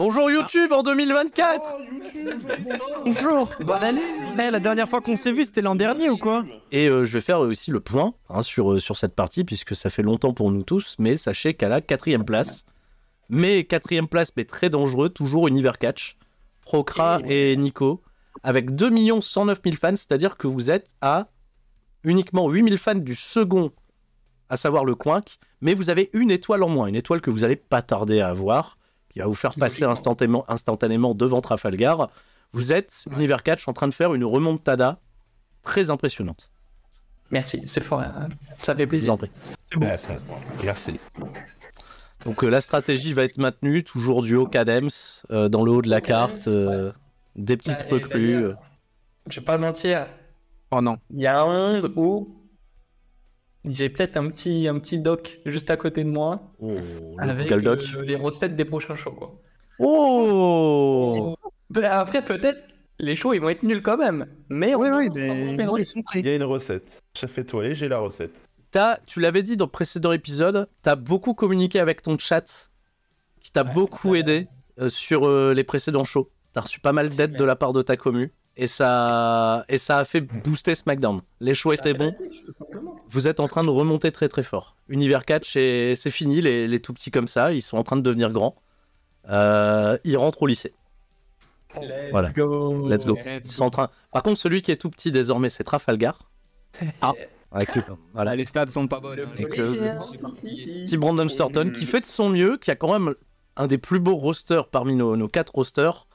Bonjour YouTube en 2024 Bonjour Bonne année eh, La dernière fois qu'on s'est vu, c'était l'an dernier ou quoi Et euh, je vais faire aussi le point hein, sur, euh, sur cette partie, puisque ça fait longtemps pour nous tous, mais sachez qu'à la quatrième place, mais quatrième place, mais très dangereux, toujours Univers Catch, Procra eh et Nico, avec 2 109 000 fans, c'est-à-dire que vous êtes à uniquement 8 000 fans du second, à savoir le Coinc, mais vous avez une étoile en moins, une étoile que vous n'allez pas tarder à avoir qui va vous faire passer instantanément, instantanément devant Trafalgar, vous êtes, Univers Catch, en train de faire une remontada très impressionnante. Merci, c'est fort. Hein. Ça fait plaisir. C'est bon. Ah, merci. Donc euh, la stratégie va être maintenue, toujours du haut cadems, euh, dans le haut de la carte, euh, des petites bah, recrues. Je vais pas mentir. Oh non. Il y a un monde où j'ai peut-être un petit, un petit doc juste à côté de moi. Oh, avec euh, les recettes des prochains shows. Quoi. Oh bah, Après, peut-être, les shows, ils vont être nuls quand même. Mais oui, oui, ils sont Il y a une recette. Chef étoilé, j'ai la recette. As, tu l'avais dit dans le précédent épisode, tu as beaucoup communiqué avec ton chat, qui t'a beaucoup bah, aidé euh, sur euh, les précédents shows. T'as reçu pas mal d'aide de la part de ta commu et ça, et ça a fait booster SmackDown. Les choix étaient bons. Vous êtes en train de remonter très très fort. Univers Catch, c'est fini, les, les, tout petits comme ça, ils sont en train de devenir grands. Euh, ils rentrent au lycée. Let's go. Let's go. ils Par contre, celui qui est tout petit désormais, c'est Trafalgar. Ah. voilà. Les stades sont pas bonnes. Hein. Petit Brandon Storton qui fait de son mieux, qui a quand même un des plus beaux rosters parmi nos, nos quatre rosters.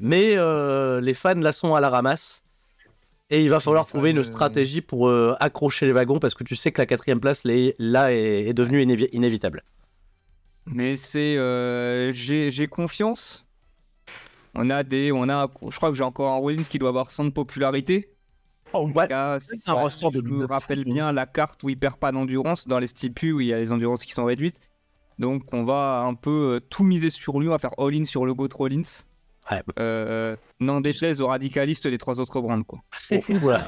Mais euh, les fans la sont à la ramasse. Et il va falloir trouver une euh, stratégie pour euh, accrocher les wagons parce que tu sais que la quatrième place là est, devenue inévitable. Mais c'est j'ai confiance. On a des on a je crois que j'ai encore un Rollins qui doit avoir 100 de popularité. Oh, ouais. ça, je me rappelle bien la carte où il perd pas d'endurance dans les stipus où il y a les endurances qui sont réduites. Donc on va un peu tout miser sur lui, on va faire all-in sur le GOAT Rollins. Non Euh, N'en aux radicalistes des trois autres brandes, quoi. Oh. voilà.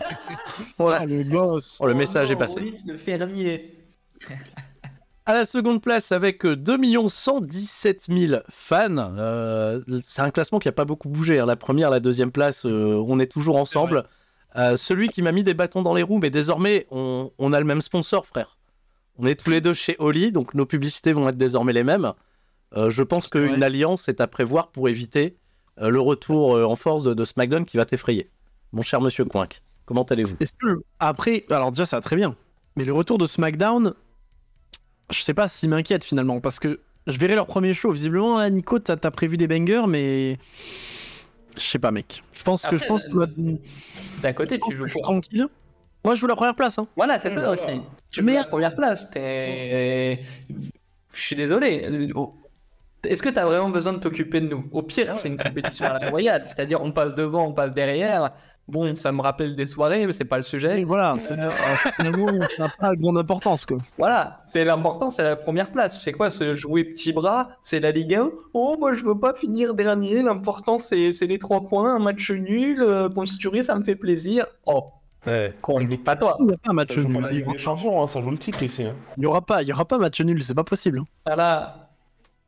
Oh, le oh, le message est passé. Le à la seconde place avec 2 117 000 fans. Euh, c'est un classement qui n'a pas beaucoup bougé. Hein. La première, la deuxième place, euh, on est toujours ensemble. Euh, celui qui m'a mis des bâtons dans les roues, mais désormais, on, on, a le même sponsor, frère. On est tous les deux chez Oli, donc nos publicités vont être désormais les mêmes. je pense qu'une alliance est à prévoir pour éviter euh, le retour euh, en force de, SmackDown qui va t'effrayer. Mon cher monsieur Quinc, comment allez-vous Après, alors déjà, ça va très bien. Mais le retour de SmackDown, je sais pas s'il m'inquiète finalement, parce que je verrai leur premier show. Visiblement, Nico, t'as prévu des bangers, mais. Je sais pas, mec. Je pense que je pense que. D'un côté, tu joues. tranquille. Moi, je joue la première place. Hein. Voilà, c'est ça mmh. aussi. Mmh. Tu mets la première place. Je suis désolé. Euh, est-ce que tu as vraiment besoin de t'occuper de nous Au pire, ah c'est une compétition à la noyade, c'est-à-dire on passe devant, on passe derrière. Bon, ça me rappelle des soirées, mais c'est pas le sujet. voilà, euh, finalement, ça n'a pas grande importance. Quoi. Voilà, c'est l'important, c'est la première place. C'est quoi ce jouer petit bras C'est la Ligue 1 Oh, moi je veux pas finir dernier, l'important c'est les trois points, un match nul, euh, tu ris, ça me fait plaisir. Oh, Ouais. pas toi. Il n'y a pas un match nul. Hein, ça le titre ici. Hein. Il n'y aura pas, il y aura pas match nul, c'est pas possible. Hein. Voilà.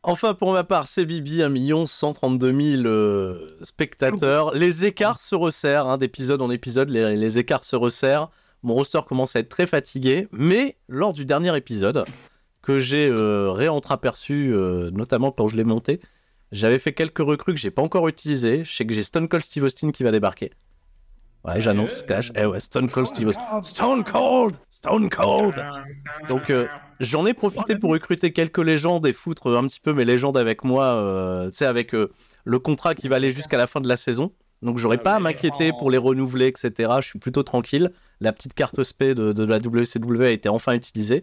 Enfin, pour ma part, c'est Bibi, 1 132 000 spectateurs. Les écarts se resserrent, hein, d'épisode en épisode, les, écarts se resserrent. Mon roster commence à être très fatigué, mais lors du dernier épisode, que j'ai euh, ré aperçu euh, notamment quand je l'ai monté, j'avais fait quelques recrues que j'ai pas encore utilisées. Je sais que j'ai Stone Cold Steve Austin qui va débarquer. Ouais, j'annonce, Clash. Eh ouais, Stone Cold Steve Austin. Stone Cold Stone Cold Donc, euh, j'en ai profité pour recruter quelques légendes et foutre un petit peu mes légendes avec moi, euh, tu sais, avec euh, le contrat qui va aller jusqu'à la fin de la saison. Donc, j'aurais ah pas à m'inquiéter pour les renouveler, etc. Je suis plutôt tranquille. La petite carte SP de, de la WCW a été enfin utilisée.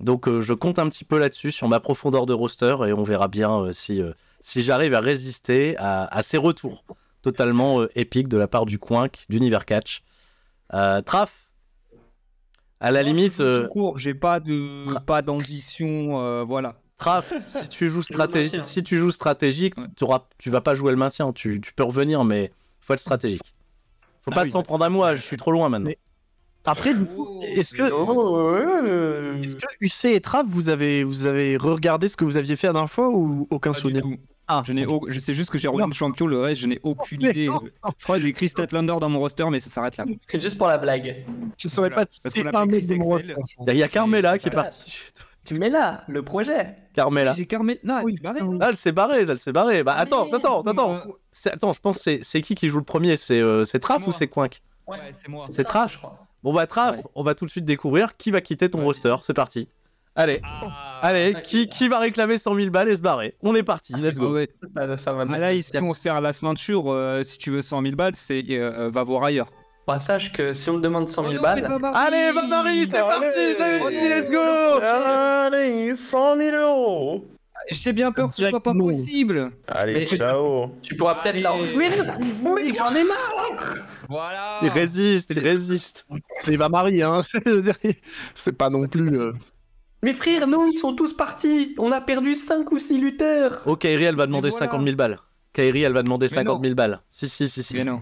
Donc, je compte un petit peu là-dessus, sur ma profondeur de roster, et on verra bien si, si j'arrive à résister à ces retours totalement euh, épique de la part du coinque, d'Univers Catch. Euh, Traf, à la limite. Tout euh, court, j'ai pas de pas d'ambition, voilà. Traf, si tu joues, stratégique, si tu joues stratégique, tu vas pas jouer le maintien. Tu, peux revenir, mais faut être stratégique. Faut ah pas s'en prendre à moi, je suis trop loin maintenant. Après, oh, est-ce que, oh, est-ce que UC et Traf, vous avez, vous avez regardé ce que vous aviez fait la dernière fois ou aucun souvenir ah. Je, n'ai je sais juste que j'ai regardé champion, le reste, je n'ai aucune idée. Je crois que j'ai Chris Statlander dans mon roster, mais ça s'arrête là. C'est juste pour la blague. Je saurais pas parce qu'on a de mon roster. Il y a Carmela qui est partie. là, le projet. Carmela. J'ai Carmela. Non, elle s'est barrée. elle s'est barrée, elle s'est barrée. Bah attends, attends, attends. Euh, attends, je pense que c'est qui qui joue le premier C'est, euh, Traf ou c'est Coink Ouais, c'est moi. C'est Traf, je crois. Bon bah Traf, on va tout de suite découvrir qui va quitter ton roster. C'est parti. Allez, ah. allez, qui, va réclamer 100 000 balles et se barrer On est parti, ah, let's go. Ça, ça va ah là, ici, on sert à la ceinture. Euh, si tu veux 100 000 balles, c'est euh, euh, va voir ailleurs. Bah, sache que si on te demande 100 000 balles. allez, va Marie, c'est parti, je l'avais dit, let's go Allez, 100 000 euros j'ai bien peur que ce soit pas possible. Allez, ciao. Tu pourras peut-être la Oui, j'en ai marre. Voilà. Il résiste, il résiste. Hein. Il va Marie, hein. c'est pas non plus. Mais frère, non, ils sont tous partis. On a perdu 5 ou 6 lutteurs. Oh, Kairi, elle va demander 50 000 balles. Kairi, elle va demander 50 000 balles. Si, si, si, si. Mais non.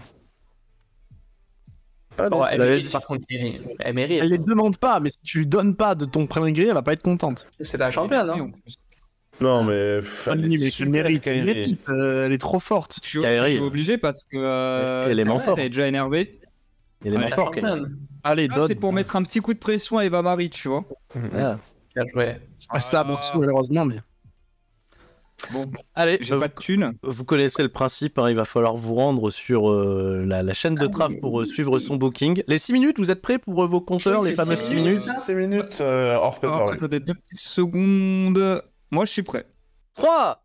Pas oh, elle, mérite, par contre, Kairi. Elle, mérite. elle les demande pas, mais si tu lui donnes pas de ton premier gré, elle va pas être contente. C'est la championne, hein. Non, mais. Euh, ah, elle, elle, est super, mérite, elle, euh, elle est trop forte. Je suis, Kairi. Je suis obligé parce que. Euh, elle est moins forte. Elle est déjà énervée. Elle est moins forte, Allez, ah, donne. C'est pour mettre un petit coup de pression à Eva Marie, tu vois. Ah. Bien ça ah. malheureusement, mais. Bon, allez, j'ai pas de thunes Vous connaissez le principe, hein, il va falloir vous rendre sur euh, la, chaîne de ah, Trav pour euh, suivre son booking. Les 6 minutes, vous êtes prêts pour euh, vos compteurs, les fameuses 6 minutes 6 minutes hors Attendez deux petites secondes. Moi, je suis prêt. 3,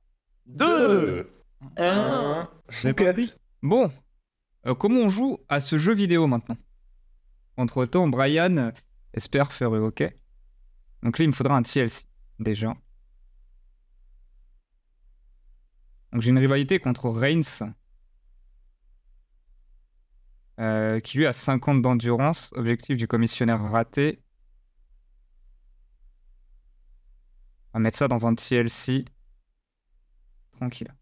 2, 1. j'ai parti. pas dit. Bon, comment on joue à ce jeu vidéo maintenant Entre temps, Brian espère faire OK. Donc là, il me faudra un TLC, déjà. Donc j'ai une rivalité contre Reigns, euh, qui lui a 50 d'endurance, objectif du commissionnaire raté. On va mettre ça dans un TLC. Tranquille.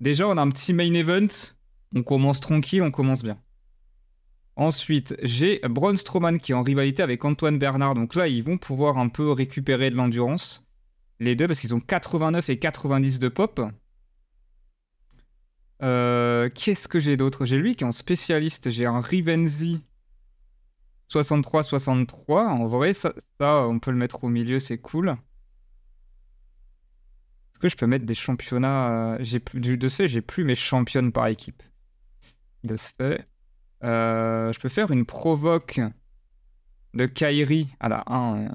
Déjà, on a un petit main event. On commence tranquille, on commence bien. Ensuite, j'ai Braun Strowman qui est en rivalité avec Antoine Bernard. Donc là, ils vont pouvoir un peu récupérer de l'endurance. Les deux, parce qu'ils ont 89 et 90 de pop. Euh, qu'est-ce que j'ai d'autre J'ai lui qui est en spécialiste. J'ai un Rivenzi 63-63. En vrai, ça, on peut le mettre au milieu, c'est cool. Est-ce que je peux mettre des championnats J'ai De ce fait, j'ai plus mes championnes par équipe. De ce fait. Euh, je peux faire une provoque de Kairi à la 1. Euh,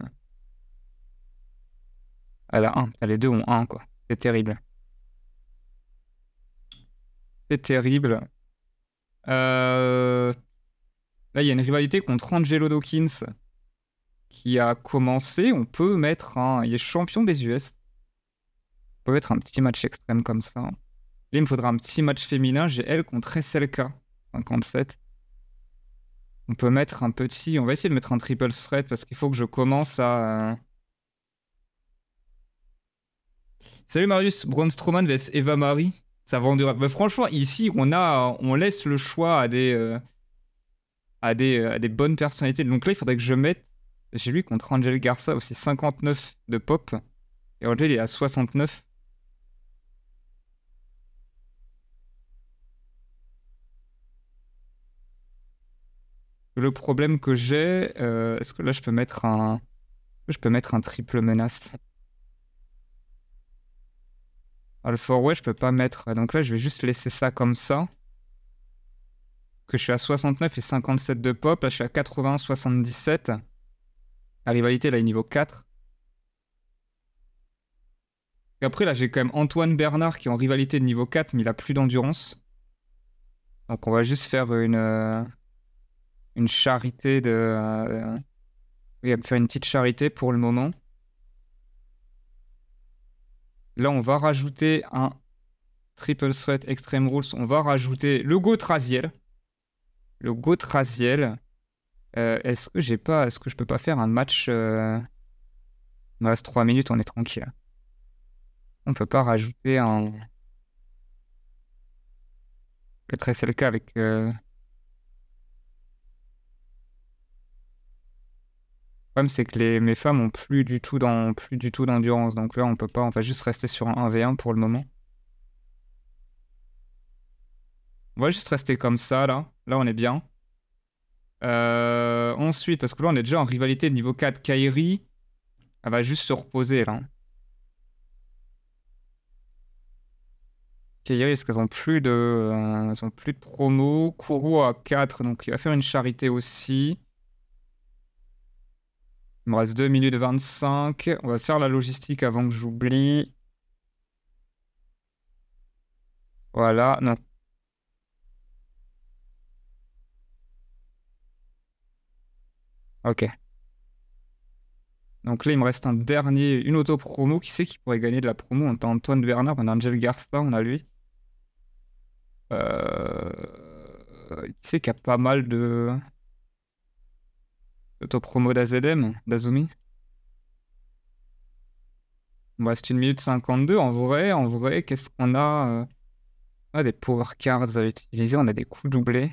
à la 1. Les deux ont 1, quoi. C'est terrible. C'est terrible. Euh... Là, il y a une rivalité contre Angelo Dawkins qui a commencé. On peut mettre un. Il est champion des US. On peut mettre un petit match extrême comme ça. Là, il me faudra un petit match féminin. J'ai elle contre SLK 57. On peut mettre un petit... On va essayer de mettre un triple threat parce qu'il faut que je commence à... Euh. Salut Marius, Braun Strowman vs Eva Marie. Ça va bah, franchement, ici, on, a, on laisse le choix à des, euh, à, des, à des bonnes personnalités. Donc là, il faudrait que je mette. J'ai lui contre Angel Garza aussi 59 de pop. Et Angel est à 69. Le problème que j'ai, euh, est-ce que là je peux mettre un, je peux mettre un triple menace Le forward, je peux pas mettre. Donc là, je vais juste laisser ça comme ça. Que je suis à 69 et 57 de pop. Là, je suis à 80, 77. La rivalité, là, est niveau 4. après, là, j'ai quand même Antoine Bernard qui est en rivalité de niveau 4, mais il a plus d'endurance. Donc on va juste faire une... Euh, une charité de. Euh, faire une petite charité pour le moment. Là, on va rajouter un Triple Threat Extreme Rules. On va rajouter le go traziel Le go Euh, est-ce que j'ai pas. Est-ce que je peux pas faire un match. On euh, Il reste 3 minutes, on est tranquille. On peut pas rajouter un. Peut-être cas avec. Euh, problème, c'est que les, mes femmes ont plus du tout dans, plus du tout d'endurance. Donc là, on peut pas, on va juste rester sur un 1v1 pour le moment. On va juste rester comme ça, là. Là, on est bien. Euh, ensuite, parce que là, on est déjà en rivalité niveau 4. Kairi, elle va juste se reposer, là. Kairi, est-ce qu'elles ont plus de... Euh, plus de promo. Kourou à 4, donc il va faire une charité aussi. Il me reste 2 minutes 25. On va faire la logistique avant que j'oublie. Voilà, Ok. Donc là, il me reste un dernier, une auto-promo. Qui c'est qui pourrait gagner de la promo On a Antoine Bernard, on a Angel Garza, on a lui. Euh... Qui c'est qui a pas mal de promo d'AZM, d'Azumi. Bon, c'est une minute 52. En vrai, en vrai, qu'est-ce qu'on a euh, ah, des power cards à utiliser, on a des coups doublés.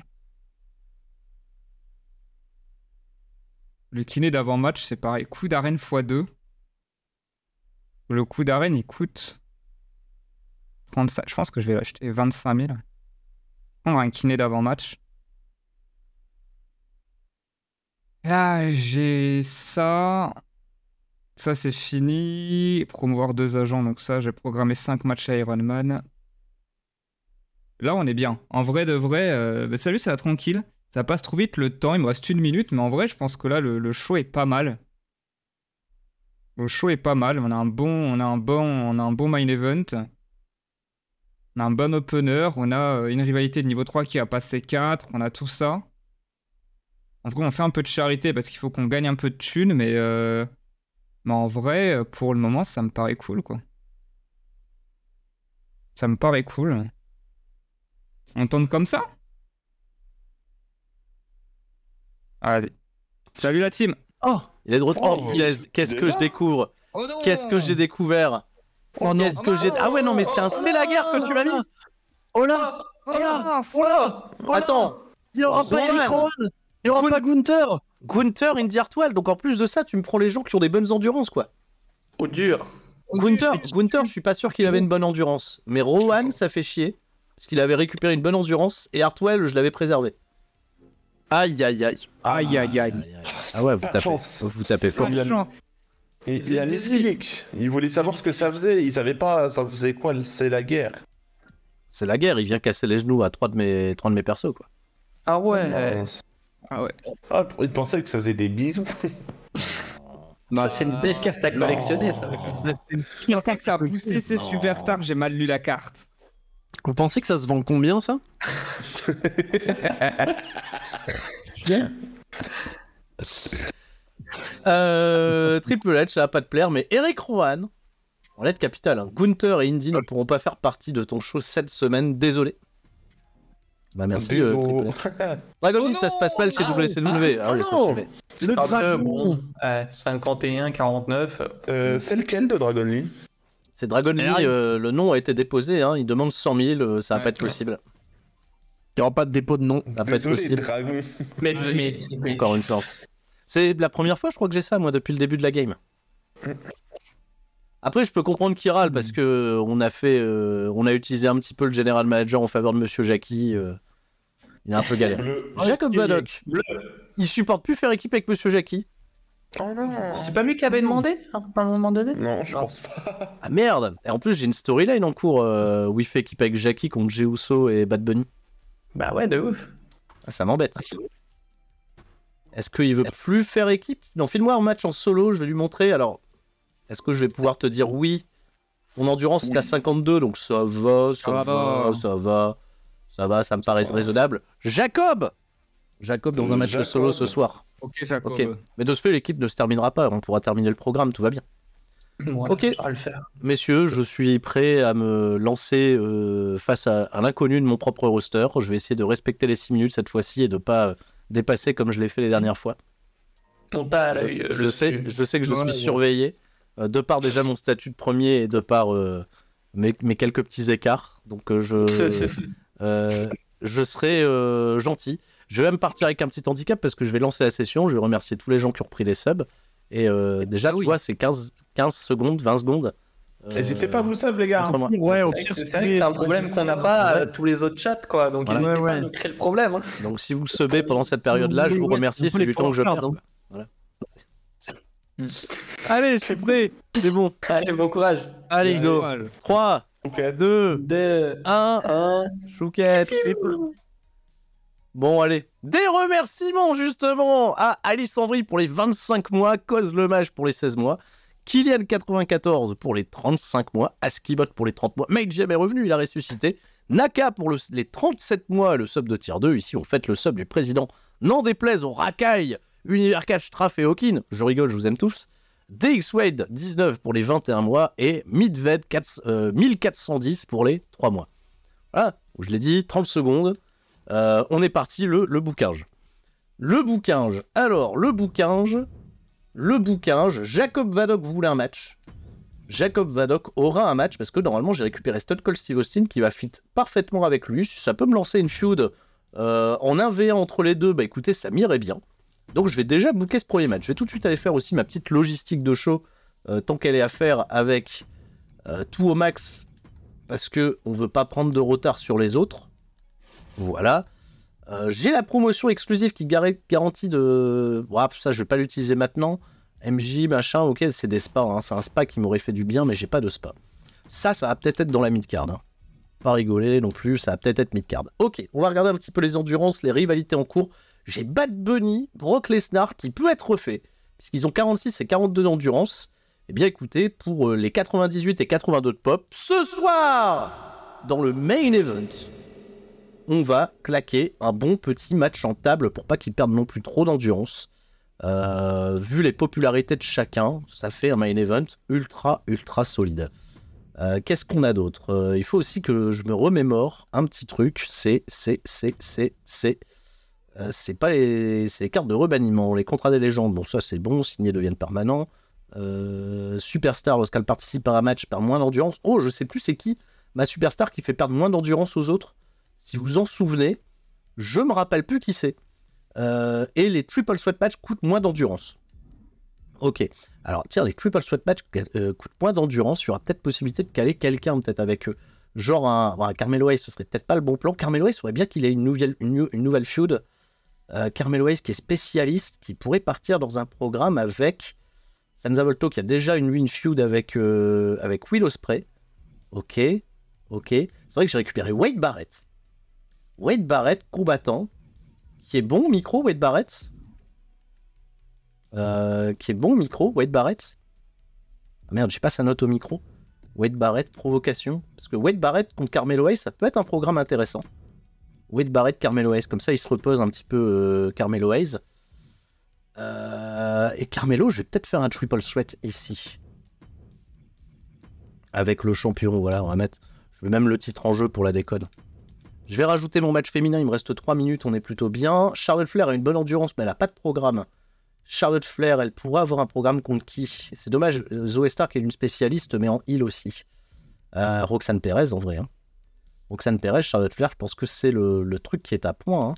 Le kiné d'avant-match, c'est pareil. Coup d'arène x2. Le coup d'arène, il coûte 35... Je pense que je vais l'acheter 25 000. a un kiné d'avant-match. Ah, j'ai ça. Ça, c'est fini. Promouvoir deux agents, donc ça, j'ai programmé cinq matchs à Ironman. Là, on est bien. En vrai de vrai, euh, bah, salut, ça va tranquille. Ça passe trop vite le temps. Il me reste une minute, mais en vrai, je pense que là, le, show est pas mal. Le show est pas mal. On a un bon, on a un bon, on a un bon main event. On a un bon opener. On a euh, une rivalité de niveau 3 qui a passé 4. On a tout ça. En vrai, on fait un peu de charité parce qu'il faut qu'on gagne un peu de thunes, mais, euh, mais en vrai, pour le moment, ça me paraît cool, quoi. Ça me paraît cool. On tente comme ça Allez. Ah, Salut la team Oh Il est de retour. Oh, qu'est-ce que je découvre oh Qu'est-ce que j'ai découvert oh, quest que j'ai... Ah ouais, non, mais c'est un C'est la guerre que tu m'as mis Oh là Oh, oh, oh là Attends Il y aura pas Electron il n'y pas Gunther Gunther, Indy Artwell. Donc en plus de ça, tu me prends les gens qui ont des bonnes endurances, quoi. Au dur. Gunther, Gunther, je suis pas sûr qu'il avait une bonne endurance. Mais Rowan, ça fait chier. Parce qu'il avait récupéré une bonne endurance. Et Artwell, je l'avais préservé. Aïe, aïe, aïe. Aïe, aïe, aïe. Ah ouais, vous tapez, oh, vous tapez fort. bien. il y a les Ils voulaient savoir ce que ça faisait. Ils savaient pas. Ça faisait quoi C'est la guerre. C'est la guerre. Il vient casser les genoux à trois de mes, trois de mes persos, quoi. Ah ouais. Ah ouais. Ah, il pensait que ça faisait des bisous. Non, c'est une belle carte à collectionner, ça. C'est une ça a boosté ses superstars, j'ai mal lu la carte. Vous pensez que ça se vend combien, ça euh, Triple H, ça va pas de plaire, mais Eric Rohan en lettre capitale, hein. Gunther et Indy ne pourront pas faire partie de ton show cette semaine, désolé. Bah, merci. Euh, dragon ça se passe mal oh chez WCW. Ah, ah, oui, ah Le ah, dragon. 51, 49. Euh, c'est lequel de Dragon Lee C'est Dragon Lee, euh, le nom a été déposé, hein. il demande 100 000, ça va pas être possible. Il n'y aura pas de dépôt de nom, ça va pas être possible. Mais, Encore une chance. C'est la première fois, je crois que j'ai ça, moi, depuis le début de la game. Après, je peux comprendre qu'il râle parce que on a fait, on a utilisé un petit peu le general manager en faveur de Monsieur Jackie. Il est un peu galère. Jacob il supporte plus faire équipe avec Monsieur Jackie. Ah c'est pas lui qui avait ah demandé à un moment donné Non, je pense pas. Ah merde Et en plus, j'ai une storyline en cours euh, où il fait équipe avec Jackie contre Jey et Bad Bunny. Bah ouais, de ouf. Ah, ça m'embête. Est-ce qu'il veut plus faire équipe Non, file-moi un match en solo, je vais lui montrer. Alors, est-ce que je vais pouvoir te dire oui Mon endurance, c'est à 52, donc ça va, ça, va, ça va. Ça va, ça me paraît raisonnable. Jacob Jacob dans euh, un match solo ce soir. Ok, Jacob. Mais de ce fait, l'équipe ne se terminera pas. On pourra terminer le programme, tout va bien. On ok, le faire. messieurs, je suis prêt à me lancer euh, face à, l'inconnu de mon propre roster. Je vais essayer de respecter les 6 minutes cette fois-ci et de pas euh, dépasser comme je l'ai fait les dernières fois. je, sais, je sais que je suis surveillé, de par déjà mon statut de premier et de par mes, mes, quelques petits écarts. Donc je, Euh, je serai euh, gentil. Je vais même partir avec un petit handicap parce que je vais lancer la session. Je vais remercier tous les gens qui ont repris les subs. Et euh, ah déjà, oui. tu vois, c'est 15, 15 secondes, 20 secondes. N'hésitez pas vous sub les gars. Hein. Ouais, Au pire, c'est un problème qu'on n'a pas tous les autres chats, quoi. Donc, le problème. Hein. Donc, si vous subez pendant cette période-là, je vous remercie. C'est du temps que je perds. Hein. Allez, je suis prêt. C'est bon. Allez, bon courage. Allez, go. 3, Chouquette. 2, 1, 1. Chouquette. Bon, allez. Des remerciements, justement, à Alice Henry pour les 25 mois, Cause le Mage pour les 16 mois, Kylian94 pour les 35 mois, Askibot pour les 30 mois, MageM est revenu, il a ressuscité, Naka pour les 37 mois, le sub de tier 2. Ici, on fait le sub du président. N'en déplaise au racaille, Univers catch, et Hawkins. Je rigole, je vous aime tous. DX Wade 19 pour les 21 mois et Midved 1410 euh, pour les 3 mois. Voilà, je l'ai dit, 30 secondes. Euh, on est parti, le, bouquinge. Le bouquinge. Alors, le bouquinge. Le bouquinge. Jacob Vadoc voulait un match. Jacob Vadoc aura un match parce que normalement j'ai récupéré Stone Cold Steve Austin qui va fit parfaitement avec lui. Si ça peut me lancer une feud euh, en 1v1 entre les deux, bah écoutez, ça m'irait bien. Donc je vais déjà booker ce premier match. Je vais tout de suite aller faire aussi ma petite logistique de show, euh, tant qu'elle est à faire avec euh, tout au max, parce que on veut pas prendre de retard sur les autres. Voilà. Euh, j'ai la promotion exclusive qui garantit de... Ouah, ça, je vais pas l'utiliser maintenant. MJ, machin, ok, c'est des spas. Hein. C'est un spa qui m'aurait fait du bien, mais j'ai pas de spa. Ça, ça va peut-être être dans la mid-card. Hein. Pas rigoler non plus, ça va peut-être être, être mid-card. Ok, on va regarder un petit peu les endurances, les rivalités en cours. J'ai Bad Bunny, Brock Lesnar, qui peut être refait, puisqu'ils ont 46 et 42 d'endurance. Eh bien écoutez, pour euh, les 98 et 82 de pop, ce soir, dans le main event, on va claquer un bon petit match en table pour pas qu'ils perdent non plus trop d'endurance. Euh, vu les popularités de chacun, ça fait un main event ultra, ultra solide. Euh, qu'est-ce qu'on a d'autre Il faut aussi que je me remémore un petit truc, c'est, c'est, c'est, c'est, c'est euh, c'est pas les, les, cartes de rebaniment les contrats des légendes. Bon, ça c'est bon, signés deviennent permanents. Euh, superstar, lorsqu'elle participe à un match, perd moins d'endurance. Oh, je sais plus c'est qui, ma superstar qui fait perdre moins d'endurance aux autres. Si vous en souvenez, je me rappelle plus qui c'est. Euh, et les triple sweat match coûtent moins d'endurance. Ok. Alors, tiens, les triple sweat match coûtent moins d'endurance. Il y aura peut-être possibilité de caler quelqu'un peut-être avec eux. Genre un, Carmelo Hayes, ce serait peut-être pas le bon plan. Carmelo Hayes, il bien qu'il ait une nouvelle, une nouvelle feud euh, Carmel Weiss qui est spécialiste, qui pourrait partir dans un programme avec Sansa Volto qui a déjà une win feud avec, euh, avec Will spray Ok, ok. C'est vrai que j'ai récupéré Wade Barrett. Wade Barrett, combattant, qui est bon micro, Wade Barrett. Euh, qui est bon micro, Wade Barrett. Ah merde, j'ai pas sa note au micro. Wade Barrett, provocation. Parce que Wade Barrett contre Carmel Hayes, ça peut être un programme intéressant. Wade Barrett, Carmelo Hayes. Comme ça, il se repose un petit peu euh, Carmelo Hayes. Euh, et Carmelo, je vais peut-être faire un triple threat ici. Avec le champion, voilà, on va mettre. Je vais même le titre en jeu pour la décode. Je vais rajouter mon match féminin, il me reste 3 minutes, on est plutôt bien. Charlotte Flair a une bonne endurance, mais elle n'a pas de programme. Charlotte Flair, elle pourrait avoir un programme contre qui C'est dommage, euh, Zoé Stark est une spécialiste, mais en heal aussi. Euh, Roxane Perez, en vrai. Hein. Roxane Perez, Charlotte Flair, je pense que c'est le, truc qui est à point. Hein.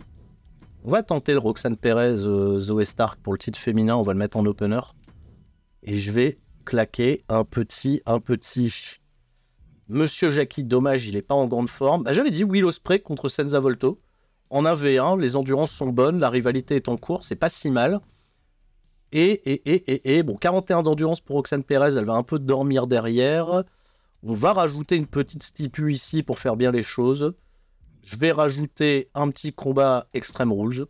On va tenter le Roxane Perez, zoe euh, Zoé Stark pour le titre féminin, on va le mettre en opener. Et je vais claquer un petit, un petit. Monsieur Jackie, dommage, il n'est pas en grande forme. Bah, j'avais dit Willow Spray contre Senza Volto. En 1v1, les endurances sont bonnes, la rivalité est en cours, c'est pas si mal. Et, et, et, et, et, bon, 41 d'endurance pour Roxane Perez, elle va un peu dormir derrière. On va rajouter une petite stipu ici pour faire bien les choses. Je vais rajouter un petit combat Extreme Rules.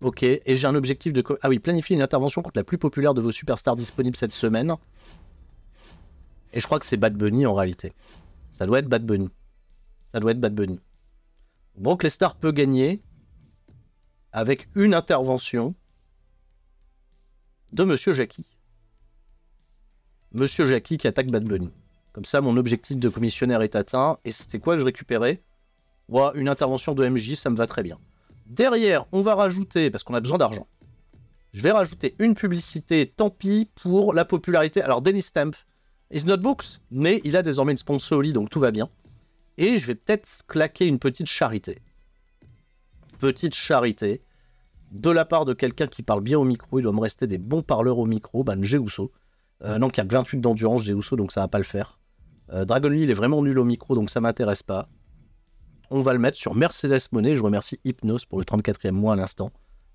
Ok, et j'ai un objectif de... Ah oui, planifier une intervention contre la plus populaire de vos superstars disponibles cette semaine. Et je crois que c'est Bad Bunny en réalité. Ça doit être Bad Bunny. Ça doit être Bad Bunny. Brock stars peut gagner avec une intervention de Monsieur Jackie. Monsieur Jackie qui attaque Bad Bunny. Comme ça, mon objectif de commissionnaire est atteint. Et c'était quoi que je récupérais Une intervention de MJ, ça me va très bien. Derrière, on va rajouter, parce qu'on a besoin d'argent, je vais rajouter une publicité, tant pis, pour la popularité. Alors, Dennis Stamp is not books, mais il a désormais une sponsorie, donc tout va bien. Et je vais peut-être claquer une petite charité. Petite charité de la part de quelqu'un qui parle bien au micro, il doit me rester des bons parleurs au micro, ben Géousso. Euh, non, qui a 28 d'endurance, Géousso, donc ça va pas le faire. Euh, Dragon Lee, est vraiment nul au micro, donc ça m'intéresse pas. On va le mettre sur Mercedes Monet. Je remercie Hypnos pour le 34e mois à l'instant.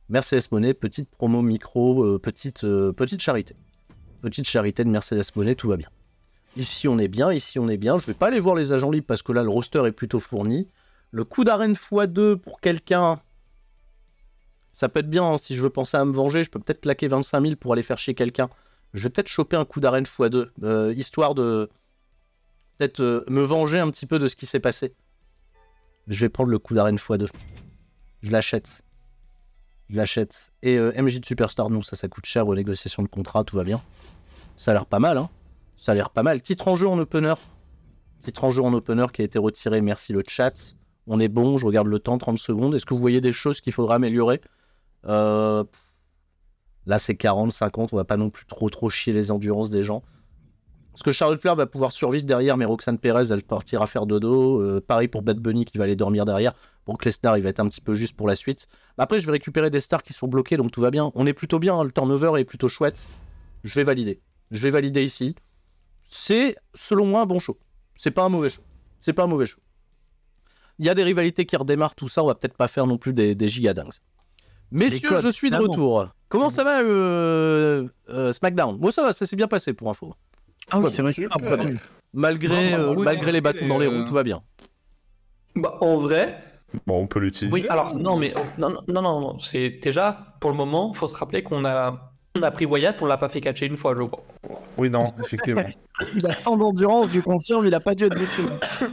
Mercedes Monet, petite promo micro, euh, petite, euh, petite charité. Petite charité de Mercedes Monet, tout va bien. Ici on est bien, ici on est bien. Je vais pas aller voir les agents libres parce que là le roster est plutôt fourni. Le coup d'arène x2 pour quelqu'un, ça peut être bien. Hein. Si je veux penser à me venger, je peux peut-être claquer 25 000 pour aller faire chier quelqu'un. Je vais peut-être choper un coup d'arène x2, histoire de, peut-être euh, me venger un petit peu de ce qui s'est passé. Je vais prendre le coup une fois 2 Je l'achète. Je l'achète. Et euh, MJ de Superstar, non, ça, ça coûte cher aux négociations de contrat, tout va bien. Ça a l'air pas mal, hein. Ça a l'air pas mal. Titre en jeu en opener. Titre en jeu en opener qui a été retiré, merci le chat. On est bon, je regarde le temps, 30 secondes. Est-ce que vous voyez des choses qu'il faudra améliorer euh, Là, c'est 40, 50, on va pas non plus trop trop chier les endurances des gens. Parce que Charlotte Flair va pouvoir survivre derrière, mais Roxane Perez, elle partira faire dodo. Paris euh, pareil pour Bad Bunny qui va aller dormir derrière. Bon, Lesnar, il va être un petit peu juste pour la suite. Après, je vais récupérer des stars qui sont bloquées, donc tout va bien. On est plutôt bien, hein. le turnover est plutôt chouette. Je vais valider. Je vais valider ici. C'est, selon moi, un bon show. C'est pas un mauvais show. C'est pas un mauvais show. Il y a des rivalités qui redémarrent, tout ça. On va peut-être pas faire non plus des, des dingues Messieurs, je suis de retour. Comment ça va, euh, euh, SmackDown Moi, ça va, ça s'est bien passé pour info. Ah oui, c'est vrai. Ah, malgré, euh, malgré les bâtons dans les roues, euh, tout va bien. Bah, en vrai. Bon, on peut l'utiliser. Oui, alors non, mais oh, non, non, non, c'est déjà pour le moment, faut se rappeler qu'on a on a pris Wyatt, on l'a pas fait catcher une fois, je crois. Oui, non, effectivement. il a 100 d'endurance, du confirme, il a pas dû être blessé.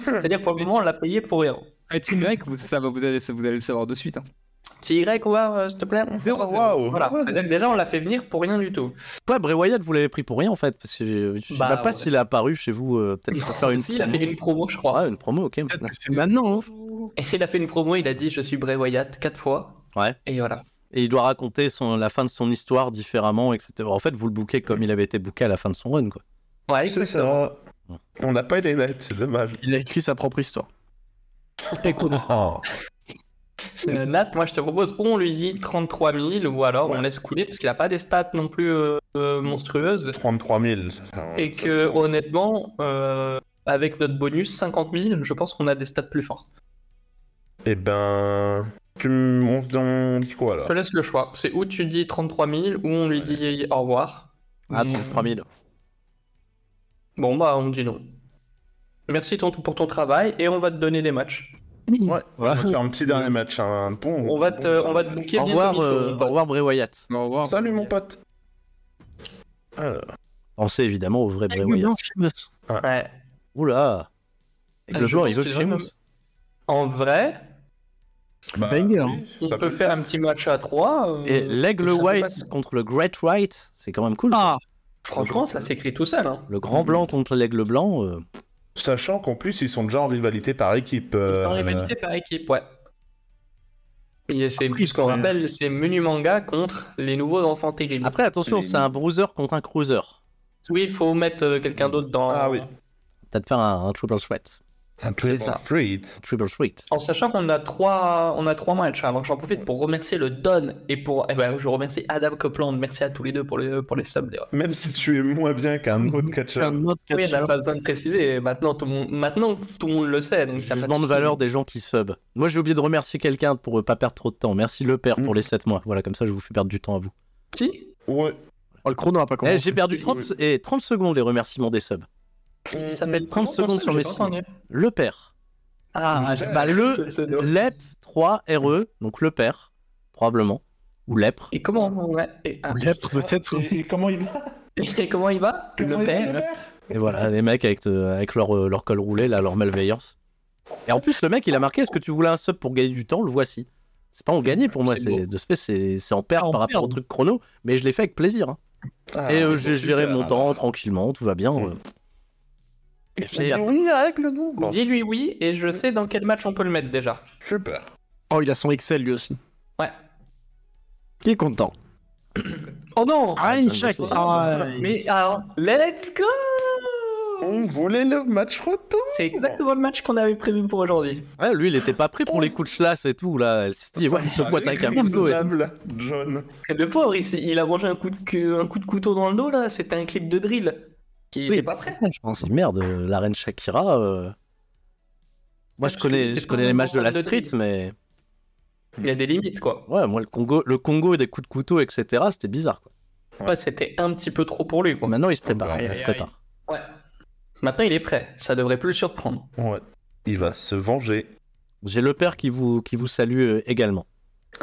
C'est-à-dire pour le moment, on l'a payé pour rien. Et Team Grec, vous, vous, allez, vous allez le savoir de suite. Hein. Petit Y, voir, euh, s'il te plaît. Zéro, déjà, on l'a fait venir pour rien du tout. Ouais, Bray Wyatt, vous l'avez pris pour rien en fait. Parce que euh, je ne sais bah, pas s'il est apparu chez vous, euh, peut-être faire une. il a fait une promo, je crois. Ah, une promo, ok. c'est maintenant. Hein. Et il a fait une promo, il a dit Je suis Bray Wyatt quatre fois. Ouais. Et voilà. Et il doit raconter son, la fin de son histoire différemment, etc. En fait, vous le bouquez comme il avait été bouqué à la fin de son run, quoi. Ouais, exactement. On n'a pas été nets, c'est dommage. Il a écrit sa propre histoire. Écoute, Nat, moi je te propose, ou on lui dit 33 000, ou alors on laisse couler, parce qu'il n'a pas des stats non plus euh, euh, monstrueuses. 33 000. Et que honnêtement, euh, avec notre bonus, 50 000, je pense qu'on a des stats plus fortes. Eh ben. Tu montes dans quoi là Je te laisse le choix. C'est ou tu dis 33 000, ou on lui dit au revoir. Ah, 33 000. Bon, bah on dit non. Merci pour ton travail, et on va te donner les matchs. Ouais, on va faire un petit dernier match, hein, On va te, on va te bouquer. Au revoir, euh, revoir Bray Wyatt. Salut mon pote. Alors. Pensez évidemment au vrai Bray Wyatt. ouais. Oula. Et le ah, joueur, il chez En vrai, bah, hein. on peut, faire un petit match à 3. Euh, et l'aigle white contre le great white, c'est quand même cool. Ah, franchement, ça s'écrit tout seul. Hein. Le grand blanc contre l'aigle blanc. Euh, Sachant qu'en plus, ils sont déjà en rivalité par équipe. Ils en euh, rivalité par équipe, ouais. Et c'est plus qu'on rappelle, c'est Menu Manga contre les nouveaux enfants terribles. Après, attention, c'est un bruiser contre un cruiser. Oui, il faut mettre euh, quelqu'un mm. d'autre dans. Ah oui. T'as de faire un, un triple sweat un Triple En sachant qu'on a trois, on a trois matchs. Alors hein, j'en profite pour remercier le Don et pour, eh ben, je remercie Adam Copeland, Merci à tous les deux pour les pour les subs. Même si tu es moins bien qu'un autre mmh. catcher. un autre catcher. pas besoin de préciser. Maintenant tout le monde, maintenant tout le monde le sait. Donc je de des gens qui sub. Moi j'ai oublié de remercier quelqu'un pour ne euh, pas perdre trop de temps. Merci le père pour mmh. les 7 mois. Voilà comme ça je vous fais perdre du temps à vous. Qui Ouais. Oh, le chrono n'a pas commencé. Eh, j'ai perdu 30, et 30 secondes les remerciements des subs. Il s'appelle 30 secondes sur Messi. Le père. Ah, ah bah, le LEP 3 RE, donc le père, probablement. Ou lèpre. Et comment ah. Ou lèpre peut-être. Et, comment il va Et comment il va Le père. et voilà, les mecs avec, euh, avec leur, euh, leur col roulé, là, leur malveillance. Et en plus, le mec, il a marqué est-ce que tu voulais un sub pour gagner du temps Le voici. C'est pas en gagner pour moi, c'est de ce fait, c'est en perte par rapport au truc chrono, mais je l'ai fait avec plaisir. Hein. Ah, et euh, j'ai géré mon temps bah. tranquillement, tout va bien. Mm. Dis avec le nom. Dis-lui oui et je sais dans quel match on peut le mettre déjà. Super. Oh, il a son Excel lui aussi. Ouais. Il est content. oh non Ah, ah Mais alors, let's go On voulait le match retour C'est exactement le match qu'on avait prévu pour aujourd'hui. Ouais, lui, il était pas prêt pour les coups de chlasse et tout, là. Il s'est dit, ouais, il se boite avec un couteau et John. Le pauvre, il, a mangé un coup, de, un coup de couteau dans le dos, là. C'était un clip de drill. Il n'est pas prêt. Je pense, merde, euh, la reine Shakira. Euh. Moi, je connais, je connais les matchs de la street, mais. Il y a des limites, quoi. Ouais, moi, le Congo, le Congo des coups de couteau, etc., c'était bizarre, quoi. Ouais, c'était un petit peu trop pour lui, quoi. Maintenant, il se prépare, à ce Ouais. Maintenant, il est prêt. Ça devrait plus le surprendre. Ouais. Il va se venger. J'ai le père qui vous, qui vous salue euh, également.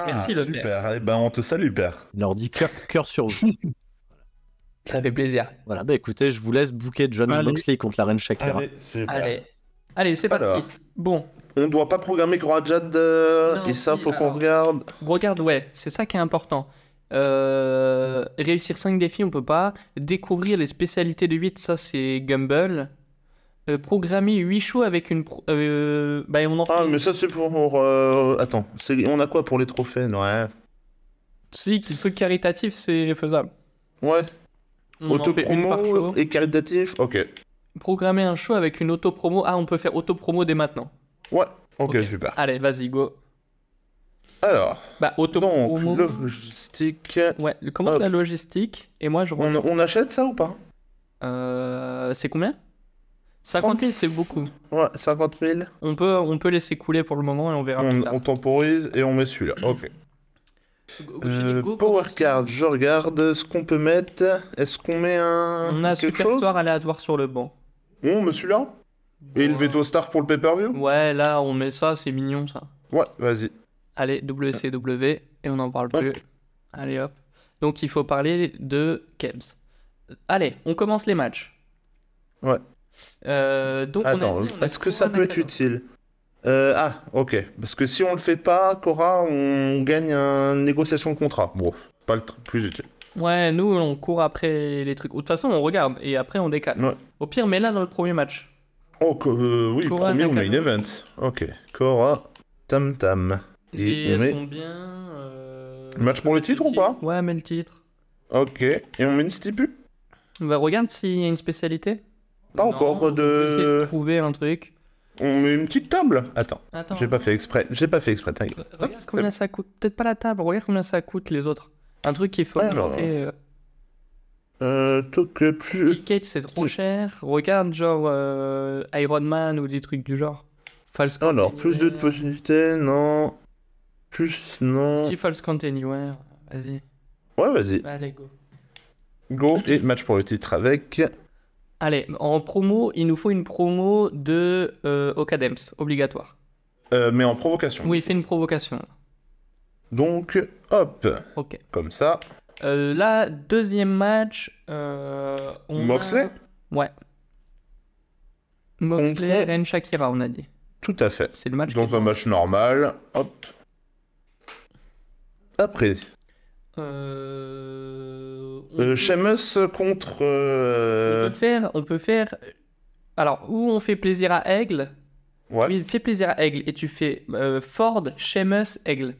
Merci, ah, le père. Eh ben, on te salue, père. Il leur dit cœur sur vous. Ça fait plaisir. Voilà, bah écoutez, je vous laisse bouquer John Moxley contre la reine Shakira. Allez, Allez, c'est parti. Bon. On ne doit pas programmer Korajad euh, et ça, il faut qu'on regarde. Regarde, ouais, c'est ça qui est important. Euh, réussir 5 défis, on peut pas. Découvrir les spécialités de 8, ça c'est Gumble. Euh, programmer 8 shows avec une. bah, on en parle. Ah, mais ça c'est pour. Attends, on a quoi pour les trophées Ouais. Si, qu'il truc caritatif, c'est faisable. Ouais. Autopromo et qualitatif, Ok. Programmer un show avec une autopromo. Ah, on peut faire autopromo dès maintenant. Ouais, ok, super. Allez, vas-y, go. Alors, bah, autopromo. Donc, logistique. Ouais, commence la logistique et moi je. On, on achète ça ou pas euh, C'est combien 50 000, c'est beaucoup. Ouais, 50 000. On peut, on peut laisser couler pour le moment et on verra plus tard. On temporise et on met celui-là. Ok. Euh, Powercard, je regarde ce qu'on peut mettre. Est-ce qu'on met un. On a Superstar aléatoire sur le banc. Oh, monsieur là Et une le Veto Star pour le pay-per-view Ouais, là on met ça, c'est mignon ça. Ouais, vas-y. Allez, WCW, et on n'en parle plus. Allez hop. Donc il faut parler de Kems. Allez, on commence les matchs. Ouais. Euh, Attends, est-ce que ça peut être utile euh, ah, ok. Parce que si on le fait pas, Cora, on gagne une négociation de contrat. Bon, pas le truc plus utile. Ouais, nous, on court après les trucs. de toute façon, on regarde et après, on décale. Au pire, mets là, dans le premier match. Oh, euh, oui, premier, on une event. Ok. Cora, Tam Tam. Et, sont bien. Euh, match pour le titre, ou pas Ouais, mets le titre. Ok. Et on met une On va bah, regarder s'il y a une spécialité. Pas encore de. de trouver un truc. On met une petite table Attends. J'ai pas fait exprès. J'ai pas fait exprès. Regarde combien ça coûte. Peut-être pas la table. Regarde combien ça coûte les autres. Un truc qui faut ah, Alors... Euh... euh plus. Ticket, c'est trop cher. Regarde, genre euh, Iron Man ou des trucs du genre. False Alors, plus de possibilités, non. Plus, non. Petit false count anywhere. Vas-y. Ouais, vas-y. Bah, allez, go. Go et match pour le titre avec Allez, en promo, il nous faut une promo de euh, Okadems, obligatoire. Euh, mais en provocation. Oui, fait une provocation. Donc, hop. Ok. Comme ça. La euh, là, deuxième match. on Moxley Ouais. Moxley, Ren Shakira, on a dit. Tout à fait. C'est le match. Dans un match normal, hop. Après, euh, euh contre. Euh, on peut faire. On peut faire. Alors, où on fait plaisir à Aigle Ouais. Oui, fais plaisir à Aigle et tu fais euh, Ford, Seamus, Aigle.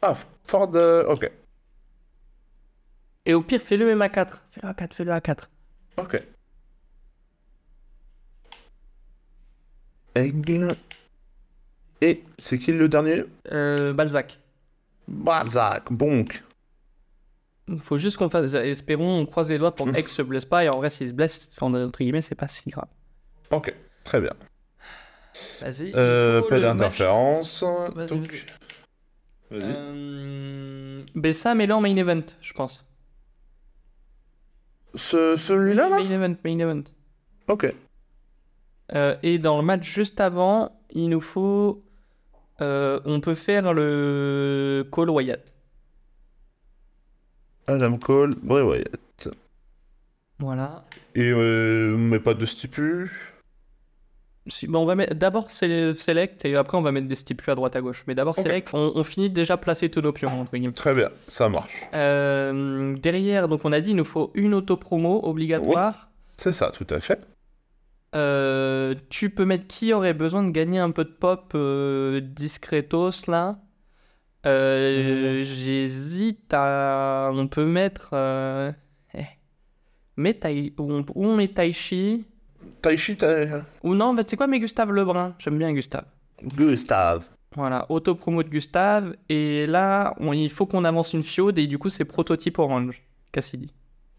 Ah, Ford, ok. Et au pire, fais-le même à 4. Fais-le à 4, fais-le à 4. Ok. Aigle. Et c'est qui le dernier euh, Balzac. Balzac, Bonk. Il Faut juste qu'on fasse. Espérons, on croise les doigts pour que X se blesse pas, et en vrai, s'il se blesse, entre guillemets, c'est pas si grave. Ok, très bien. Vas-y. Euh, pas d'interférence. Vas-y. Bessam est là en main event, je pense. Celui-là, là Main event, main event. Ok. Euh, et dans le match juste avant, il nous faut euh, on peut faire le call Wyatt. Adam call Bray Wyatt. Voilà. Et on euh, pas de stipules. si, c'est ben, on va mettre d'abord select et après on va mettre des stipules à droite à gauche. Mais d'abord select, on, finit déjà placer tous nos pions Très bien, ça marche. Euh, derrière, donc on a dit, il nous faut une auto promo obligatoire. C'est ça, tout à fait. Euh, tu peux mettre qui aurait besoin de gagner un peu de pop euh, discretos là euh, J'hésite à. Eh, on peut mettre. Eh. Mais tai... on... met Taichi Taichi, Ou non, c'est quoi, mais Gustave Lebrun J'aime bien Gustave. Gustave. Voilà, promo de Gustave. Et là, il faut qu'on avance une fiode et du coup, c'est prototype orange, Cassidy.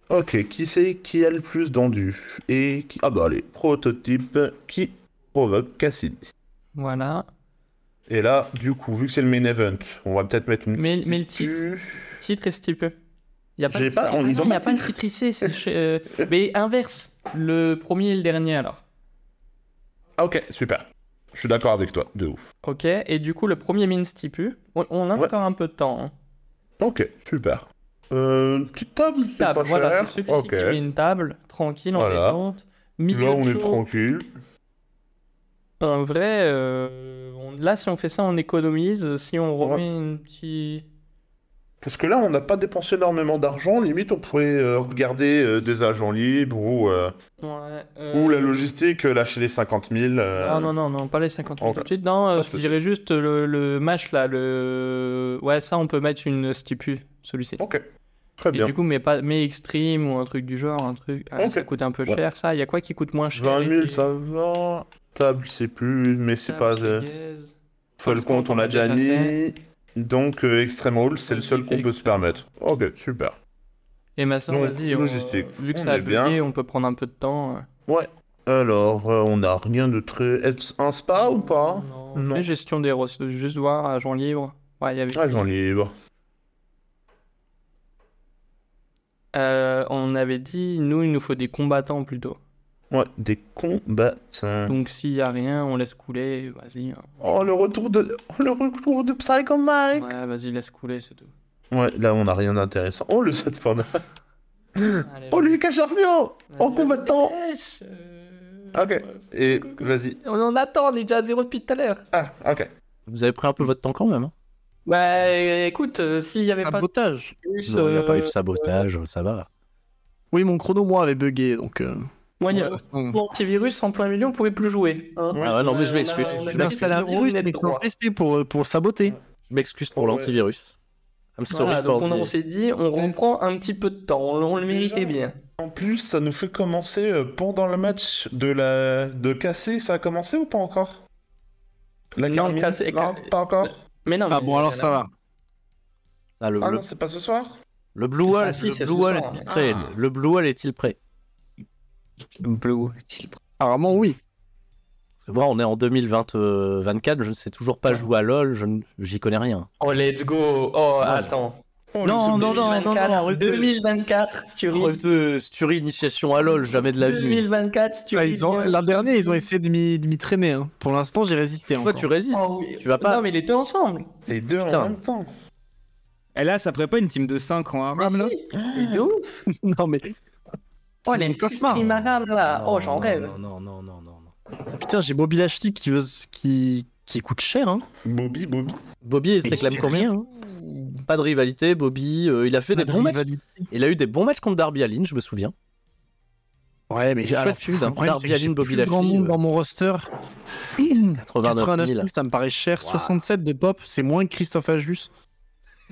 Ok, qui c'est qui a le plus d'endu Et qui... Ah bah allez, prototype qui provoque Cassidy. Voilà. Et là, du coup, vu que c'est le main event, on va peut-être mettre une... Mais, le titre, titre est stipu Il n'y a pas, de titre, pas, a pas ici, euh, mais inverse, le premier et le dernier alors. Ah, ok, super. Je suis d'accord avec toi, de ouf. Ok, et du coup, le premier main stipu, on, a encore un peu de temps. Hein. Ok, super. Euh, une petite table, petite table. voilà, c'est celui qui une table, tranquille, en voilà. détente. Là, on est tranquille. En vrai, euh, là, si on fait ça, on économise. Si on remet une petite. Parce que là, on n'a pas dépensé énormément d'argent. Limite, on pourrait euh, regarder des agents libres ou, ou la logistique, lâcher les 50 000. Ah, non, non, non, pas les 50 000 tout de suite. Non, je dirais juste le, le, match, là. Le... Ouais, ça, on peut mettre une stipule celui-ci. Ok. Très bien. Et du coup, mais pas mais extreme ou un truc du genre, un truc. Ah, okay. Ça coûte un peu cher, ça. Il y a quoi qui coûte moins cher 20 000, ça va. Table, c'est plus, mais c'est pas. le compte, euh, on l'a déjà mis. Donc, euh, Extreme Hall, c'est le seul qu'on peut se permettre. Ok, super. Et Masson, vas-y. Vu que ça a bugué, on peut prendre un peu de temps. Hein. Ouais. Alors, euh, on a rien de très. Un spa ou pas Non. gestion des ressources, juste voir agent libre. Ouais, il y avait. Agent libre. euh, on avait dit, nous, il nous faut des combattants plutôt. Ouais, des combattants. Donc s'il n'y a rien, on laisse couler, vas-y. Hein. Oh, le retour de, oh, le retour de Psycho Mike Ouais, vas-y, laisse couler, c'est tout. Ouais, là, on n'a rien d'intéressant. Oh, le 7 panda Oh, Lucas En combattant euh, Ok, et vas-y. On en attend, on est déjà à zéro depuis tout à l'heure. Ah, ok. Vous avez pris un peu votre temps quand même. Hein bah écoute, euh, s'il y avait pas de sabotage. il n'y a pas eu de euh, sabotage, ça va. Oui, mon chrono, moi, avait bugué, donc. Euh... mon antivirus en plein milieu, on pouvait plus jouer. Hein. ah non, mais je m'excuse. Je m'excuse pour euh, pour pour saboter. Je m'excuse pour l'antivirus. donc on, s'est dit, on reprend un petit peu de temps, on, le méritait bien. En plus, ça nous fait commencer pendant le match de la de casser. Ça a commencé ou pas encore La non, casser, non, pas encore. Mais non. Ah bon, alors ça va. Ah, le, ah non, c'est pas ce soir Le Blue Wall, est il prêt ah. le Blue Wall est-il prêt Le Blue est-il prêt Apparemment, oui. Parce que moi, on est en 2024, euh, je ne sais toujours pas jouer à LoL, je j'y connais rien. Oh, let's go Oh, attends non, non, non, non, non, 2024, Sturie Sturie, initiation à LOL, jamais de la vie. 2024, ah, Sturie. L'an dernier, ils ont essayé de m'y traîner. Hein. Pour l'instant, j'ai résisté. Toi, tu résistes. Oh, tu vas pas. Non, mais les deux ensemble. Les deux en même temps. Et là, ça ferait pas une team de 5 en Aram, là ah. Mais de ouf Non, mais. Oh, les petits Aram, là Oh, j'en rêve Non, non, non, non, non. Putain, j'ai Bobby Lashley qui, veut... qui... qui coûte cher, hein Bobby, Bobby Bobby, il réclame combien hein pas de rivalité. Bobby, euh, il a fait des bons Il a eu des bons matchs contre Darby Allin, je me souviens. Ouais, mais hein. Darby Allin, Bobby Lashley. grand monde dans mon roster. 89, 000. ça me paraît cher. 67 de pop, c'est moins que Christophe Ajus.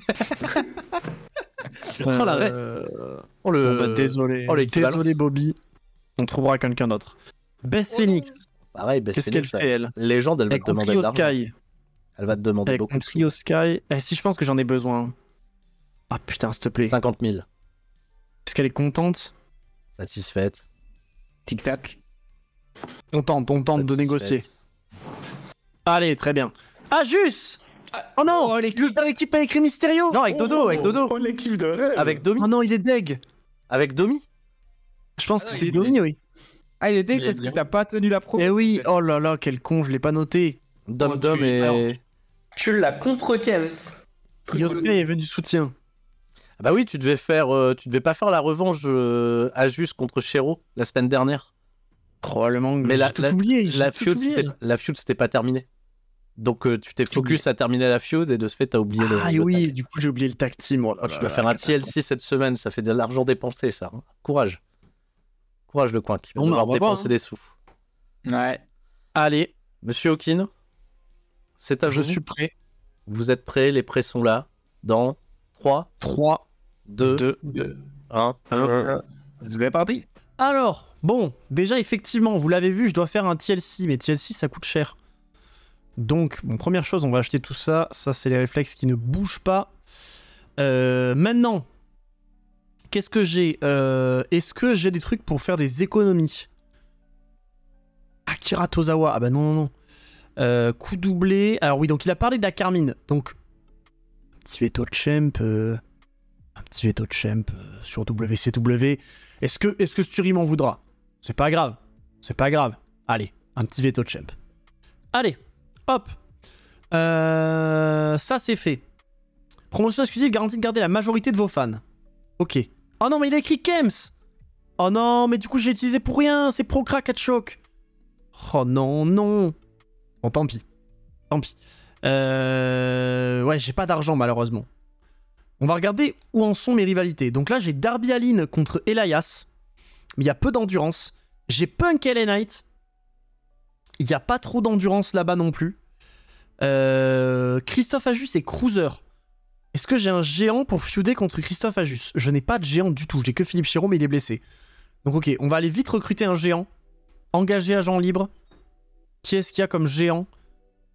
oh la euh... Oh le. Bah, désolé. Oh, désolé Bobby. On trouvera quelqu'un d'autre. Beth oh, Phoenix. Pareil, bah Beth Qu'est-ce qu'elle fait elle Les gens, elle me elle va te demander beaucoup. trio Sky. Eh, si je pense que j'en ai besoin. Ah putain, s'il te plaît. 50 000. Est-ce qu'elle est contente Satisfaite. Tic-tac. On tente, on tente de négocier. Allez, très bien. Ah, juste Oh non oh, L'équipe avec Mysterio Non, avec Dodo, avec Dodo Oh, l'équipe de rêve Avec Domi Oh non, il est deg Avec Domi Je pense que ah, c'est Domi, oui. Ah, il est deg parce qu'il que t'as pas tenu la promesse. Eh oui, oh là là, quel con, je l'ai pas noté. Dom oh, Dom et... Tu l'as contre Kems. Yosuke est venu soutien. Ah bah oui, tu devais faire, euh, tu devais pas faire la revanche euh, à juste contre Chéreau la semaine dernière. Probablement. Mais la, tout la, oublié, la, feud, c'était pas terminé. Donc euh, tu t'es focus à terminer la feud et de ce fait t'as oublié ah, le. Ah oui, du coup j'ai oublié le tag team. Oh tu dois faire un TLC cette semaine, ça fait de l'argent dépensé ça. Hein. Courage. Courage le coin qui va devoir bah, dépenser hein. des sous. Ouais. Allez, Monsieur Hawkins c'est à Je suis prêt. Vous êtes prêts, les prêts sont là. Dans 3, 3, 2, 2, 1, 1, Vous parti. Alors, bon, déjà effectivement, vous l'avez vu, je dois faire un TLC, mais TLC ça coûte cher. Donc, première chose, on va acheter tout ça. Ça, c'est les réflexes qui ne bougent pas. Euh, maintenant, qu'est-ce que j'ai euh, Est-ce que j'ai des trucs pour faire des économies Akira Tozawa. Ah bah non, non, non. Euh, coup doublé. Alors oui, donc il a parlé de la Carmine. Donc, un petit veto de champ. Euh, un petit veto de champ euh, sur WCW. Est-ce que, est -ce que Sturi m'en voudra C'est pas grave. C'est pas grave. Allez, un petit veto de champ. Allez, hop. Euh, ça, c'est fait. Promotion exclusive garantie de garder la majorité de vos fans. Ok. Oh non, mais il a écrit Kems Oh non, mais du coup, j'ai utilisé pour rien. C'est à Choc. Oh non, non tant pis. Tant pis. Euh, ouais, j'ai pas d'argent malheureusement. On va regarder où en sont mes rivalités. Donc là, j'ai Darby Allin contre Elias. Mais il y a peu d'endurance. J'ai Punk LA Knight. Il y a pas trop d'endurance là-bas non plus. Euh, Christophe Ajus et Cruiser. Est-ce que j'ai un géant pour feuder contre Christophe Ajus Je n'ai pas de géant du tout. J'ai que Philippe Chiron, mais il est blessé. Donc ok, on va aller vite recruter un géant. Engager agent libre. Qui est-ce qu'il y a comme géant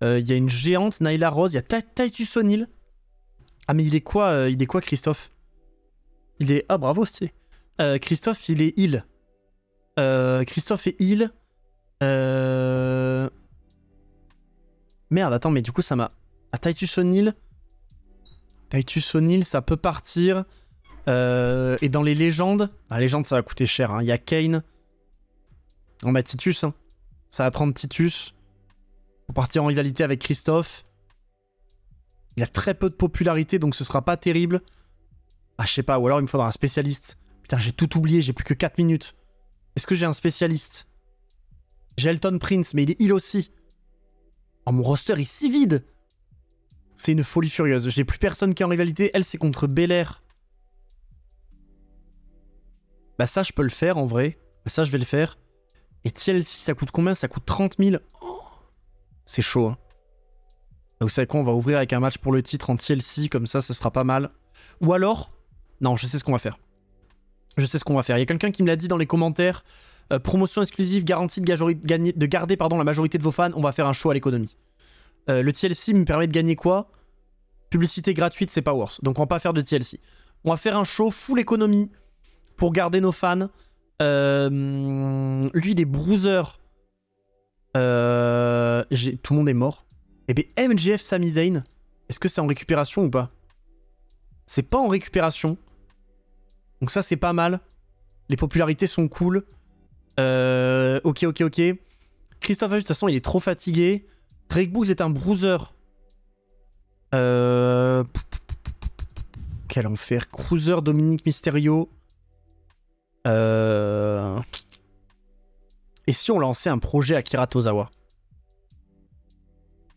euh, Il y a une géante, Naila Rose, il y a Titus O'Neill. Ah mais il est quoi, euh, il est quoi Christophe Il est... Ah bravo c'est... Euh, Christophe, il est il. Christophe est il. Merde, attends, mais du coup, ça m'a... Ah, Titus O'Neill Titus O'Neill, ça peut partir. et dans les légendes... Bah, La légende, ça va coûter cher. Hein. Il y a Kane. On oh, Titus. Hein. Ça va prendre Titus pour partir en rivalité avec Christophe. Il a très peu de popularité, donc ce sera pas terrible. Ah, je sais pas, ou alors il me faudra un spécialiste. Putain, j'ai tout oublié, j'ai plus que 4 minutes. Est-ce que j'ai un spécialiste J'ai Elton Prince, mais il est il aussi. Oh, mon roster est si vide C'est une folie furieuse. J'ai plus personne qui est en rivalité. Elle, c'est contre Belair. Bah ça, je peux le faire, en vrai. Bah ça, je vais le faire. Et TLC, ça coûte combien Ça coûte 30 000. c'est chaud. Hein. Ah, vous savez quoi On va ouvrir avec un match pour le titre en TLC. Comme ça, ce sera pas mal. Ou alors... Non, je sais ce qu'on va faire. Je sais ce qu'on va faire. Il y a quelqu'un qui me l'a dit dans les commentaires. Euh, promotion exclusive garantie de, gagner, de garder pardon, la majorité de vos fans. On va faire un show à l'économie. Euh, le TLC me permet de gagner quoi Publicité gratuite, c'est pas worse. Donc on va pas faire de TLC. On va faire un show full économie pour garder nos fans. Euh, lui, il est bruiser. Euh, tout le monde est mort. Et eh bien, MGF est-ce que c'est en récupération ou pas C'est pas en récupération. Donc ça, c'est pas mal. Les popularités sont cool. Euh, ok, ok, ok. Christophe, de toute façon, il est trop fatigué. Rick est un bruiser. Quel enfer. Cruiser, Dominique Mysterio. Euh... Et si on lançait un projet à Tozawa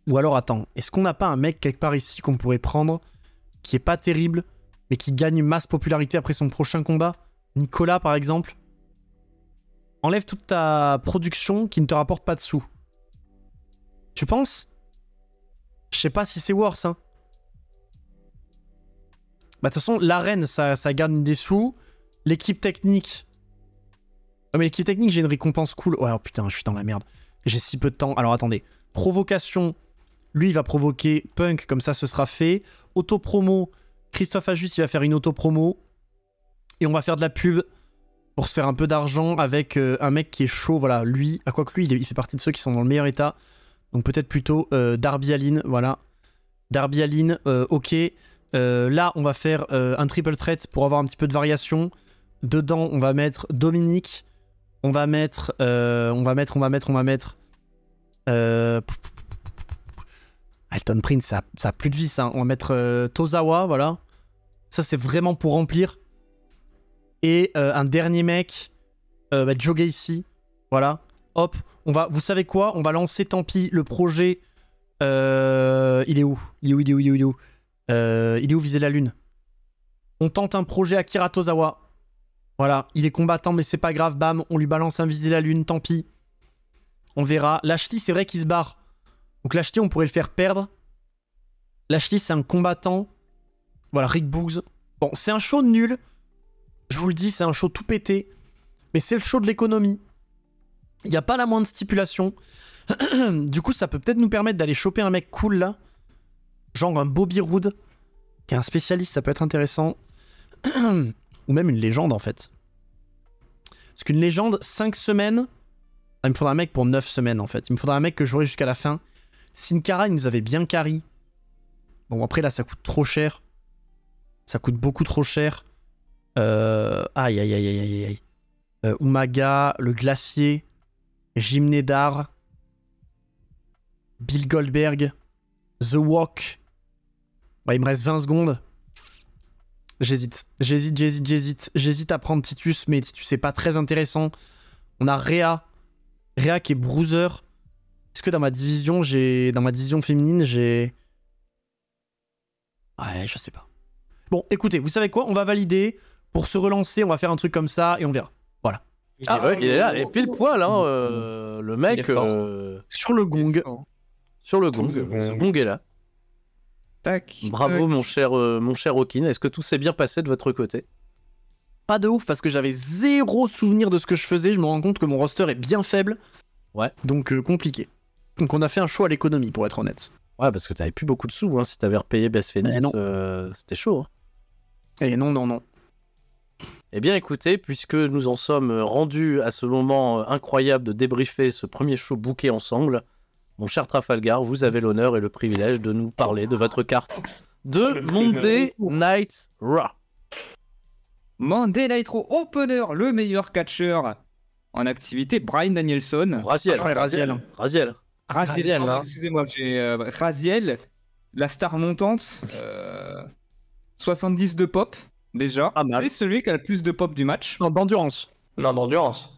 Ou alors attends, est-ce qu'on n'a pas un mec quelque part ici qu'on pourrait prendre, qui est pas terrible, mais qui gagne masse popularité après son prochain combat Nicolas par exemple Enlève toute ta production qui ne te rapporte pas de sous. Tu penses Je sais pas si c'est worse. Hein. Bah de toute façon, l'arène, ça, ça gagne des sous. L'équipe technique. mais l'équipe technique, j'ai une récompense cool. Ouais, oh, putain, je suis dans la merde. J'ai si peu de temps. Alors attendez. Provocation. Lui, il va provoquer Punk, comme ça, ce sera fait. Auto-promo. Christophe Ajus, il va faire une auto-promo. Et on va faire de la pub pour se faire un peu d'argent avec euh, un mec qui est chaud. Voilà, lui, à quoi que lui, il fait partie de ceux qui sont dans le meilleur état. Donc peut-être plutôt euh, Darby Allin, voilà. Darby Allin, euh, ok. là, on va faire un triple threat pour avoir un petit peu de variation. Dedans, on va mettre Dominique. On va mettre, euh, on va mettre, on va mettre, on va mettre. Euh... Prince, ça, ça a plus de vie, ça. Hein. On va mettre euh, Tozawa, voilà. Ça, c'est vraiment pour remplir. Et euh, un dernier mec, bah, ici, voilà. Hop, on va, vous savez quoi On va lancer, tant pis, le projet. il est où Il est où Il est où Il est où Il est où, il est où Viser la Lune. On tente un projet Akira Tozawa. Voilà, il est combattant, mais c'est pas grave, bam, on lui balance un visé la lune, tant pis. On verra. Lachti, c'est vrai qu'il se barre. Donc Lachti, on pourrait le faire perdre. Lachti, c'est un combattant. Voilà, Rick Boogs. Bon, c'est un show nul. Je vous le dis, c'est un show tout pété. Mais c'est le show de l'économie. Il n'y a pas la moindre stipulation. du coup, ça peut peut-être nous permettre d'aller choper un mec cool là. Genre un Bobby Roode, qui est un spécialiste, ça peut être intéressant. Ou même une légende en fait. Parce qu'une légende, 5 semaines, ah, il me faudra un mec pour 9 semaines en fait. Il me faudra un mec que j'aurai jusqu'à la fin. Sinkara, il nous avait bien carry. Bon, après là, ça coûte trop cher. Ça coûte beaucoup trop cher. Euh... Aïe, aïe, aïe, aïe, aïe, euh, Umaga, le glacier, d'art Bill Goldberg, The Walk. il me reste 20 secondes. J'hésite, j'hésite, j'hésite, j'hésite. J'hésite à prendre Titus, mais Titus c'est pas très intéressant. On a Rhea Rhea qui est bruiser. Est-ce que dans ma division, j'ai. Dans ma division féminine, j'ai. Ouais, je sais pas. Bon, écoutez, vous savez quoi On va valider. Pour se relancer, on va faire un truc comme ça et on verra. Voilà. ah, il est là, il est pile poil, hein, euh, le mec. Euh, sur le gong. Sur le gong. Le gong est là. Bravo, mon cher, euh, mon cher Okin. Est-ce que tout s'est bien passé de votre côté Pas de ouf, parce que j'avais zéro souvenir de ce que je faisais. Je me rends compte que mon roster est bien faible. Ouais. Donc, euh, compliqué. Donc, on a fait un choix à l'économie, pour être honnête. Ouais, parce que t'avais plus beaucoup de sous. Hein. Si t'avais repayé Bess Phoenix, eh euh, c'était chaud. Et hein. eh non, non, non. Eh bien, écoutez, puisque nous en sommes rendus à ce moment incroyable de débriefer ce premier show bouquet ensemble, mon cher Trafalgar, vous avez l'honneur et le privilège de nous parler de votre carte de Monday Night Raw. Monday Night Raw, opener, le meilleur catcheur en activité, Brian Danielson. Raziel. Raziel. Raziel. Raziel, hein. excusez-moi, j'ai euh, Raziel, la star montante, euh, 70 de pop déjà. c'est celui qui a le plus de pop du match. Non, d'endurance. Non, d'endurance.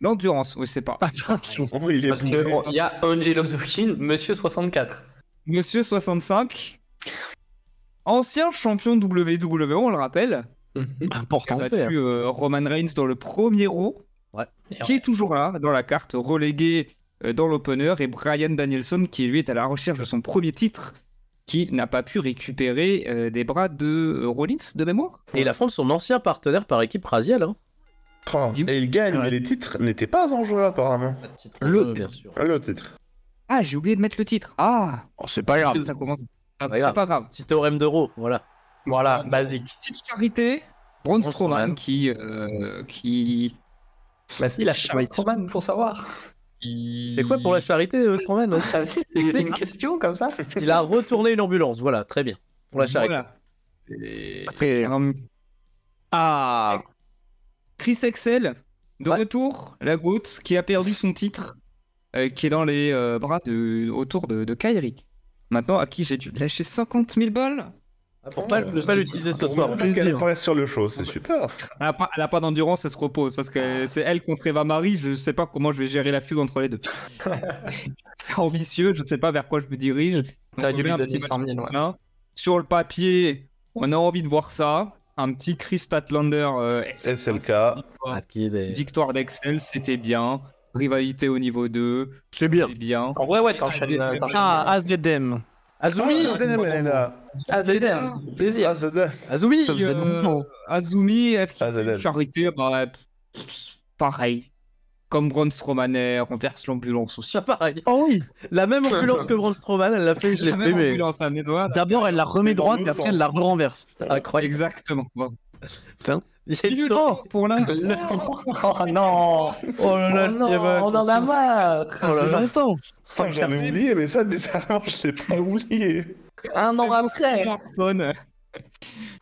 L'endurance, oui, c'est pas. il Parce y a Angelo Dawkins, monsieur 64. Monsieur 65, ancien champion WWE, on le rappelle. Mhm. Important. Il a battu euh, Roman Reigns dans le premier round, qui est toujours là, dans la carte, relégué euh, dans l'opener, et Brian Danielson, qui lui est à la recherche de son premier titre, qui n'a pas pu récupérer euh, des bras de Rollins, de mémoire. Et il affronte son ancien partenaire par équipe Raziel. Hein. Oh, et il gagne, mais les titres n'étaient pas en jeu apparemment. Le... Bien sûr. Ah, le titre. Ah, j'ai oublié de mettre le titre. Ah oh, C'est pas grave. Ça ah, c'est pas grave. Petit théorème d'euro, voilà. Voilà, basique. Petite charité, Braun Strowman qui. Il euh, qui... Bah, Strowman pour savoir. Il... C'est quoi pour la charité, euh, Strowman ah, C'est une question comme ça Il a retourné une ambulance, voilà, très bien. Pour la charité. Après, Ah Chris Excel, de retour, la goutte qui a perdu son titre, euh, qui est dans les euh, bras autour de, de Kyrie. Maintenant, à qui j'ai dû lâcher 50 000 balles ah euh, pour pas, pas l'utiliser ce soir. Elle sur le show, c'est super. Elle n'a pas, d'endurance, elle se repose. Parce que c'est elle contre Eva Marie, je ne sais pas comment je vais gérer la fugue entre les deux. c'est ambitieux, je ne sais pas vers quoi je me dirige. Sur le papier, on a envie de voir ça un petit Chris Tatlander, euh, SLK, ah, Victoire, d'Excel, c'était bien. Rivalité au niveau 2, c'est bien. Ouais, ouais, t'enchaînes. Ah, AZM. Azumi ah, ah, AZUMI plaisir. Euh, Azumi, Azumi, FK, charité, bah, pareil comme Braun Strowman, on verse l'ambulance aussi. Ah, pareil. Oh oui La même ambulance que Braun Strowman, elle l'a fait, je l'ai fait. Mais... D'abord, elle la remet droite, et après, elle la renverse. Incroyable. Exactement. Putain. Il y a du temps pour là. oh non Oh là là, c'est oh non, on en a marre Oh là là Putain, j'avais oublié, mais ça, bizarrement, je l'ai pas oublié. Un an après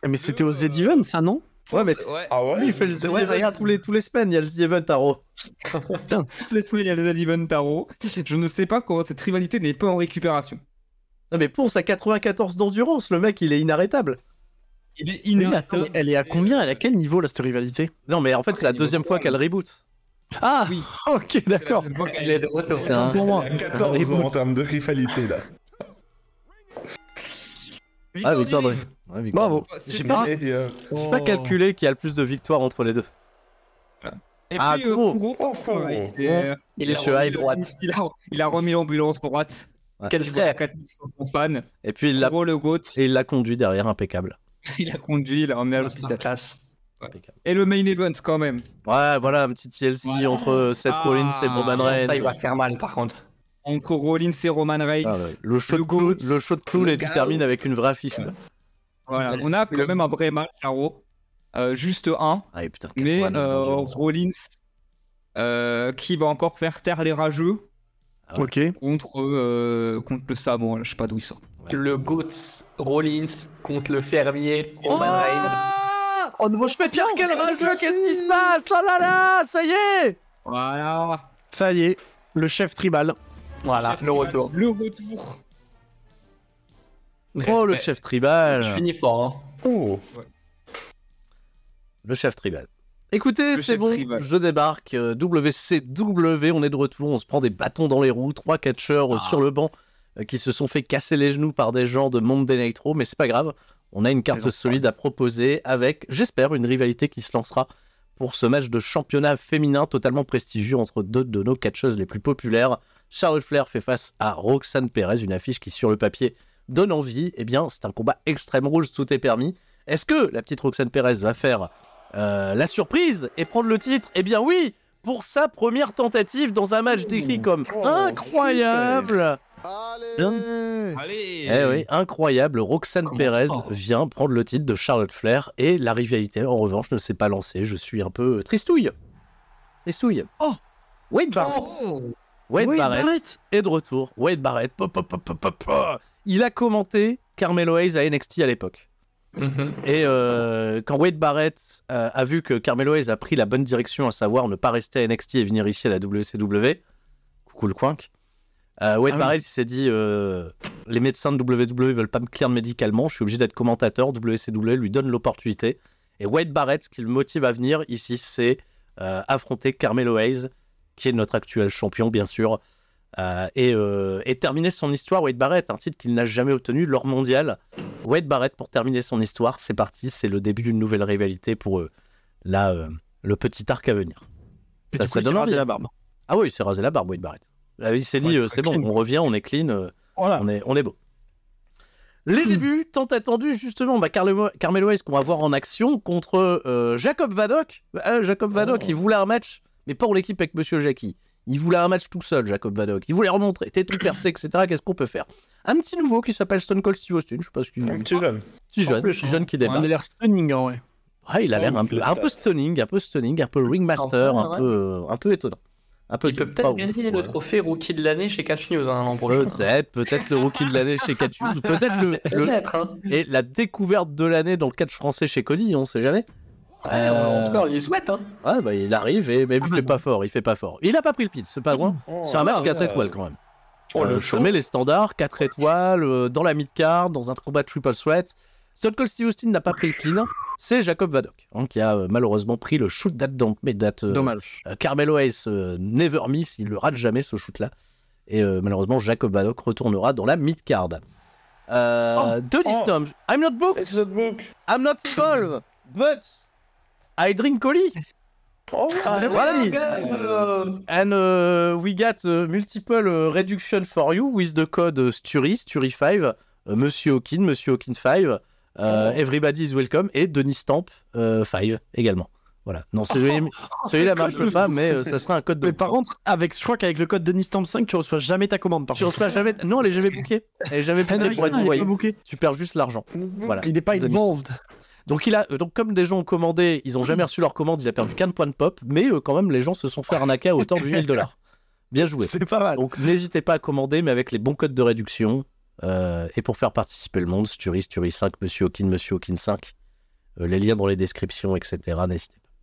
Mais c'était aux Z-Event, ça, non Ouais, mais Ah ouais, il fait le ouais, regarde, tous les, tous les semaines, il y a le Event Tarot. toutes les semaines, il y a le Z Event Tarot. Je ne sais pas comment cette rivalité n'est pas en récupération. Non, mais pour sa 94 d'endurance, le mec, il est inarrêtable. Il est inarrêtable. elle est à combien Elle est à quel niveau, là, cette rivalité Non, mais en fait, c'est la deuxième fois qu'elle reboot. Ah oui. Ok, d'accord. Il est de 14 C'est un, bon. en termes de rivalité, là ah, Victor Ouais, Bravo. J'ai pas, euh. oh. pas calculé qu'il y a le plus de victoires entre les deux. Et ah, puis, Kuro, Kuro, enfin. il, a remis, droite. Il, a, remis l'ambulance droite. Ouais. Quel frère Et puis il l'a le goat. Et il l'a conduit derrière impeccable. il l'a conduit, il l'a emmené à ah, l'hôpital. classe. Et le main event quand même. Ouais, voilà, un petit TLC entre Seth Rollins et ah. Roman Reigns. Ça, il va faire mal par contre entre Rollins et Roman Reigns. Ah, le show de et tu termines avec une vraie fiche Voilà, on a quand même un vrai match à euh, juste un. Ah, putain, mais euh, Rollins euh, qui va encore faire taire les rageux. Ah, ok. Contre, contre le Samoan, je sais pas d'où il sort. Le Goats Rollins contre le fermier Roman oh Reigns. Oh, nouveau champion, quel rageux, qu'est-ce qui se passe Là, là, là, ça y est Voilà. Ça y est, le chef tribal. Le retour. Le retour. Oh, le chef tribal. Je finis fort. Hein. Oh. Le chef tribal. Écoutez, c'est bon, je débarque. WCW, euh, on est de retour. On se prend des bâtons dans les roues. Trois catcheurs euh, ah. sur le banc euh, qui se sont fait casser les genoux par des gens de Monde Night mais c'est pas grave. On a une carte solide à proposer avec, j'espère, une rivalité qui se lancera pour ce match de championnat féminin totalement prestigieux entre deux de nos catcheuses les plus populaires. Charlotte Flair fait face à Roxane Perez, une affiche qui sur le papier donne envie. Eh bien, c'est un combat extrême rouge, tout est permis. Est-ce que la petite Roxane Perez va faire euh, la surprise et prendre le titre Eh bien oui, pour sa première tentative dans un match décrit oh, comme oh, oh, incroyable. Allez, Eh oui, incroyable. Roxane Perez vient prendre le titre de Charlotte Flair et la rivalité en revanche ne s'est pas lancée. Je suis un peu tristouille. Tristouille. Oh, wait, oh. Wade, Barrett, est de retour. Wade Barrett, il a commenté Carmelo Hayes à NXT à l'époque. Mhm. Et euh, quand Wade Barrett euh, a, vu que Carmelo Hayes a pris la bonne direction, à savoir ne pas rester à NXT et venir ici à la WCW, coucou le coinque, euh, Wade ah Barrett s'est dit les médecins de WWE veulent pas me clear médicalement, je suis obligé d'être commentateur, WCW lui donne l'opportunité. Et Wade Barrett, ce qui le motive à venir ici, c'est affronter Carmelo Hayes qui est notre actuel champion, bien sûr, euh, euh, et, terminer son histoire, Wade Barrett, un titre qu'il n'a jamais obtenu, l'or mondial. Wade Barrett, pour terminer son histoire, c'est parti, c'est le début d'une nouvelle rivalité pour euh, le petit arc à venir. ça, la barbe. Ah oui, il s'est rasé la barbe, Wade Barrett. Ah, il s'est dit, c'est bon, on revient, on est clean, on, est, on est beau. Les hmm. débuts tant attendus, justement, bah, Carmelo Hayes qu'on va voir en action contre Jacob Vadoc. Jacob Vadoc, oh. il voulait un match mais pas pour l'équipe avec Monsieur Jackie. Il voulait un match tout seul, Jacob Vanhoek. Il voulait remontrer, t'es tout percé, etc. Qu'est-ce qu'on peut faire Un petit nouveau qui s'appelle Stone Cold Steve Austin, je sais pas ce qu'il Un petit jeune. Petit jeune, petit jeune qui démarre. Il a l'air stunning, en hein, vrai. Ouais, il a l'air un, peu, un peu stunning, un peu stunning, un peu ringmaster, un peu, euh, un peu étonnant. Un il peut peut-être gagner le trophée rookie de l'année chez Catch News hein, l'an prochain. Peut-être, peut-être le rookie de l'année chez Catch News, peut-être le, peut-être, le... Hein. et la découverte de l'année dans le catch français chez Cody, on ne sait jamais en euh, tout cas, il souhaite. Hein. Ouais, bah, il arrive, et, mais il ah, fait bah, pas fort, il fait pas fort. Il a pas pris le pin, c'est pas loin. Oh, c'est un match 4 étoiles euh, quand même. On oh, le euh, les standards, 4 étoiles, dans la mid-card, dans un combat triple sweat. Stone Cold Steve Austin n'a pas pris le pin, c'est Jacob Vadoc, hein, qui a malheureusement pris le shoot date dans mais date. Dommage. Carmelo Hayes never miss, il le rate jamais ce shoot là. Et malheureusement, Jacob Vadoc retournera dans la mid card. Euh, oh, oh. I'm not booked. I'm not involved. But I drink Oli. Oh, ah, And uh, we got uh, multiple uh, reduction for you with the code Sturi, Sturi5, Monsieur Hawkins, Monsieur Hawkins 5, Everybody is welcome et Denis Stamp 5 également. Voilà. Non, celui-là marche pas, mais euh, ça sera un code de. Mais par contre, avec, je crois qu'avec le code Denis Stamp 5, tu reçois jamais ta commande. Par tu reçois jamais. Non, elle est jamais bookée. Elle est jamais ah, bookée Tu perds juste l'argent. Mm-hmm. Voilà. Il n'est pas involved. Donc, il a, euh, donc comme des gens ont commandé, ils n'ont jamais hmm. reçu leur commande, il a perdu qu'un point de pop, mais euh, quand même, les gens se sont fait arnaquer à autant de 1000 dollars. Bien joué. C'est pas mal. Donc n'hésitez pas à commander, mais avec les bons codes de réduction. Euh, et pour faire participer le monde, Sturis, Sturis 5, Monsieur Okin, Monsieur okin 5, les liens dans les descriptions, etc. N'hésitez pas.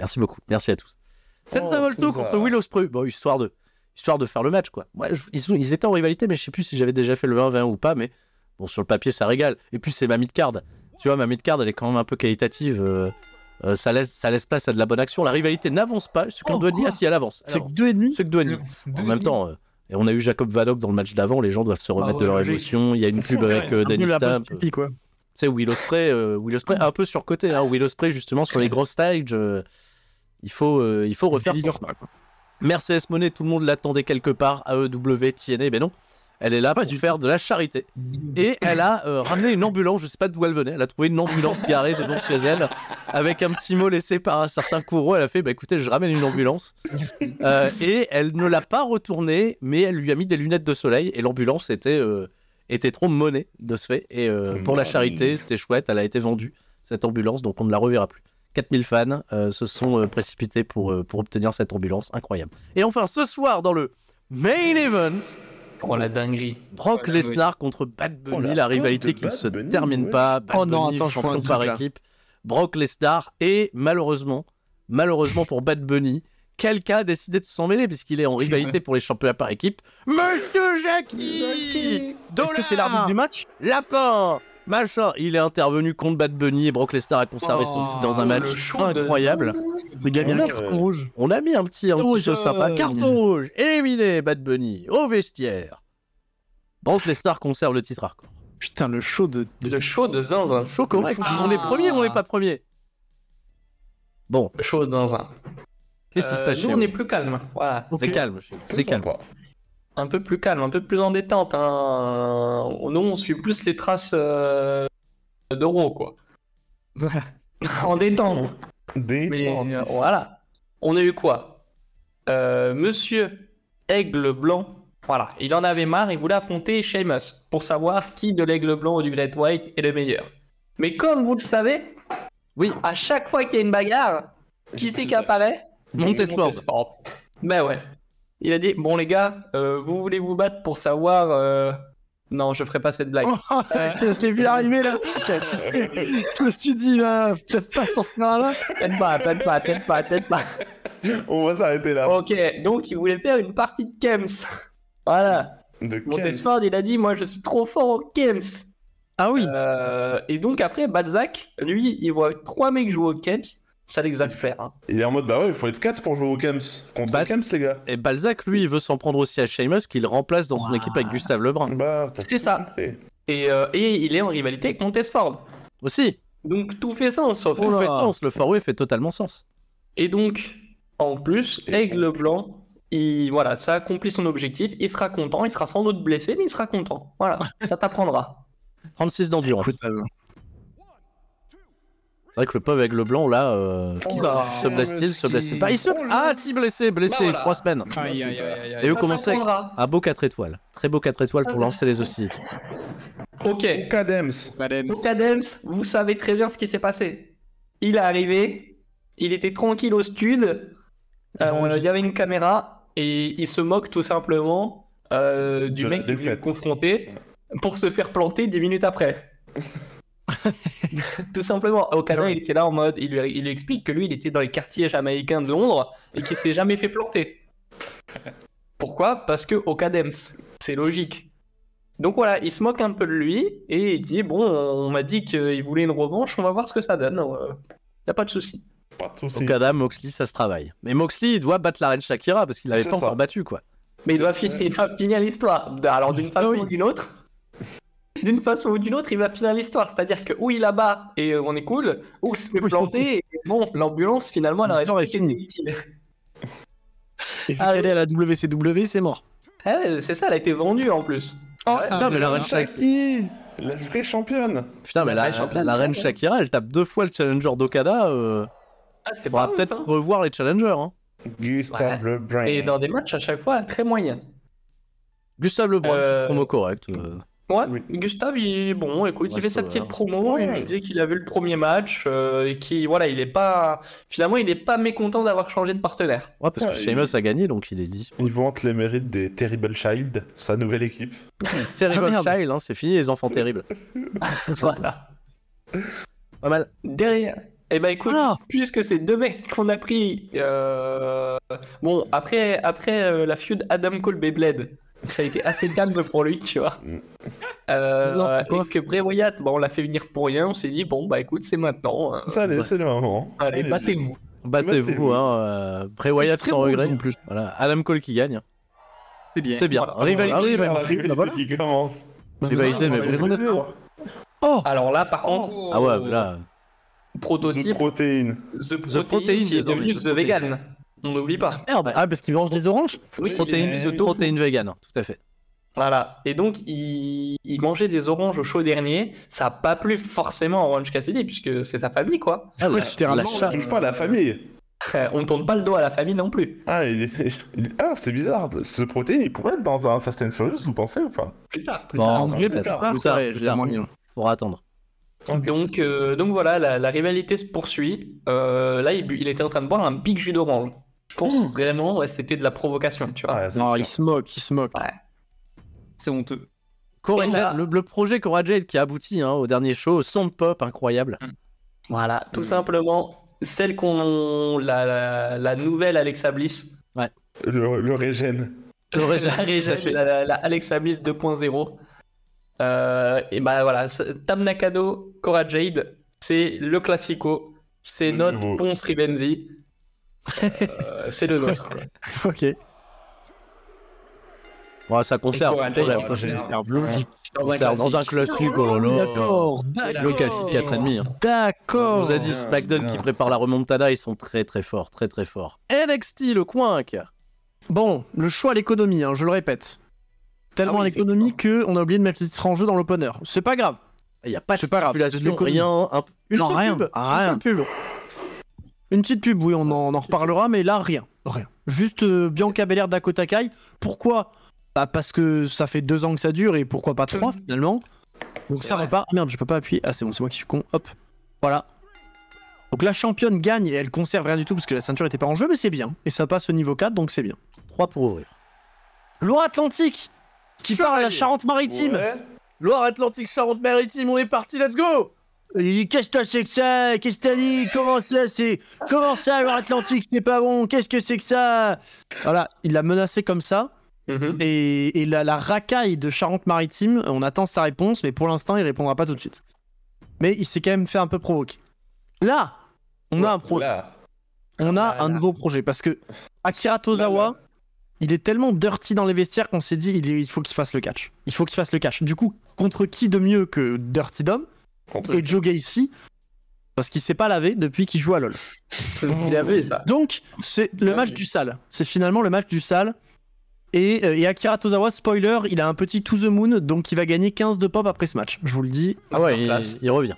Merci beaucoup. Merci à tous. Senza oh, Volto contre Willow Bon, histoire de, histoire de faire le match, quoi. Ouais, ils, étaient en rivalité, mais je sais plus si j'avais déjà fait le 1-20 ou pas, mais bon, sur le papier, ça régale. Et puis, c'est ma mid-card. Tu vois, ma mid-card, elle est quand même un peu qualitative. Euh, euh, ça, laisse, ça laisse place à de la bonne action. La rivalité n'avance pas. Ce qu'on oh, doit dire, si elle avance. C'est que 2,5 C'est que 2,5. En même temps, euh, on a eu Jacob Vadoc dans le match d'avant. Les gens doivent se remettre bah de leur émotion. Il y a une pub avec euh, Danny C'est Will Ospreay, Will Ospreay un peu surcoté. Hein. Will Ospreay, justement, sur les gros stages, il, faut, il faut refaire son Mercedes Monet, tout le monde l'attendait quelque part. AEW, TNA, mais non. Elle est là pas pour faire de la charité. Et elle a euh, ramené une ambulance, je sais pas d'où elle venait, elle a trouvé une ambulance garée devant chez elle, avec un petit mot laissé par un certain courroux. Elle a fait, bah écoutez, je ramène une ambulance. Euh, et elle ne l'a pas retournée, mais elle lui a mis des lunettes de soleil, et l'ambulance était, euh, était trop monnaie de ce fait. Et pour la mmh. charité, c'était chouette, elle a été vendue, cette ambulance, donc on ne la reverra plus. 4000 fans se sont précipités pour, pour obtenir cette ambulance, incroyable. Et enfin, ce soir, dans le main event... Oh la dinguerie. Brock Lesnar contre Bad Bunny, oh, la, rivalité qui ne se termine pas. Bad oh Bunny, non, attends, champion par équipe. Brock Lesnar et malheureusement, malheureusement pour Bad Bunny, quelqu'un a décidé de s'en mêler puisqu'il est en rivalité pour les championnats par équipe. Monsieur Jackie Est-ce que c'est l'arbitre du match Lapin machin. Il est intervenu contre Bad Bunny et Brock Lesnar a conservé son titre dans un oh, match incroyable. On, a, mis un petit, un euh, sympa. Carton rouge, éliminé Bad Bunny au vestiaire. Brock Lesnar conserve le titre hardcore. Putain, le show de. Le show de zinzin. Show correct. On est premier ou on n'est pas premier Bon. Le show de zinzin. Qu'est-ce qui se euh, passe Nous, on est plus calme. C'est calme. C'est calme un peu plus calme, un peu plus en détente. Hein. Nous, on suit plus les traces euh, d'Euro, quoi. Voilà. en détente. détente. Euh, voilà. On a eu quoi euh, Monsieur Aigle Blanc. Voilà, il en avait marre, il voulait affronter Sheamus pour savoir qui de l'aigle blanc ou du Red White est le meilleur. Mais comme vous le savez, oui, à chaque fois qu'il y a une bagarre, qui c'est qui apparaît Montez Ben ouais. Il a dit Bon, les gars, euh, vous voulez vous battre pour savoir. Euh, non, je ferai pas cette blague. Je l'ai vu arriver là. je me suis dit, là, peut-être pas sur ce là Peut-être pas, peut-être pas, peut-être pas, pas. On va s'arrêter là. Ok, donc il voulait faire une partie de Kems. voilà. De Montesford, il a dit Moi, je suis trop fort au Kems. Ah oui. Euh, et donc après, Balzac, lui, il voit trois mecs jouer au Kems ça l'exaspère. Hein. Il est en mode bah ouais, il faut être 4 pour jouer au Camps. Contre bah, Camps, les gars. Et Balzac, lui, il veut s'en prendre aussi à Sheamus, qu'il remplace dans son équipe avec Gustave Lebrun. Bah, c'est ça. Et, euh, et, il est en rivalité avec Ford. Aussi. Donc tout fait sens. Tout fait sens. Le forward fait totalement sens. Et donc, en plus, Aigle Blanc, il, voilà, ça accomplit son objectif. Il sera content. Il sera sans doute blessé, mais il sera content. Voilà, ça t'apprendra. 36 d'endurance. Euh, vrai que le pauvre avec le blanc, là, euh, oh, bah, oh, se blesse-t-il, se blesse-t-il pas Il se... Oh, ah, si, blessé, blessé, trois semaines. Et eux commençaient à beau 4 étoiles. Très beau 4 étoiles pour lancer les hostilités. Ok. Cadems. vous savez très bien ce qui s'est passé. Il est arrivé, il était tranquille au stud, euh, On il y avait une caméra, et il se moque tout simplement euh, du mec qui est confronté pour se faire planter 10 minutes après. Tout simplement. au il était là en mode, il lui, explique que lui, il était dans les quartiers jamaïcains de Londres et qu'il s'est jamais fait planter. Pourquoi Parce que Okadems. C'est logique. Donc voilà, il se moque un peu de lui et il dit Bon, on m'a dit qu'il voulait une revanche, on va voir ce que ça donne. il euh, Y a pas de souci. Pas de Okada, Moxley, ça se travaille. Mais Moxley, il doit battre la reine Shakira parce qu'il l'avait pas encore battu, quoi. Mais il doit, finir, l'histoire. Alors d'une façon ou d'une autre d'une façon ou d'une autre, il va finir l'histoire. C'est-à-dire que ou il bas et euh, on est cool, ou il se fait planter et bon, l'ambulance finalement elle reste est finie. ah, à la WCW, c'est mort. Ah c'est ça, elle a été vendue en plus. Oh, mais la reine ah, Shakira, la vraie championne. Putain, mais la, reine Shakira, elle tape deux fois le challenger d'Okada. Euh, ah, c'est Faudra peut-être hein. revoir les challengers. Hein. Gustave Lebrun. Et dans des matchs à chaque fois très moyen. Gustave Lebrun, euh, promo correct. Ouais, Gustave, il... bon, écoute, il fait sa petite promo, il dit qu'il a vu le premier match euh, et qui, voilà, il est pas, finalement, il est pas mécontent d'avoir changé de partenaire. Ouais, parce que Seamus a gagné, donc il est dit. Il vante les mérites des Terrible Child, sa nouvelle équipe. terrible ah, Child, hein, c'est fini les enfants terribles. voilà. Pas mal. Derrière. Eh ben écoute, ah. puisque c'est deux mecs qu'on a pris, euh, bon après après euh, la feud Adam Cole Beyblade ça a été assez calme pour lui, tu vois. Mm. Euh, non, quoi que on l'a fait venir pour rien, on s'est dit, bon, bah écoute, c'est maintenant. Hein. ça allez, c'est le moment. Allez, battez-vous. Battez-vous, hein. Euh, Wyatt sans regret. plus. Voilà. Adam Cole qui gagne. C'est bien. C'est bien. Rivalité, ah Rivalité, qui commence. Bah, rivalité, mais raison Wyatt Oh Alors là, par oh. contre. Ah ouais, euh, là. Prototype. The Protein. The Protein, qui est devenu The Vegan. On n'oublie pas. Ah, ah, parce qu'il mange des oranges Oui, protéines, vegan, tout à fait. Voilà. Et donc, il, mangeait des oranges au show dernier. Ça n'a pas plu forcément à Orange Cassidy, puisque c'est sa famille, quoi. Ah, ouais, littéralement, on touche pas à la famille. Euh, on tourne pas le dos à la famille non plus. Ah, ah, c'est bizarre. Ce protéine, il pourrait être dans un Fast and Furious, vous pensez ou pas Plus tard, plus tard. plus, tard, plus tard, Pour attendre. Donc, euh, donc voilà, la, rivalité se poursuit. Euh, là, il, il était en train de boire un big jus d'orange. Je pense hmm. vraiment, c'était de la provocation, tu vois. Ah, non, il se moque, il se moque. C'est honteux. Le, projet Cora Jade qui a abouti hein, au dernier show, son pop incroyable. Hmm. Voilà, tout hmm. simplement, celle qu'on. La, nouvelle Alexa Bliss. Ouais. Le, le Régène. Le la, Alexa Bliss 2.0. Euh, et bah voilà, Tam Nakano, Cora Jade, c'est le classico. C'est notre Ponce Ribenzi. Euh, c'est le nôtre. ok. Euh, bon, ça conserve. Dans un classique, oh là D'accord, d'accord. 4,5. D'accord. vous a dit, SmackDown qui prépare la remontada, ils sont très très forts, très très forts. NXT, le coinque. Bon, le choix à l'économie, hein, je le répète. Tellement à ah l'économie qu'on a oublié de mettre le titre en jeu dans l'opener. C'est pas grave. Il n'y a pas de stipulation, rien. Un... Une non, rien. Pub. rien. Une petite pub, oui, on en, reparlera, mais là, rien. Rien. Juste euh, Bianca Belair, Dakota Pourquoi bah, Parce que ça fait deux ans que ça dure et pourquoi pas trois finalement. Donc ça repart. pas. Ah, merde, je peux pas appuyer. Ah, c'est bon, c'est moi qui suis con. Hop. Voilà. Donc la championne gagne et elle conserve rien du tout parce que la ceinture n'était pas en jeu, mais c'est bien. Et ça passe au niveau 4, donc c'est bien. 3 pour ouvrir. Loire Atlantique qui part à la Charente-Maritime. Loire Atlantique, Charente-Maritime, on est parti, let's go il dit, Qu'est-ce que c'est que ça Qu'est-ce que t'as dit Comment ça c'est Comment ça l'heure Atlantique c'est pas bon Qu'est-ce que c'est que ça Voilà, il l'a menacé comme ça. Mhm. Et, la, racaille de Charente-Maritime, on attend sa réponse, mais pour l'instant, il répondra pas tout de suite. Mais il s'est quand même fait un peu provoquer. Là, on a un projet. On a ah un nouveau projet parce que Akira Tozawa, il est tellement dirty dans les vestiaires qu'on s'est dit il, faut qu'il fasse le catch. Il faut qu'il fasse le catch. Du coup, contre qui de mieux que Dirty Dom et Joe parce qu'il s'est pas lavé depuis qu'il joue à LoL. Donc c'est le ah match du sale. C'est finalement le match du sale. Et, euh, et, Akira Tozawa, spoiler, il a un petit to the moon, donc il va gagner 15 de pop après ce match. Je vous le dis. Ah ouais, il, revient.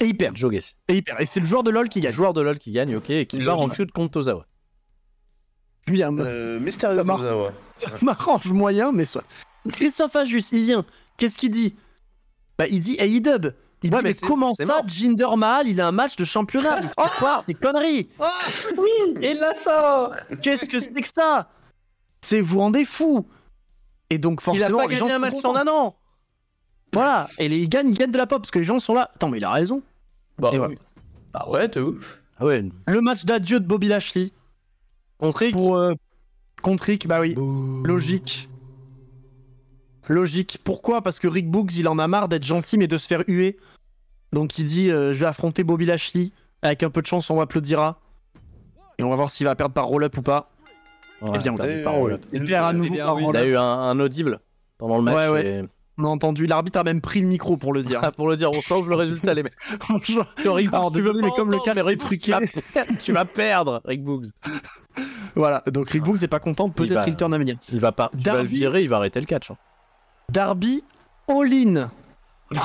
Et il perd. Et il Et c'est le joueur de LoL qui gagne. Le joueur de LoL qui gagne, ok, et qui en feud contre Tozawa. Bien. Euh, mystérieux Tozawa. M'arrange moyen, mais soit. Christophe Ajus, il vient. Qu'est-ce qu'il dit bah, il dit Dub. E il dit, mais, comment ça, Jinder Mahal, il a un match de championnat C'est oh quoi C'est connerie oh Oui Et là, sort Qu'est-ce que c'est que ça C'est vous rendez fous. Et donc, forcément, il a pas gagné un match en un an Voilà Et il, gagne, de la pop, parce que les gens sont là. Attends, mais il a raison Bah, ouais, bah ouais t'es ouf ah Le match d'adieu de Bobby Lashley. Contre Pour, euh, Contre bah oui. Logique. Logique. Pourquoi Parce que Rick Boogs, il en a marre d'être gentil mais de se faire huer. Donc il dit euh, Je vais affronter Bobby Lashley. Avec un peu de chance, on m'applaudira. Et on va voir s'il va perdre par roll-up ou pas. eh bien, on l'a par roll-up. Eh il perd à nouveau par roll-up. Il a eu un, audible pendant le match. On a entendu, l'arbitre a même pris le micro pour le dire. pour le dire, on change le résultat, les mecs. on mais comme le cas tu vas perdre, Rick Boogs. voilà, donc Rick Boogs n'est pas content, peut-être qu'il tourne à Il va pas, le virer, il va arrêter le catch. Hein. Darby All-In oh,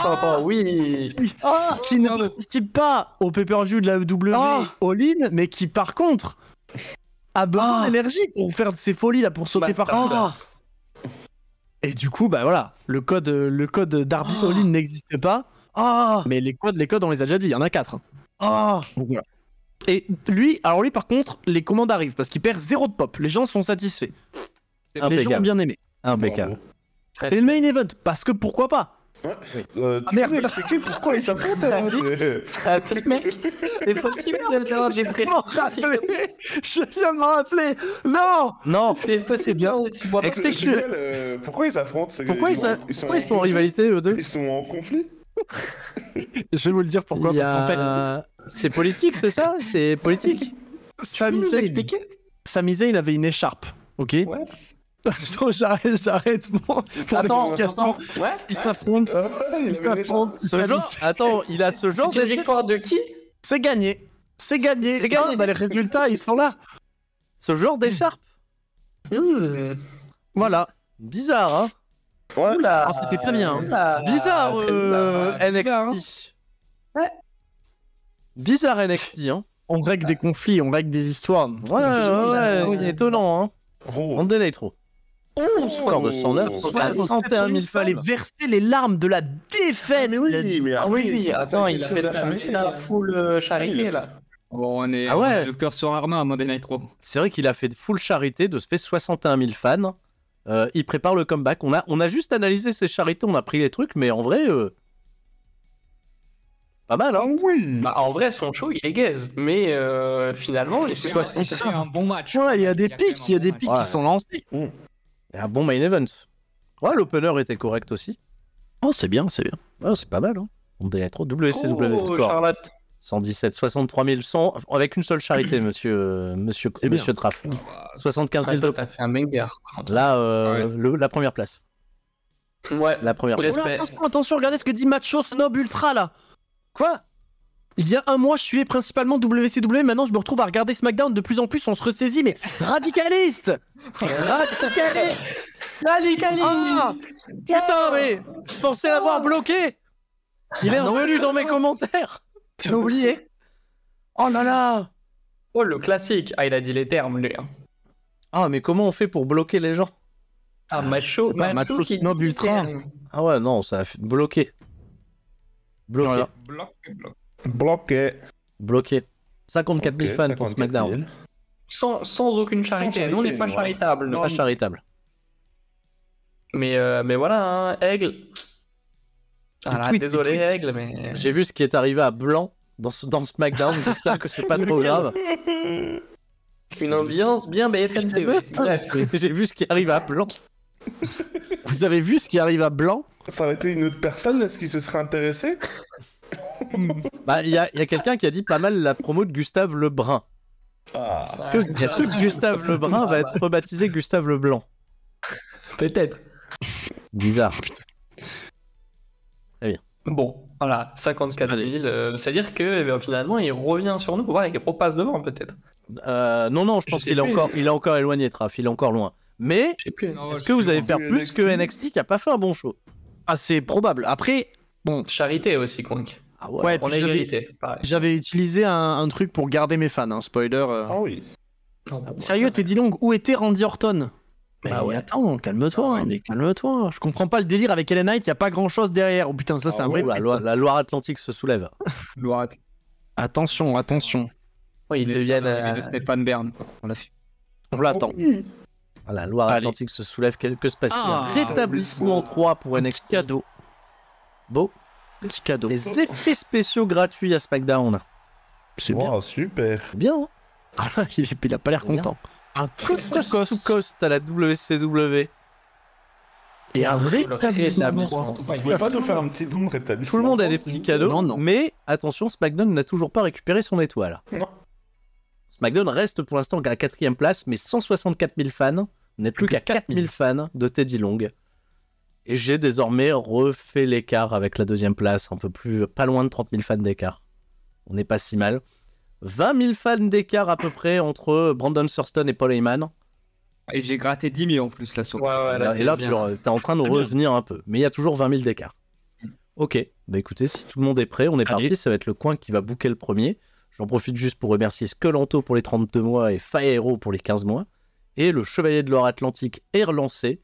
oui ah, Qui ne pas au pay-per-view de la W Oline, ah. All-in, mais qui par contre a besoin ah. d'énergie pour faire de ses folies là, pour sauter par contre. Et du coup, bah voilà, le code, le code Darby All-in n'existe pas. Mais les codes, les codes, on les a déjà dit, il y en a 4. Et lui, alors lui par contre, les commandes arrivent parce qu'il perd zéro de pop. Les gens sont satisfaits. Les gens ont bien aimé. Impeccable et le main event, parce que pourquoi pas Ouais... Euh, ah, Merde. pourquoi ils s'affrontent hein, Ah, c'est mec C'est possible Non, j'ai pris. Je viens de m'en rappeler Non Non C'est pas c'est bien, tu m'as euh, Pourquoi ils s'affrontent Pourquoi, ils, sont, pourquoi ils sont en rivalité, eux deux Ils sont en conflit Je vais vous le dire pourquoi, parce qu'en fait... C'est politique, c'est ça C'est politique Sami il avait une écharpe, ok Ouais. j'arrête, j'arrête. attends, il Ouais, il ah attends, il a ce genre. C'est de qui C'est gagné. C'est gagné. C'est gagné. les résultats, ils sont là. Ce genre d'écharpe. Hmm. Voilà. Bizarre, hein. Ouais. Ah, c'était très bien. Bizarre, NXT. Euh, Bizarre, hein. ouais. Bizarre NXT, hein. On règle des conflits, on règle des histoires. Ouais, ouais, ouais, étonnant, hein. Oh. On délaye trop. 11 frères de 109, 61 000 fallait verser les larmes de la défaite. Ah, oui, oui, attends, il a ah fait la full euh, charité là. Bon, on est ah le cœur sur Armin à Monday Night C'est vrai qu'il a fait full charité, de se faire 61 000 fans. Euh, il prépare le comeback. On a, on a juste analysé ses charités, on a pris les trucs, mais en vrai. Euh, pas mal, hein bah, En vrai, son show, il est gaze. Mais finalement, il s'est C'est un bon match. il y a des pics, il y a des pics qui sont lancés. Mm un bon main event. Ouais, l'opener était correct aussi. Oh, c'est bien, c'est bien. c'est pas mal. Hein. On est trop. WCW oh, Charlotte. 117, 63 100 avec une seule charité, mm-hmm. monsieur, euh, monsieur, et monsieur Traff. 75 000. T'as fait un Là, euh, la première place. Ouais. La première place. attention, attention, regardez ce que dit Macho Snob Ultra là. Quoi il y a un mois, je suivais principalement WCW. Maintenant, je me retrouve à regarder SmackDown. De plus en plus, on se ressaisit, mais radicaliste Radicaliste Radicaliste ah Putain, mais je pensais l'avoir bloqué Il est ah revenu dans mes commentaires T'as oublié Oh là là Oh, le classique Ah, il a dit les termes, lui. Hein. Ah, mais comment on fait pour bloquer les gens Ah, macho, macho, qui Ah ouais, non, ça a bloquer. Bloquer. Bloquer, bloquer. Bloqué. Bloqué. 54 000 fans pour SmackDown. Sans, sans, aucune charité. Nous, on n'est pas charitable. n'est Pas charitable. Mais, euh, mais voilà, hein, Aigle. Ah désolé, mais. J'ai vu ce qui est arrivé à Blanc dans, ce, dans SmackDown. J'espère que c'est pas trop grave. Une ambiance bien BFM J'ai vu ce qui arrive à Blanc. Vous avez vu ce qui arrive à Blanc Ça aurait été une autre personne, est-ce qu'il se serait intéressé bah, il y a, quelqu'un qui a dit pas mal la promo de Gustave Lebrun. Ah. Est-ce que, Gustave Lebrun va être rebaptisé Gustave Leblanc Peut-être. Bizarre. Très bien. Bon, voilà, 54 000. Euh, c'est-à-dire que eh finalement, il revient sur nous pour voir avec repasse devant, peut-être. Euh, non, non, je pense qu'il est, encore, il est encore éloigné, Traf. Il est encore loin. Mais est-ce que vous allez faire plus que NXT qui a pas fait un bon show Ah, c'est probable. Après, bon. Charité aussi, conque ah ouais, J'avais utilisé un, truc pour garder mes fans, hein, spoiler. Sérieux, Ah oui. Non, ah, bah, t'es Long, où était Randy Orton bah, ouais. attends, calme-toi, ah calme-toi. Je comprends pas le délire avec Ellen Knight, il y a pas grand-chose derrière. Oh putain, ça c'est un vrai. La, Loire Atlantique se soulève. Loire Attention, attention. Oui, oh, ils deviennent. De euh, Stéphane Bern. On, l'attend. Oh, la Loire Atlantique se soulève. Que, se passe-t-il Rétablissement 3 pour NXT. Cadeau. Beau. Petit cadeau. Des effets spéciaux gratuits à SmackDown. C'est wow, bien. super. Bien. Hein ah, il, n'a pas l'air content. Un cost cost à la WCW. Et un vrai rétablissement. Vous pouvez pas nous faire un petit nombre rétablissement. Tout le monde a des petits cadeaux. Non, Mais attention, SmackDown n'a toujours pas récupéré son étoile. SmackDown reste pour l'instant à la quatrième place, mais 164 000 fans. N'est plus qu'à 4 000 fans de Teddy Long. Et j'ai désormais refait l'écart avec la deuxième place, un peu plus, pas loin de 30 000 fans d'écart. On n'est pas si mal. 20 000 fans d'écart à peu près entre Brandon Thurston et Paul Heyman. Et j'ai gratté 10 000 en plus là sur Et là, tu es en train de revenir un peu. Mais il y a toujours 20 000 d'écart. Ok, bah écoutez, si tout le monde est prêt, on est parti. Ça va être le coin qui va bouquer le premier. J'en profite juste pour remercier Scolanto pour les 32 mois et Faero pour les 15 mois. Et le Chevalier de l'Or Atlantique est relancé.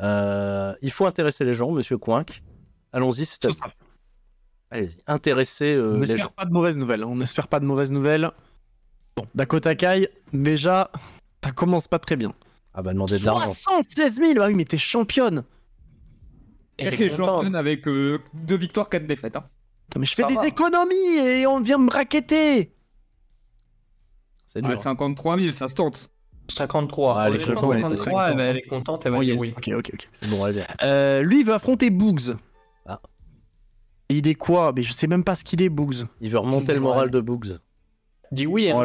Euh, il faut intéresser les gens, monsieur Coinc. Allons-y, c'est à Allez-y, intéressez euh, on les pas de mauvaises nouvelles, on n'espère pas de mauvaises nouvelles. Bon, Dakota Kai, déjà, ça commence pas très bien. Ah bah demandez de l'argent. 76 000 Ah oui, mais t'es championne Elle est championne avec 2 euh, deux victoires, quatre défaites. Hein. mais je fais des économies et on vient me raqueter C'est dur. 53 000, ça se tente. 53. Ah, elle, est contente, elle, est contente, elle va oui. Ok, ok, euh, lui, il veut affronter Boogs. Ah. Il est quoi Mais je sais même pas ce qu'il est, Boogs. Il veut remonter le moral de Boogs. Dis oui. Hein.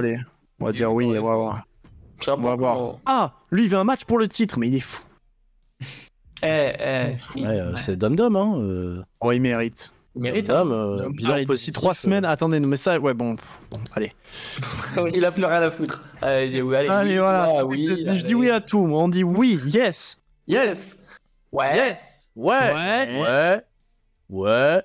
on va dire oui, on va voir. Ah, lui, il veut un match pour le titre, mais il est fou. Eh, eh, euh, c'est dom-dom, hein. Euh. Oh, il mérite. Hein. Euh, il mérite. Dame, bilan Trois semaines. Euh. Attendez, mais ça, ouais, bon, allez. il a pleuré à à foutre. Allez, oui, allez, allez oui, voilà. Ah, oui, je dis oui à tout. On dit oui, yes, yes, ouais, yes, ouais, ouais, ouais.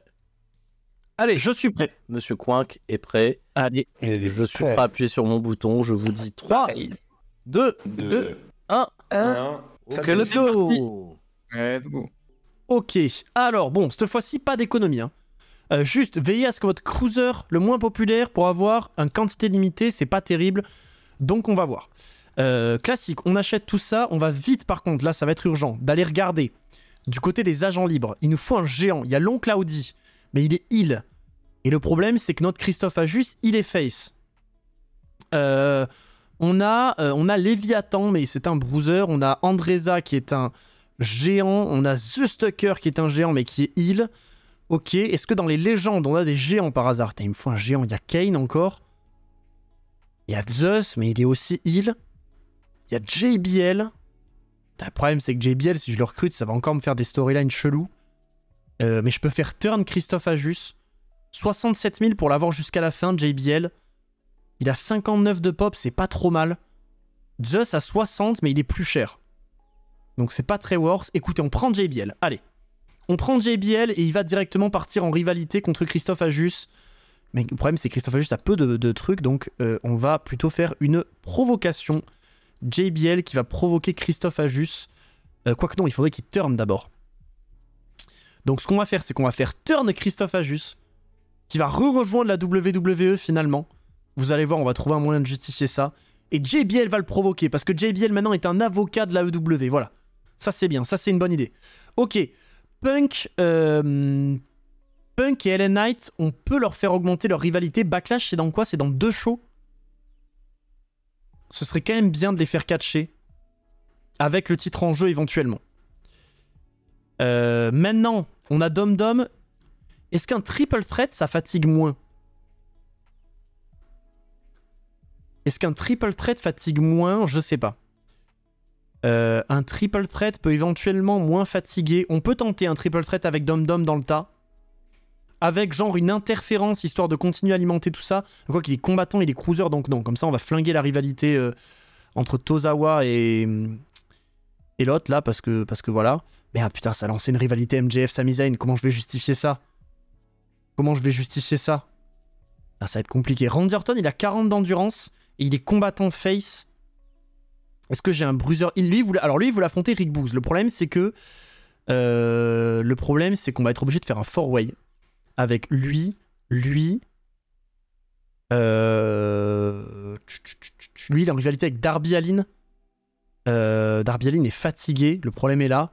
Allez, je suis prêt. Monsieur coink est prêt. Allez, je suis prêt. pas appuyé sur mon bouton. Je vous dis 3, 2, 2, 1, 1. Ok, alors bon, cette fois-ci, pas d'économie. Hein. Euh, juste, veillez à ce que votre cruiser le moins populaire pour avoir une quantité limitée, c'est pas terrible. Donc on va voir. Euh, classique, on achète tout ça, on va vite par contre, là ça va être urgent, d'aller regarder. Du côté des agents libres, il nous faut un géant. Il y a l'oncle Audi, mais il est heal. Et le problème, c'est que notre Christophe juste il est face. Euh, on a, on a Léviathan, mais c'est un bruiser. On a Andresa qui est un géant. On a The Stucker qui est un géant, mais qui est heal. Ok, est-ce que dans les légendes, on a des géants par hasard Il me faut un géant. Il y a Kane encore. Il y a Zeus, mais il est aussi heal. Il y a JBL. Le problème, c'est que JBL, si je le recrute, ça va encore me faire des storylines chelous. Euh, mais je peux faire turn Christophe Ajus. 67 000 pour l'avoir jusqu'à la fin, JBL. Il a 59 de pop, c'est pas trop mal. Zeus a 60, mais il est plus cher. Donc c'est pas très worse. Écoutez, on prend JBL. Allez. On prend JBL et il va directement partir en rivalité contre Christophe Ajus. Mais le problème, c'est que Christophe Ajus a peu de, trucs, donc euh, on va plutôt faire une provocation. JBL qui va provoquer Christophe Ajus. Euh, quoique non, il faudrait qu'il turn d'abord. Donc ce qu'on va faire, c'est qu'on va faire turn Christophe Ajus, qui va re-rejoindre la WWE finalement. Vous allez voir, on va trouver un moyen de justifier ça. Et JBL va le provoquer, parce que JBL maintenant est un avocat de la EW, voilà. Ça c'est bien, ça c'est une bonne idée. Ok, Punk, euh, Punk et Ellen Knight, on peut leur faire augmenter leur rivalité. Backlash, c'est dans quoi C'est dans deux shows. Ce serait quand même bien de les faire catcher. Avec le titre en jeu éventuellement. Euh, maintenant, on a Dom Dom. Est-ce qu'un triple threat, ça fatigue moins Est-ce qu'un triple threat fatigue moins Je sais pas. Euh, un triple threat peut éventuellement moins fatiguer. On peut tenter un triple threat avec Dom Dom dans le tas. Avec genre une interférence histoire de continuer à alimenter tout ça. Quoi qu'il est combattant, il est cruiser donc non. Comme ça on va flinguer la rivalité euh, entre Tozawa et, et l'autre là parce que, parce que voilà. Merde putain ça a lancé une rivalité MJF Samizane, Comment je vais justifier ça Comment je vais justifier ça ah, Ça va être compliqué. Randerton il a 40 d'endurance et il est combattant face. Est-ce que j'ai un bruiser lui, Alors lui, il voulait affronter Rick Booz. Le problème, c'est que. Euh, le problème, c'est qu'on va être obligé de faire un four-way. Avec lui, lui. Euh, lui, il est en rivalité avec Darby Allin. Euh, Darby Allin est fatigué. Le problème est là.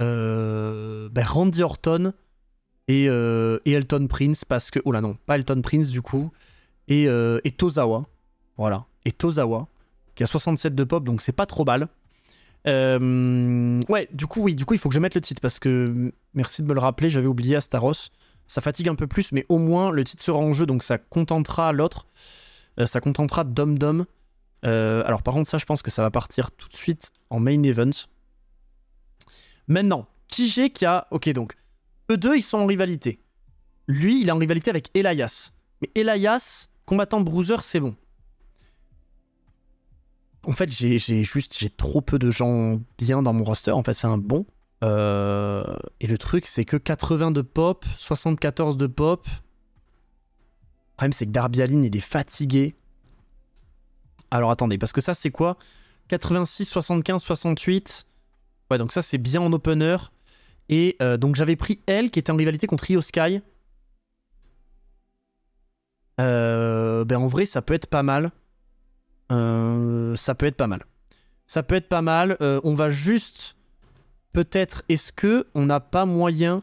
Ben, Randy Orton et, Elton Prince. Parce que. Oh là non, pas Elton Prince du coup. et Tozawa. Voilà. Et Tozawa. Il y a 67 de pop, donc c'est pas trop mal. Euh, ouais, du coup, oui, du coup, il faut que je mette le titre parce que merci de me le rappeler, j'avais oublié Astaros. Ça fatigue un peu plus, mais au moins le titre sera en jeu, donc ça contentera l'autre. Euh, ça contentera Dom Dom. Euh, alors, par contre, ça, je pense que ça va partir tout de suite en main event. Maintenant, qui j'ai qui a. Ok, donc, eux deux, ils sont en rivalité. Lui, il est en rivalité avec Elias. Mais Elias, combattant Bruiser, c'est bon en fait, j'ai juste j'ai trop peu de gens bien dans mon roster. En fait, c'est un bon. Euh, et le truc, c'est que 80 de pop, 74 de pop. Le problème, c'est que Darby il est fatigué. Alors attendez, parce que ça, c'est quoi 86, 75, 68. Ouais, donc ça, c'est bien en opener. Et euh, donc, j'avais pris elle, qui était en rivalité contre Rio Sky. Euh, ben en vrai, ça peut être pas mal. Euh, ça peut être pas mal. Ça peut être pas mal. Euh, on va juste, peut-être, est-ce que on n'a pas moyen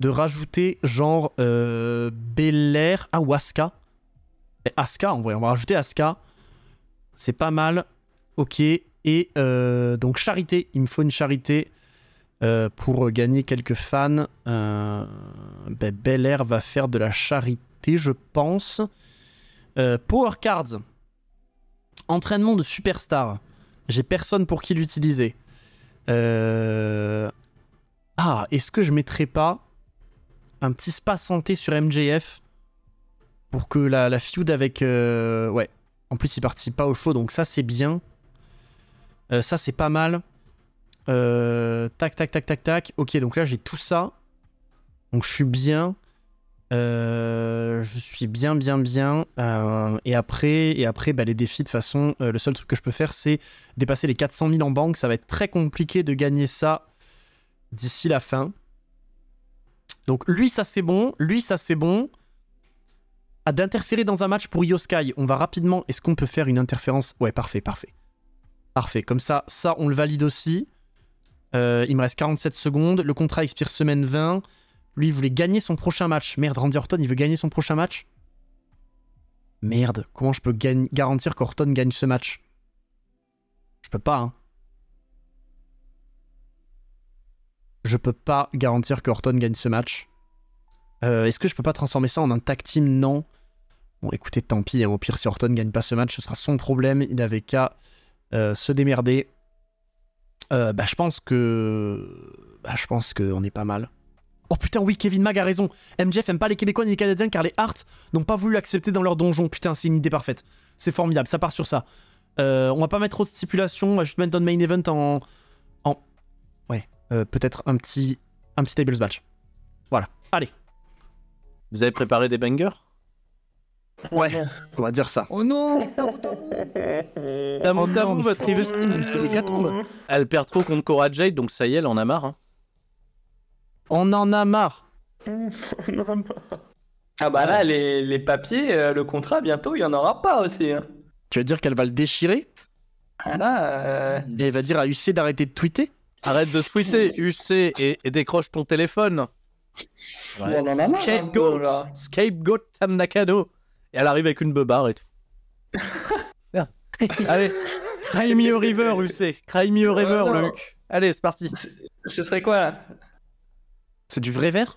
de rajouter genre euh, Belair ah, ou Aska eh, en on va rajouter Aska. C'est pas mal. Ok. Et euh, donc charité, il me faut une charité pour gagner quelques fans. Ben, Bel Air va faire de la charité, je pense. power cards, Entraînement de superstar. J'ai personne pour qui l'utiliser. Euh, ah, est-ce que je mettrais pas un petit spa santé sur MJF pour que la, la feud avec... Euh, ouais. En plus, il participe pas au show, donc ça, c'est bien. Euh, ça, c'est pas mal. tac, tac, tac, tac, tac. Ok, donc là, j'ai tout ça. Donc je suis bien. Euh, je suis bien, bien, bien. Euh, et après, et après bah, les défis, de façon, euh, le seul truc que je peux faire, c'est dépasser les 400 000 en banque. Ça va être très compliqué de gagner ça d'ici la fin. Donc lui, ça c'est bon. Lui, ça c'est bon. À ah, d'interférer dans un match pour YoSky. On va rapidement... Est-ce qu'on peut faire une interférence Ouais, parfait, parfait. Parfait. Comme ça, ça, on le valide aussi. il me reste 47 secondes. Le contrat expire semaine 20. Lui, il voulait gagner son prochain match. Merde, Randy Orton, il veut gagner son prochain match. Merde, comment je peux garantir qu'Orton gagne ce match Je peux pas, hein. Je peux pas garantir qu'Orton gagne ce match. Euh, est-ce que je peux pas transformer ça en un tag team Non. Bon, écoutez, tant pis. Hein. Au pire, si Orton gagne pas ce match, ce sera son problème. Il n'avait qu'à euh, se démerder. Euh, bah, je pense que. Bah, je pense qu'on est pas mal. Oh putain, oui, Kevin Mag a raison. MJF aime pas les Québécois ni les Canadiens car les Hearts n'ont pas voulu l'accepter dans leur donjon. Putain, c'est une idée parfaite. C'est formidable, ça part sur ça. Euh, on va pas mettre trop de stipulations, on va juste mettre dans le main event en. en... Ouais, euh, peut-être un petit, un petit tables match. Voilà, allez. Vous avez préparé des bangers Ouais, on va dire ça. Oh non Elle perd trop contre Cora Jade, donc ça y est, elle en a marre. Hein. On en a marre. On en a marre. Ah bah là, les, papiers, euh, le contrat, bientôt, il n'y en aura pas aussi. Hein. Tu vas dire qu'elle va le déchirer ah là, euh, Et elle va dire à UC d'arrêter de tweeter Arrête de tweeter, UC, et, décroche ton téléphone. scapegoat, scapegoat Tam Et elle arrive avec une beubare et tout. Allez, cry me river, UC. Cry me river, Luc. Allez, c'est parti. Ce serait quoi c'est du vrai verre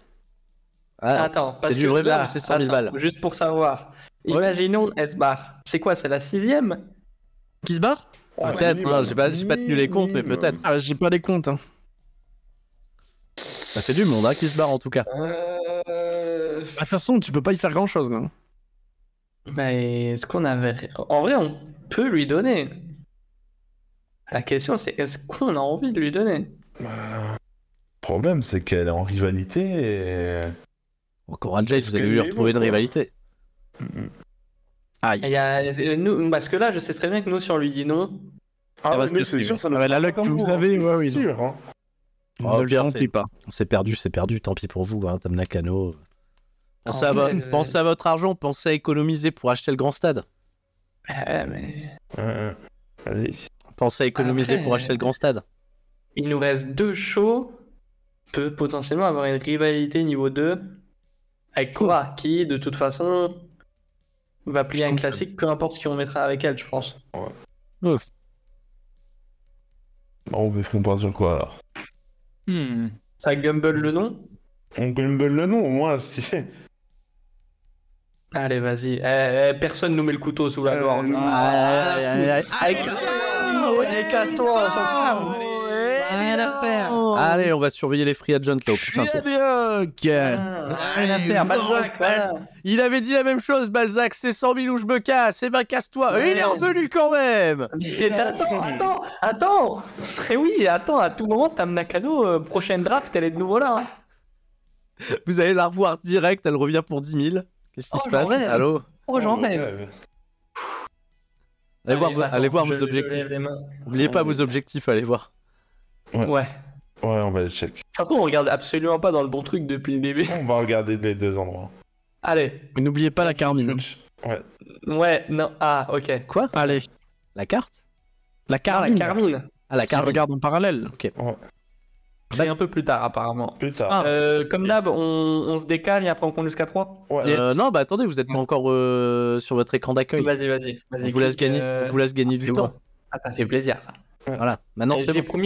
ah, Attends, c'est du vrai verre, c'est 100 000 balles. Juste pour savoir. Imaginons, elle se barre. C'est quoi, c'est la sixième Qui se barre ah, Peut-être, hein, j'ai pas, pas, tenu les comptes, mais peut-être. Ah, j'ai pas les comptes. Ça hein. bah, fait du monde hein, qui se barre en tout cas. Euh, bah, de toute façon, tu peux pas y faire grand chose là. Mais est-ce qu'on avait. En vrai, on peut lui donner. La question, c'est est-ce qu'on a envie de lui donner bah, problème, c'est qu'elle est en rivalité et... Encore un vous allez lui retrouver une rivalité. Aïe. A... Euh, nous, parce que là, je sais très bien que nous, si on lui dit non... Ah, c'est sûr, ça nous ah, la que vous hein, avez, ouais, oui. sûr, hein. Oh, pire, pas. C'est perdu, c'est perdu, tant pis pour vous, hein, Pensez, euh, à, votre argent, pensez à économiser pour acheter le grand stade. Ah, mais... Euh, allez. Pensez à économiser pour acheter le grand stade. Il nous reste deux shows peut potentiellement avoir une rivalité niveau 2 avec quoi qui, de toute façon, va plier un classique, peu importe ce qu'on mettra avec elle, je pense. Ouais. On veut qu'on sur quoi alors hmm. Ça gumble le nom On gumble le nom, au moins, si. Allez, vas-y. Eh, personne nous met le couteau sous la gorge. Allez, Oh. Allez, on va surveiller les free agents là au ah, Il avait dit la même chose, Balzac. C'est 100 000 ou je me casse. Eh ben, casse-toi. Il est revenu quand même. attends, attends, attends. Eh oui, attends, à tout moment, Tam Nakano, euh, prochaine draft, elle est de nouveau là. Hein. Vous allez la revoir direct, elle revient pour 10 000. Qu'est-ce qui oh, se passe Allô Oh, j'en oh, rêve. Allez, allez, voir, allez voir vos objectifs. N'oubliez pas vos objectifs, allez voir. Ouais. ouais. on va aller check. Surtout, on regarde absolument pas dans le bon truc depuis le début. On va regarder les deux endroits. Allez. mais N'oubliez pas la carmine. Ouais. Ouais, non. Ah, ok. Quoi Allez. La carte La carmine. Ah, la carmine. Ah, la carte regarde en parallèle. Ok. Ouais. C'est un peu plus tard, apparemment. Plus tard. Ah. Euh, comme d'hab, on, se décale et après on compte jusqu'à 3 euh, Non, bah attendez, vous êtes pas encore euh, sur votre écran d'accueil. Vas-y, vas-y. Vas je, vous laisse gagner, vous laisse gagner du temps. Ah, ça fait plaisir, ça. Voilà. Maintenant, c'est bon.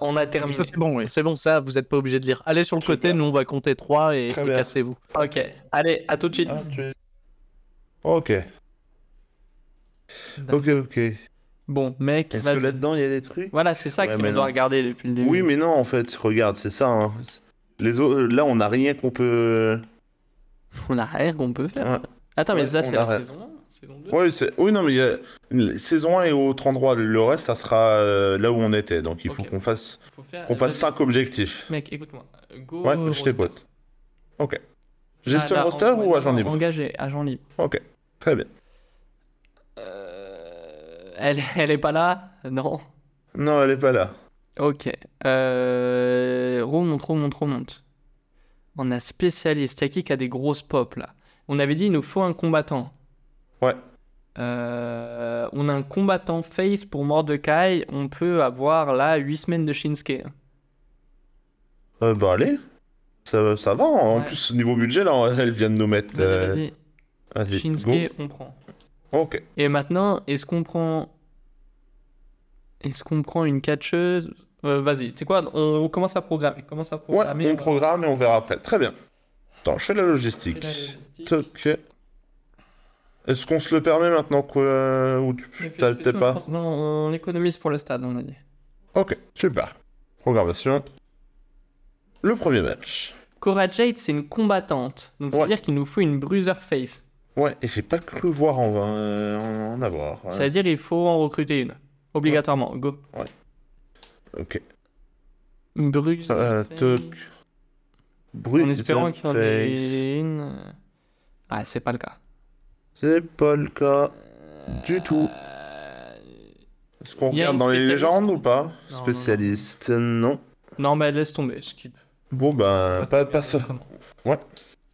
on a terminé. c'est bon, C'est bon, ça, vous n'êtes pas obligé de lire. Allez sur le côté, nous, on va compter 3 et, cassez-vous. Ok. Allez, à tout de suite. Ok. Ok, ok. Bon, mec. Est-ce que là-dedans, il y a des trucs Voilà, c'est ça qu'il qu'on doit regarder depuis le début. Oui, mais non, en fait, regarde, c'est ça. Hein. Les là, on a rien qu'on peut. Euh, on a rien qu'on peut faire. Attends, mais ça, c'est la saison oui, oui, non, mais y a... saison 1 est autre endroit. Le reste, ça sera euh, là où on était. Donc il faut qu'on fasse, qu'on fasse 5 objectifs. Mec, écoute-moi. Go. Ouais, je t'épote. Ok. Gestion roster ou agent libre Engagé, agent libre. Ok, très bien. Euh... Elle, elle est pas là Non. Non, elle est pas là. Ok. Euh... Remonte, remonte, remonte. On a spécialiste. Y'a qui qui a des grosses pop là On avait dit il nous faut un combattant. Ouais. Euh, on a un combattant face pour Mordekai. On peut avoir là 8 semaines de Shinsuke. Euh, bah allez. Ça, ça va. Hein. En plus, niveau budget, là, elle vient de nous mettre. Vas-y. Euh, Shinsuke, on prend. Ok. Et maintenant, est-ce qu'on prend. Est-ce qu'on prend une catcheuse euh, Vas-y, tu sais quoi on... commence à programmer. Commence à programmer ouais, on programme et on verra après. Très bien. Attends, je fais la logistique. Fais la logistique. Est-ce qu'on se le permet maintenant ou tu pas Non, on économise pour le stade, on a dit. Ok, super. Programmation. Le premier match. Cora Jade, c'est une combattante. Donc, ça veut dire qu'il nous faut une bruiser face. Ouais, et j'ai pas cru voir en, vain euh, en avoir. C'est hein. Ça veut dire qu'il faut en recruter une. Obligatoirement, go. Ouais. Ok. Bruiser euh, face. En espérant qu'il y en ait une. Ah, c'est pas le cas. C'est pas le cas du tout. Euh, Est-ce qu'on regarde dans les légendes ou pas Spécialiste, non, non. bah mais laisse tomber, skip. Bon, ben, pas, pas, Ouais.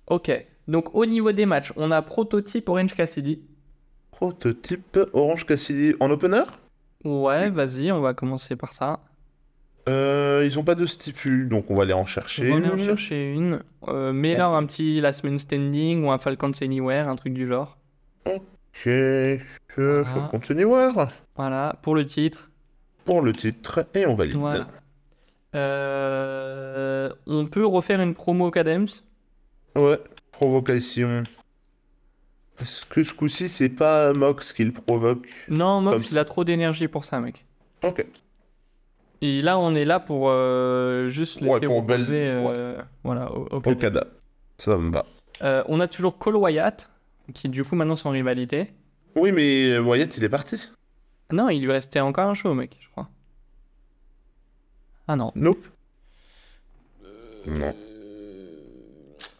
Ok. Donc, au niveau des matchs, on a prototype Orange Cassidy. Prototype Orange Cassidy en opener Ouais, vas-y, on va commencer par ça. Euh, ils ont pas de stipule, donc on va aller en chercher on va en chercher une. Euh, mets un petit last man standing ou un Falcons Anywhere, un truc du genre. Ok, je, voilà. continuer. Voilà, pour le titre. Pour le titre, et on valide. Euh, on peut refaire une promo Cadems Ouais, provocation. Parce que ce coup-ci, c'est pas Mox qui le provoque. Non, Mox, il a trop d'énergie pour ça, mec. Ok. Et là, on est là pour euh, juste laisser euh, ouais, pour voilà, au, Ça me va. on a toujours Cole Wyatt qui du coup maintenant sont en rivalité. Oui, mais euh, Wyatt, il est parti. Non, il lui restait encore un show, mec, je crois. Ah non. Nope. Euh, non.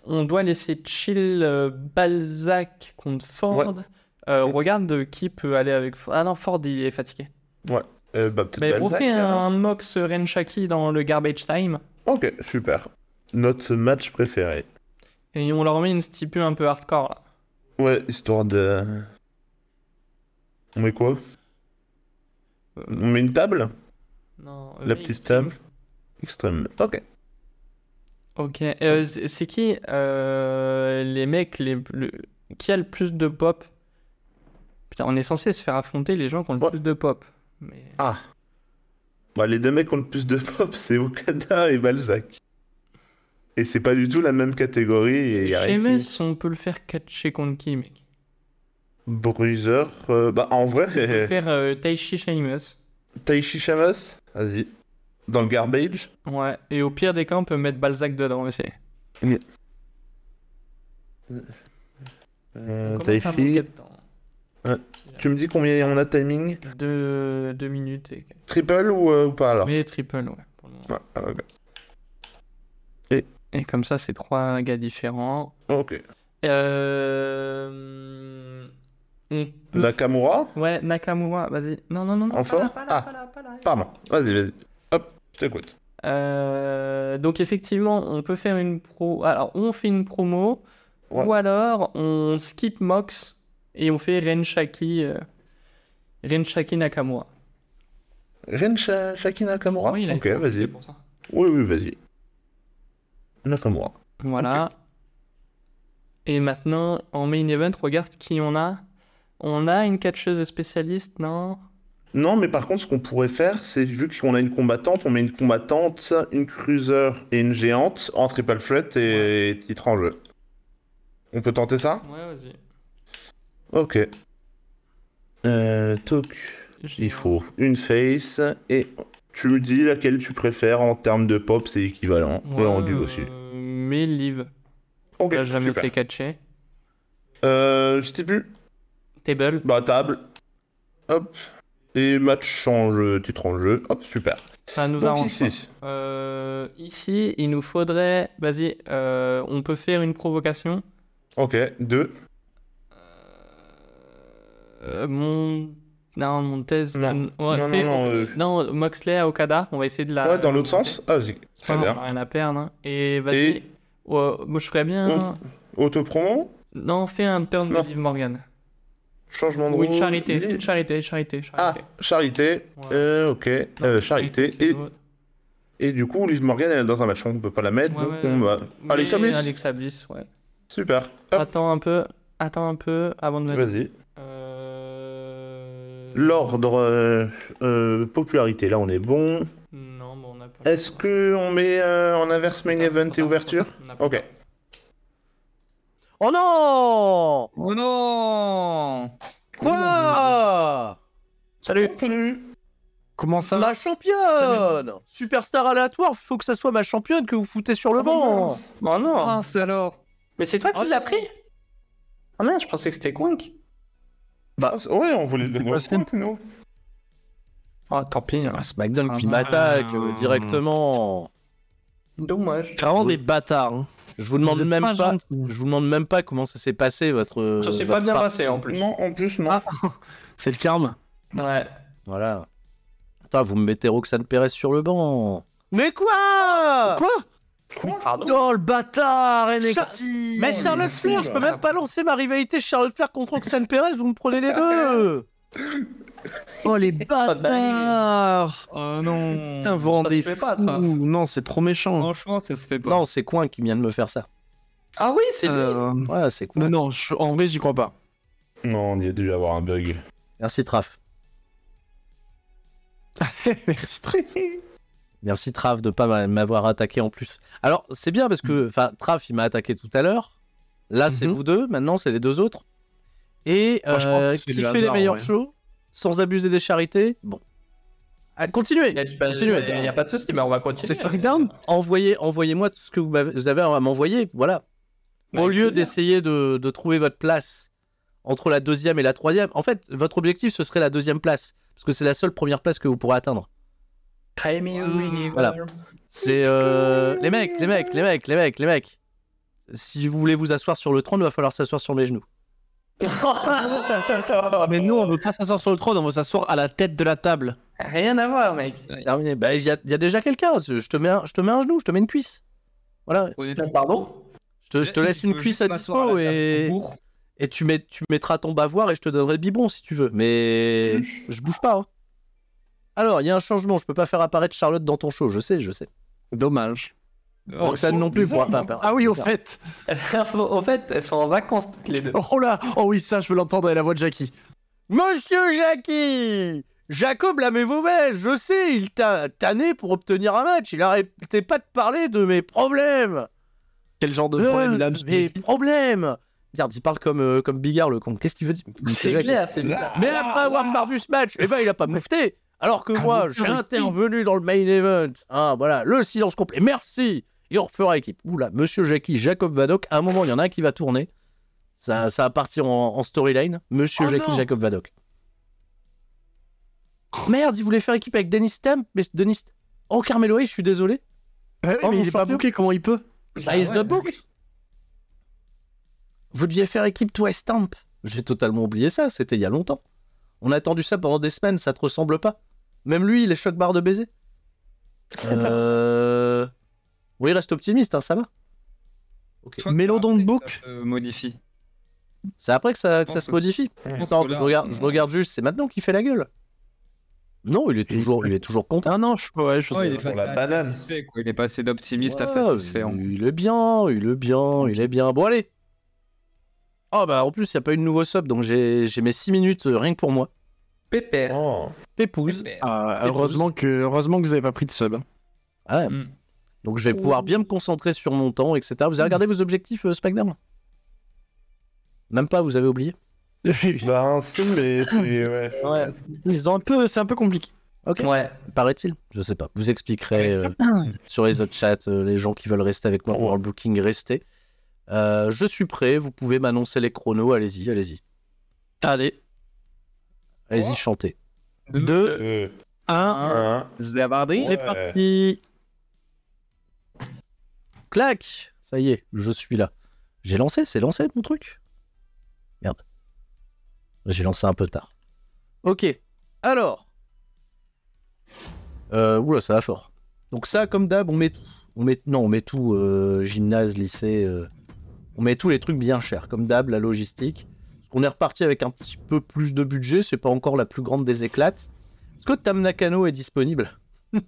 On doit laisser chill euh, Balzac contre Ford. on Regarde qui peut aller avec Ford. Ah non, Ford, il est fatigué. Ouais. bah, peut-être Balzac. On fait un, un Mox Renshaki dans le Garbage Time. Ok, super. Notre match préféré. Et on leur met une stipule un peu hardcore là. Ouais, histoire de. On met quoi On met une table euh, La petite table Extrême. Ok. Ok. Euh, c'est qui euh, les mecs les, qui a le plus de pop Putain, on est censé se faire affronter les gens qui ont le plus de pop. Ah. Bah, les deux mecs qui ont le plus de pop, c'est Okada et Balzac. Et c'est pas du tout la même catégorie. Et Sheamus, on peut le faire catcher contre qui, mec Bruiser, euh, bah en vrai. On peut faire euh, Taishi Sheamus. Taishi Vas-y. Dans le garbage Ouais, et au pire des cas, on peut mettre Balzac dedans aussi. Euh, tu me dis combien on a timing deux, deux, minutes. Et... Triple euh, ou, pas alors Mais triple, ouais. Pour le ah, Et et comme ça, c'est trois gars différents. Ok. Euh... On Nakamura Ouais, Nakamura, vas-y. Non, non, non, non. Enfin pas là, pas là, ah, pardon. Vas-y, vas-y. Hop, je t'écoute. Euh, donc effectivement, on peut faire une pro. Alors, on fait une promo, ou alors on skip Mox et on fait Renshaki, euh... Renshaki Nakamura. Renshaki Nakamura Oui, il a Ok, vas-y. Oui, oui, vas-y moi. Voilà. Et maintenant, en main event, regarde qui on a. On a une catcheuse spécialiste, non Non, mais par contre, ce qu'on pourrait faire, c'est vu qu'on a une combattante, on met une combattante, une cruiser et une géante en triple threat et, titre en jeu. On peut tenter ça Ouais, vas-y. Ok. Euh, Il faut une face et tu me dis laquelle tu préfères en termes de pop, c'est équivalent. Ouais, rendu euh, aussi. Mais live. Ok, jamais fait catcher. Euh, je sais plus. Table. Bah, table. Hop. Et match change titre en jeu. Hop, super. Ça nous Donc arrange. Ici. Euh, ici, il nous faudrait. Vas-y, euh, on peut faire une provocation. Ok, deux. mon non, mon thèse, on non, non, non, euh. non, Moxley à Okada, on va essayer de la. Ouais, dans l'autre sens Ah, y très bien. rien à perdre. Hein. Et vas-y. moi, je ferais bien. On... Hein. Autopromo Non, fais un turn de Liv Morgan. Changement de Ou une charité, charité, charité, charité. Ah, charité. Euh, ok, euh, charité. et... et du coup, Liv Morgan, elle est dans un match, on ne peut pas la mettre, donc on va. Alexa Bliss Alexa Bliss, ouais. Super. Attends un peu, attends un peu avant de mettre. Vas-y. L'ordre, euh, euh, popularité, là on est bon. Non, mais on a pas. Est-ce que on met euh, en inverse main event et ouverture Ok. Oh non Oh non Quoi Salut Salut Comment ça Ma championne Superstar aléatoire, faut que ça soit ma championne que vous foutez sur le ah, banc Oh non c'est alors Mais c'est toi qui oh. l'as pris oh merde, je pensais que c'était Quink bah, ah, ouais, on voulait le donner Ah, tant pis. Hein, SmackDown ah, qui m'attaque euh, directement. Dommage. C'est vraiment des bâtards. Hein. Je vous demande même pas, je vous demande même pas comment ça s'est passé votre. Ça s'est pas bien passé en plus. Non, en plus non. Ah, c'est le karma. Ouais. Voilà. Attends vous me mettez Roxane Pérez sur le banc. Mais quoi Quoi Oh le bâtard, NXT Mais oh, Charlotte Flair, je peux même pas lancer ma rivalité Charlotte Flair contre Oxane Perez, vous me prenez les deux Oh les bâtards Oh non Putain, vous rendez non, c'est trop méchant. Franchement, ça se fait pas. Non, c'est Coin qui vient de me faire ça. Ah oui, c'est le. Euh, ouais, c'est Coin. Mais non, en vrai, j'y crois pas. Non, on y a dû avoir un bug. Merci Traf. Merci Traf. Merci Trav de pas m'avoir attaqué en plus. Alors c'est bien parce que mm. Trav il m'a attaqué tout à l'heure. Là c'est mm-hmm. vous deux, maintenant c'est les deux autres. Et euh, qui fait les meilleurs shows sans abuser des charités Bon. Ah, continuez, il n'y a, pas de souci, mais on va continuer. C'est down. Envoyez, envoyez-moi tout ce que vous, avez, à m'envoyer, voilà. Bah, Au lieu d'essayer de, trouver votre place entre la deuxième et la troisième, en fait, votre objectif ce serait la deuxième place, parce que c'est la seule première place que vous pourrez atteindre. Voilà. C'est euh, les mecs, les mecs, les mecs, les mecs, les mecs. Si vous voulez vous asseoir sur le trône, il va falloir s'asseoir sur mes genoux. Mais nous, on veut pas s'asseoir sur le trône, on veut s'asseoir à la tête de la table. Rien à voir, mec. Bah, il y, a- déjà quelqu'un. Je te mets, un, je te mets un genou, je te mets une cuisse. Voilà. Bah, pardon Je te, laisse une cuisse à dispo et, tu, tu mettras ton bavoir et je te donnerai le biberon si tu veux. Mais mmh. je bouge pas. hein. Alors, il y a un changement, je peux pas faire apparaître Charlotte dans ton show, je sais, je sais. Dommage. Oh, ça non plus pourra pas Ah oui, au fait Au fait, elles sont en vacances toutes les deux. Oh là Oh oui, ça, je veux l'entendre et la voix de Jackie. Monsieur Jackie Jacob la vos je sais, il t'a tanné pour obtenir un match, il arrêtait pas de parler de mes problèmes Quel genre de euh, problème Mes problèmes Merde, il parle comme, euh, comme Bigard le con. Qu'est-ce qu'il veut dire C'est clair, c'est Mais après avoir perdu ah, ah. ce match, et eh ben il a pas moufté. Alors que ah, moi, j'ai intervenu dans le main event. Ah, voilà, le silence complet. Merci. Et on refera équipe. Oula, Monsieur Jackie, Jacob Vadoc. À un moment, il y en a un qui va tourner. Ça, ça va partir en, storyline. Monsieur Jackie, Jacob Vadoc. Merde, il voulait faire équipe avec Denis Stamp. Mais Dennis. Oh, Carmelo je suis désolé. Ah oh, mais il n'est pas booké, comment il peut bah, il not bah, Vous deviez faire équipe toi Stamp. J'ai totalement oublié ça, c'était il y a longtemps. On a attendu ça pendant des semaines, ça te ressemble pas même lui, il est choc barre de baiser. Euh... Oui, reste optimiste, hein, ça va. Okay. Mélodon Book. Ça modifie. C'est après que ça, se modifie. Je, je, regarde, juste, c'est maintenant qu'il fait la gueule. Non, il est toujours, il est toujours content. Ah non, je, ouais, je il, est la passé d'optimiste à faire Il est bien, il est bien, il est bien. Bon, allez. Oh, bah en plus, il n'y a pas eu de nouveau sub, donc j'ai mes 6 minutes euh, rien que pour moi. Pépère. Oh. Ah, heureusement, que, heureusement que vous n'avez pas pris de sub. Ah ouais. Hmm. Donc je vais pouvoir bien me concentrer sur mon temps, etc. Vous avez hmm. regardé vos objectifs, euh, Même pas, vous avez oublié Bah si, mais... ouais. Ils ont un peu... C'est un peu compliqué. Ok. Ouais, paraît-il. Je sais pas. Vous expliquerez euh, sur les autres chats, euh, les gens qui veulent rester avec moi pour le booking, restez. Euh, je suis prêt. Vous pouvez m'annoncer les chronos. Allez-y, allez-y. Allez. Vas-y, chantez. 2, 1, 1. On est parti. Clac Ça y est, je suis là. J'ai lancé, c'est lancé mon truc Merde. J'ai lancé un peu tard. Ok, alors. Euh, oula, ça va fort. Donc ça, comme d'hab, on met tout. On met, non, on met tout, euh, gymnase, lycée. Euh, on met tous les trucs bien chers. Comme d'hab, la logistique. On est reparti avec un petit peu plus de budget, c'est pas encore la plus grande des éclates. Est-ce que Tam Nakano est disponible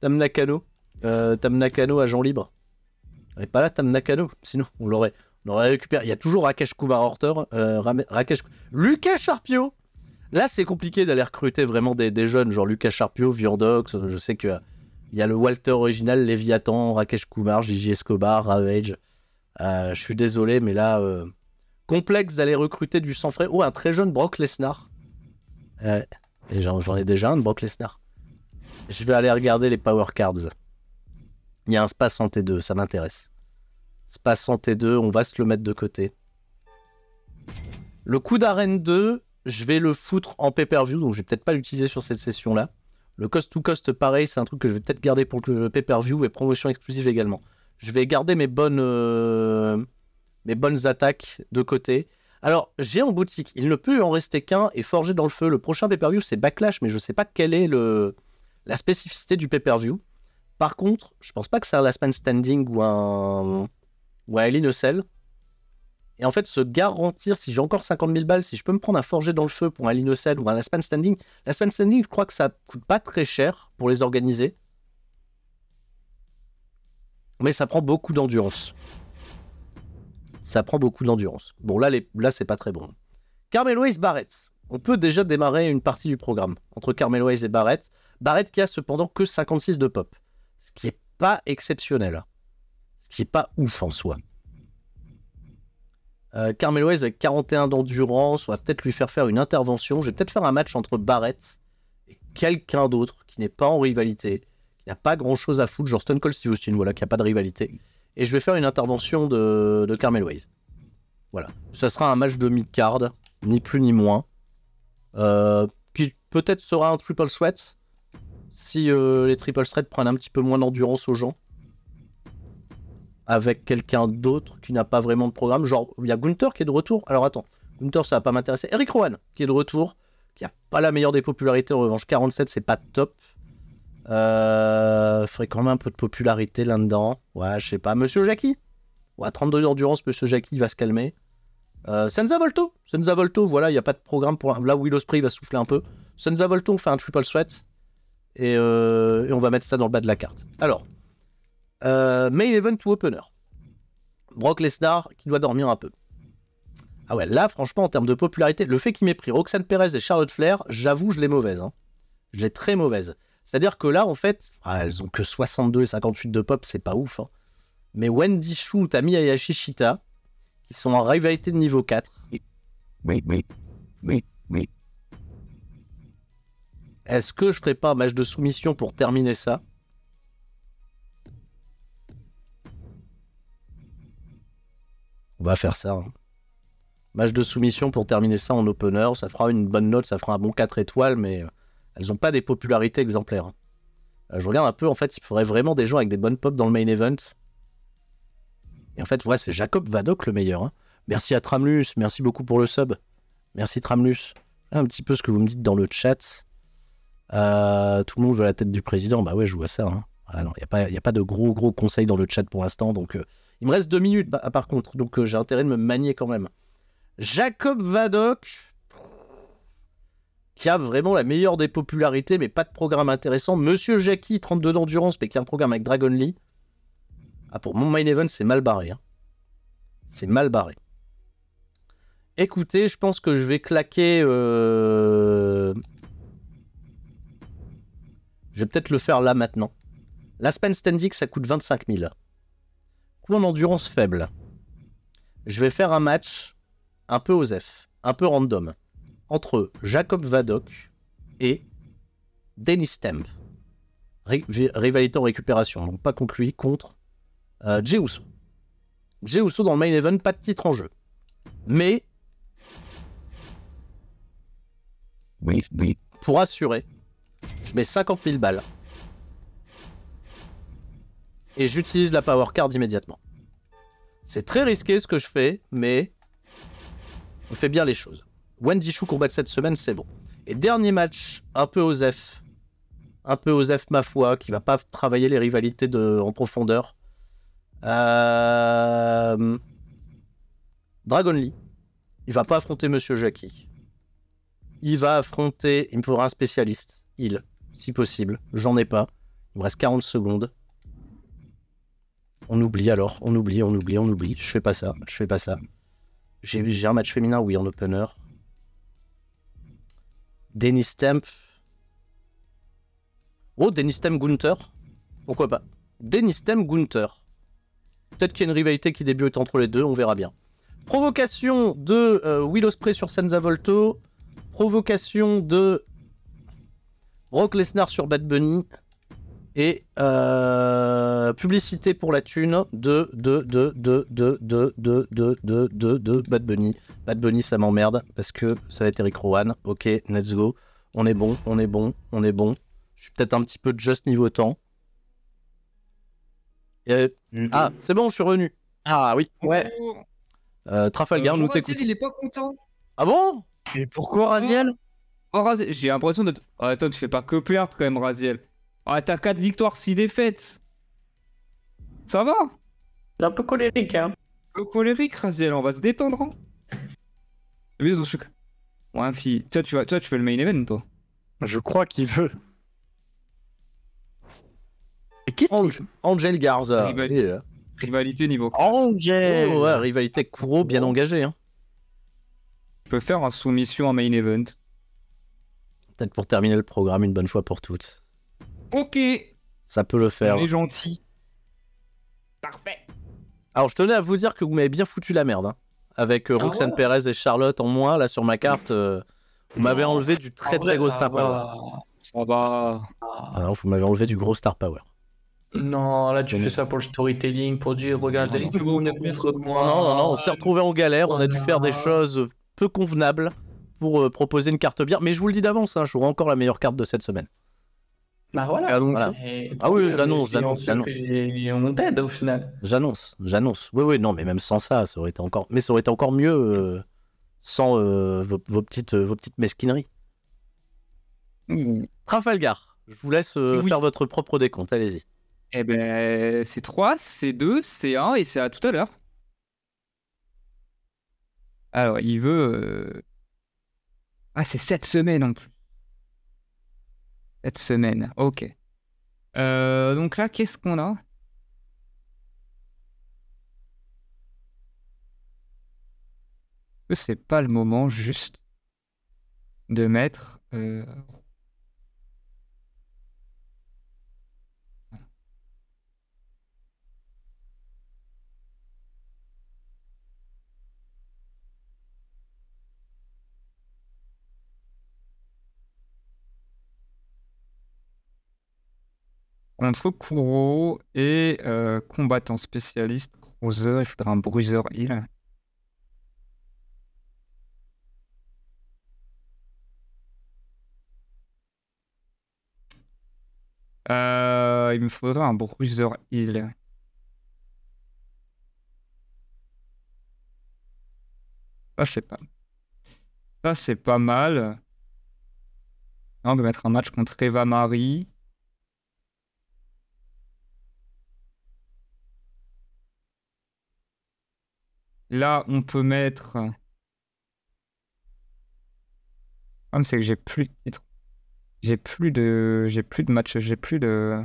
Tam Nakano euh, Tam Nakano agent libre. Et pas là Tam Nakano, sinon on l'aurait on aurait récupéré. Il y a toujours Rakesh Kumar Horter, euh, Lucas Charpio Là, c'est compliqué d'aller recruter vraiment des, jeunes, genre Lucas Charpio, viandox, Je sais que il y a le Walter original, Léviathan, Rakesh Kumar, Gigi Escobar, Ravage. Euh, je suis désolé, mais là, complexe d'aller recruter du sang frais ou oh, un très jeune Brock Lesnar. Euh, j'en ai déjà un de Brock Lesnar. Je vais aller regarder les Power Cards. Il y a un Spa Santé 2, ça m'intéresse. Spa Santé 2, on va se le mettre de côté. Le coup d'arène 2, je vais le foutre en pay-per-view, donc je vais peut-être pas l'utiliser sur cette session-là. Le cost-to-cost, pareil, c'est un truc que je vais peut-être garder pour le pay-per-view et promotion exclusive également. Je vais garder mes bonnes... Euh, mes bonnes attaques de côté. Alors, j'ai en boutique, il ne peut en rester qu'un et forger dans le feu. Le prochain pay-per-view, c'est Backlash, mais je ne sais pas quelle est le... la spécificité du pay-per-view. Par contre, je pense pas que c'est un last standing ou un ou un Et en fait, se garantir, si j'ai encore 50 000 balles, si je peux me prendre un forger dans le feu pour un Cell ou un last standing, last man standing, je crois que ça coûte pas très cher pour les organiser. Mais ça prend beaucoup d'endurance ça prend beaucoup d'endurance. Bon, là, là c'est pas très bon. Carmeloise Hayes Barrett. On peut déjà démarrer une partie du programme entre Carmelo et Barrett. Barrett qui a cependant que 56 de pop, ce qui est pas exceptionnel, hein. ce qui est pas ouf en soi. Euh, Carmelo avec 41 d'endurance, on va peut-être lui faire faire une intervention. Je vais peut-être faire un match entre Barrett et quelqu'un d'autre qui n'est pas en rivalité, qui n'a pas grand-chose à foutre, genre Stone Cold Steve Austin, voilà, qui n'a pas de rivalité et je vais faire une intervention de, Carmel Waze. Voilà. Ça sera un match de mid-card, ni plus ni moins. Euh, qui peut-être sera un triple sweat. Si euh, les triple threats prennent un petit peu moins d'endurance aux gens. Avec quelqu'un d'autre qui n'a pas vraiment de programme. Genre, il y a Gunther qui est de retour. Alors attends, Gunther, ça va pas m'intéresser. Eric Rowan qui est de retour. Qui a pas la meilleure des popularités. En revanche, 47, c'est pas top. Euh, ferait quand même un peu de popularité là-dedans. Ouais, je sais pas. Monsieur Jackie Ouais, 32 heures d'urance, Monsieur Jackie va se calmer. Euh, Senza Volto Senza Volto, voilà, il n'y a pas de programme pour. Là, Willow Spray va souffler un peu. Senza Volto, on fait un triple sweat. Euh, et, on va mettre ça dans le bas de la carte. Alors, euh, main event to opener Brock Lesnar qui doit dormir un peu. Ah ouais, là, franchement, en termes de popularité, le fait qu'il m'ait pris Roxanne Perez et Charlotte Flair, j'avoue, je l'ai mauvaise. Hein. Je l'ai très mauvaise. C'est-à-dire que là, en fait, ah, elles ont que 62 et 58 de pop, c'est pas ouf. Hein. Mais Wendy Shu, Tami Ayashi Shita, qui sont en rivalité de niveau 4. Oui, oui, oui, oui. Est-ce que je ferai pas un match de soumission pour terminer ça On va faire ça. Hein. Match de soumission pour terminer ça en opener. Ça fera une bonne note, ça fera un bon 4 étoiles, mais euh, elles n'ont pas des popularités exemplaires. Hein. Euh, je regarde un peu, en fait, il faudrait vraiment des gens avec des bonnes pop dans le main event. Et en fait, ouais, c'est Jacob Vadoc le meilleur. Hein. Merci à Tramlus, merci beaucoup pour le sub. Merci Tramlus. Un petit peu ce que vous me dites dans le chat. Euh, tout le monde veut la tête du président. Bah ouais, je vois ça. Il hein. ah n'y a, pas de gros gros conseils dans le chat pour l'instant. Donc, euh, il me reste deux minutes bah, par contre. Donc, j'ai intérêt de me manier quand même. Jacob Vadoc, qui a vraiment la meilleure des popularités, mais pas de programme intéressant. Monsieur Jackie, 32 d'endurance, mais qui a un programme avec Dragon Lee. Ah, pour mon main event, c'est mal barré. Hein. C'est mal barré. Écoutez, je pense que je vais claquer. Euh, je vais peut-être le faire là maintenant. La span standing, ça coûte 25 000. Coup en endurance faible. Je vais faire un match un peu F, un peu random entre Jacob Vadoc et Dennis Temp. rivalité en récupération, donc pas contre contre euh, Jey dans le main event, pas de titre en jeu. Mais oui, oui. pour assurer, je mets 50 000 balles et j'utilise la power card immédiatement. C'est très risqué ce que je fais, mais on fait bien les choses. Wendy Chou combat cette semaine, c'est bon. Et dernier match, un peu F. Un peu F ma foi, qui va pas travailler les rivalités en profondeur. Euh, Dragon Lee. Il va pas affronter Monsieur Jackie. Il va affronter. Il me faudra un spécialiste. Il, si possible. J'en ai pas. Il me reste 40 secondes. On oublie alors. On oublie, on oublie, on oublie. Je fais pas ça. Je fais pas ça. J'ai un match féminin, oui, en opener. Dennis Stemp. Oh, Dennis Stemp Gunther. Pourquoi pas Dennis Stemp Gunther. Peut-être qu'il y a une rivalité qui débute entre les deux, on verra bien. Provocation de euh, Willow Spray sur Senza Volto. Provocation de Rock Lesnar sur Bad Bunny et euh, publicité pour la thune de de de de de de de de de, de, de Bad Bunny. Bad Bunny, ça m'emmerde parce que ça va être Eric Rowan. Ok, let's go. On est bon, on est bon, on est bon. Je suis peut-être un petit peu just niveau temps. Ah, c'est bon, je suis revenu. Ah oui. Ouais. Trafalgar, nous t'écoute. Il est pas content. Ah bon Et pourquoi Raziel oh, Raziel, j'ai l'impression de. attends, tu fais pas perdre quand même, Raziel. Ah t'as 4 victoires, 6 défaites. Ça va C'est un peu colérique, hein. Un peu colérique, Raziel, on va se détendre, hein. Mais vu Ouais, Toi, tu vas, toi, tu veux le main event, toi Je crois qu'il veut. Et qu'est-ce Angel Garza. Euh, rivalité niveau Angel oh, ouais, rivalité avec Kuro, bien oh. engagé hein. Je peux faire un soumission en main event. Peut-être pour terminer le programme une bonne fois pour toutes. Ok. Ça peut le faire. Il est gentil. Parfait. Alors, je tenais à vous dire que vous m'avez bien foutu la merde. Hein. Avec euh, ah Roxane Perez et Charlotte en moins, là, sur ma carte, euh, vous m'avez enlevé du très ah très gros star power. Ça va. Ah non, vous m'avez enlevé du gros star power. Non, là, tu fais ça pour le storytelling, pour dire, regarde, ah, non, non, non, non, on s'est retrouvé en galère, on a dû faire des choses peu convenables pour euh, proposer une carte bière. Mais je vous le dis d'avance, je hein, j'aurai encore la meilleure carte de cette semaine. Bah, ah oui, euh, j'annonce, j'annonce, j'annonce. J'annonce, j'annonce. Oui, oui, non, mais même sans ça, ça aurait été encore, mais ça aurait été encore mieux euh, sans euh, vos, petites, vos petites mesquineries. Hmm. Trafalgar, je vous laisse faire votre propre décompte, allez-y. Eh ben, c'est 3, c'est 2, c'est 1 et c'est à tout à l'heure. Alors, il veut. Ah, c'est 7 semaines en plus. Cette semaine, ok. Euh, donc là, qu'est-ce qu'on a c'est pas le moment juste de mettre euh, Contre Kuro et euh, combattant spécialiste, Cruiser, il faudra un Bruiser Heal. Euh, il me faudra un Bruiser Heal. Ça, je sais pas. Ça, c'est pas mal. On va mettre un match contre Eva Marie. Là, on peut mettre... problème ah, c'est que j'ai plus de titres. J'ai plus de... J'ai plus de matchs. J'ai plus de...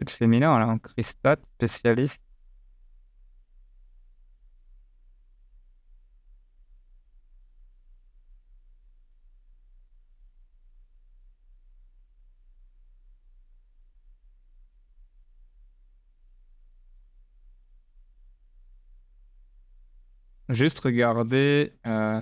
de féminin, là. Christat, spécialiste. juste regarder. Euh...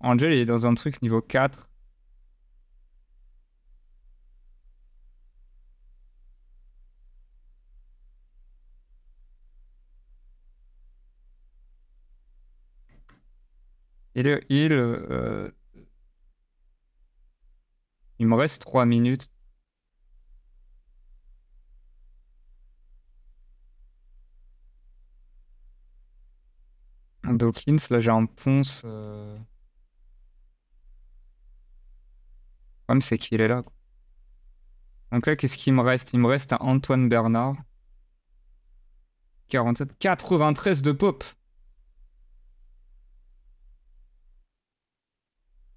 Angel il est dans un truc niveau 4. Euh, euh, il, me reste 3 minutes. Dawkins, là j'ai un ponce. comme euh. c'est qu'il est là. Donc là qu'est-ce qu'il me reste Il me reste un Antoine Bernard. 47, 93 de pop.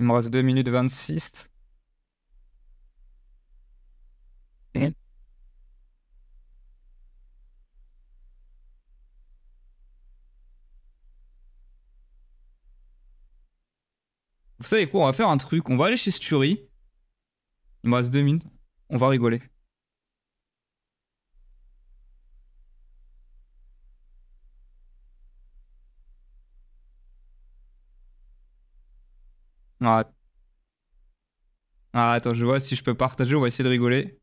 Il me reste 2 minutes 26. Vous savez quoi, on va faire un truc, on va aller chez Sturi. Il me reste 2 minutes, on va rigoler. Ah. ah. attends, je vois si je peux partager, on va essayer de rigoler.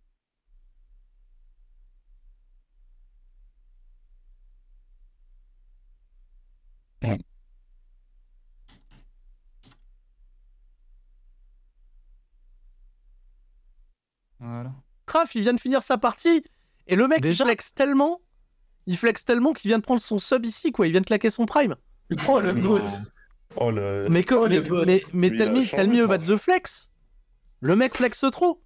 Voilà. il vient de finir sa partie et le mec il flex tellement, il flex tellement qu'il vient de prendre son sub ici quoi, il vient de claquer son prime. Oh le goût Oh, mais, mais, mais, mais, t'as the flex. Le mec flexe trop.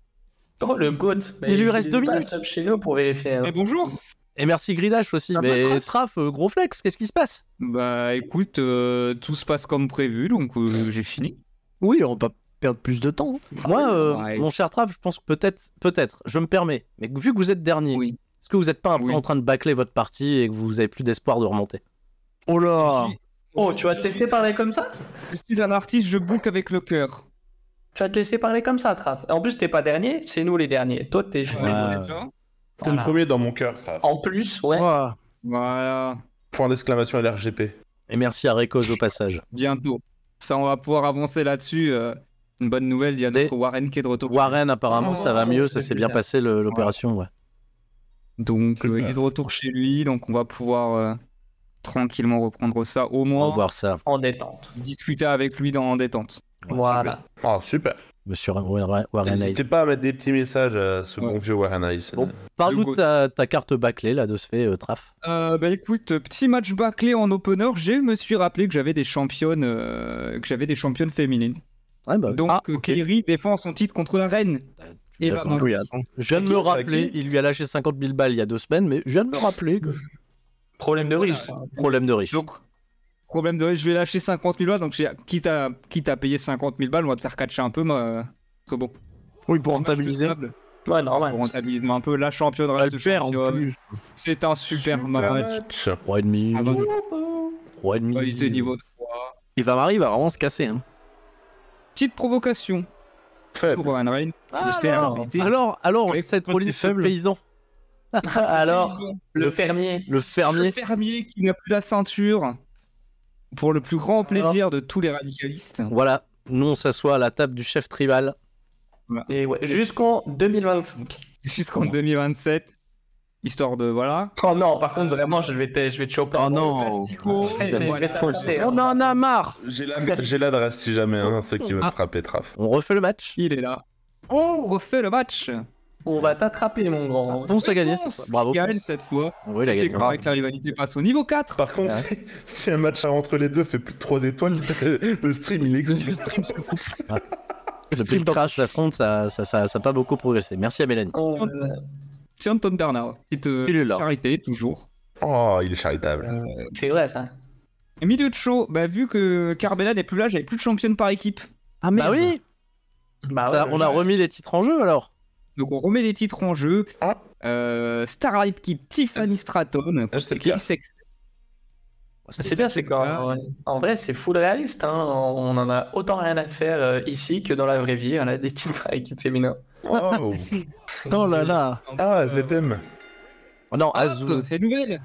Oh, le goat. il, lui reste 2 minutes. Hein. Eh, bonjour. Et merci gridage aussi. Ah, mais Traf, euh, gros flex, qu'est-ce qui se passe Bah écoute, euh, tout se passe comme prévu, donc euh, j'ai fini. Oui, on va pas perdre plus de temps. Hein. Ah, Moi, mon cher Traf, je pense que peut-être, peut-être, je me permets, mais vu que vous êtes dernier, est-ce que vous n'êtes pas en train de bâcler votre partie et que vous avez plus d'espoir de remonter Oh là Oh, tu vas te laisser parler comme ça Je suis un artiste, je boucle avec le cœur. Tu vas te laisser parler comme ça, Traf. En plus, t'es pas dernier, c'est nous les derniers. Toi, t'es joué. T'es le premier dans mon cœur, Traf. En plus, ouais. Voilà. Point d'exclamation LRGP. Et merci à Rekos au passage. Bientôt. Ça, on va pouvoir avancer là-dessus. Euh, une bonne nouvelle, il y a notre Warren qui est de retour. Warren, apparemment, oh, ça va mieux, ça s'est bien passé l'opération, ouais. Donc, euh, il est de retour chez lui, donc on va pouvoir. Euh, tranquillement reprendre ça au moins. Voir ça. En détente. Discuter avec lui dans, en détente. Voilà. Oh, super. Monsieur Warren N'hésitez pas à mettre des petits messages à ce bon vieux Warren Ice. parle de ta, carte bâclée, là, de ce fait, euh, Traf. Euh, bah écoute, petit match bâclé en opener, je me suis rappelé que j'avais des championnes euh, que j'avais des championnes féminines. Ah, bah Donc, ah, Kerry défend son titre contre la reine. Et bah, bah, je viens de me rappeler, il lui a lâché 50 000 balles il y a deux semaines, mais je viens de me rappeler que... Problème de riche. Problème de riche. Donc, problème de riche, je vais lâcher 50 000 balles. Donc, quitte à, quitte payer 50 000 balles, on va te faire catcher un peu. moi, euh, bon. Oui, pour rentabiliser. Ouais, normal. Pour rentabiliser un peu la championne reste plus. C'est un super, super match. 3,5. demi 3,5. Ah, il niveau 3. Et Il va vraiment se casser. Hein. Petite provocation. Pour Van Rain. Ah, alors, alors, alors cette police paysan. Alors, le, fermier. Le fermier. qui n'a plus la ceinture. Pour le plus grand plaisir de tous les radicalistes. Voilà, nous on s'assoit à la table du chef tribal. Et jusqu'en 2025. Jusqu'en 2027. Histoire de voilà. Oh non, par contre vraiment, je vais te, choper. Oh non. on en a marre. J'ai l'adresse si jamais, hein, ceux qui me ah. frapper Traf. On refait le match. Il est là. On refait le match. On va t'attraper, mon grand. Ah, bon, ça gagne. Bravo. gagne cette fois. Oui, C'était correct, la rivalité passe au niveau 4. Par contre, si, un match entre les deux fait plus de 3 étoiles, le stream, il existe. Le stream se ah. stream Depuis le crash s'affronte, ça n'a ça, ça, ça pas beaucoup progressé. Merci à Mélanie. Tiens oh, ton Bernard, Bernard, te euh, charité, toujours. Oh, il est charitable. Euh, c'est vrai, ça. milieu de show, bah, vu que Carbena n'est plus là, j'avais plus de championne par équipe. Ah, mais bah oui Bah, on a remis les titres en jeu alors donc on remet les titres en jeu. Ah. Euh, Starlight Kid, Tiffany ah, Stratton, ah, C'est bien, c'est quand En vrai, c'est full réaliste. Hein. On en a autant rien à faire euh, ici que dans la vraie vie. On a des titres à équipe féminin. oh là là Ah, ZM oh, Non, Azul. C'est nouvelle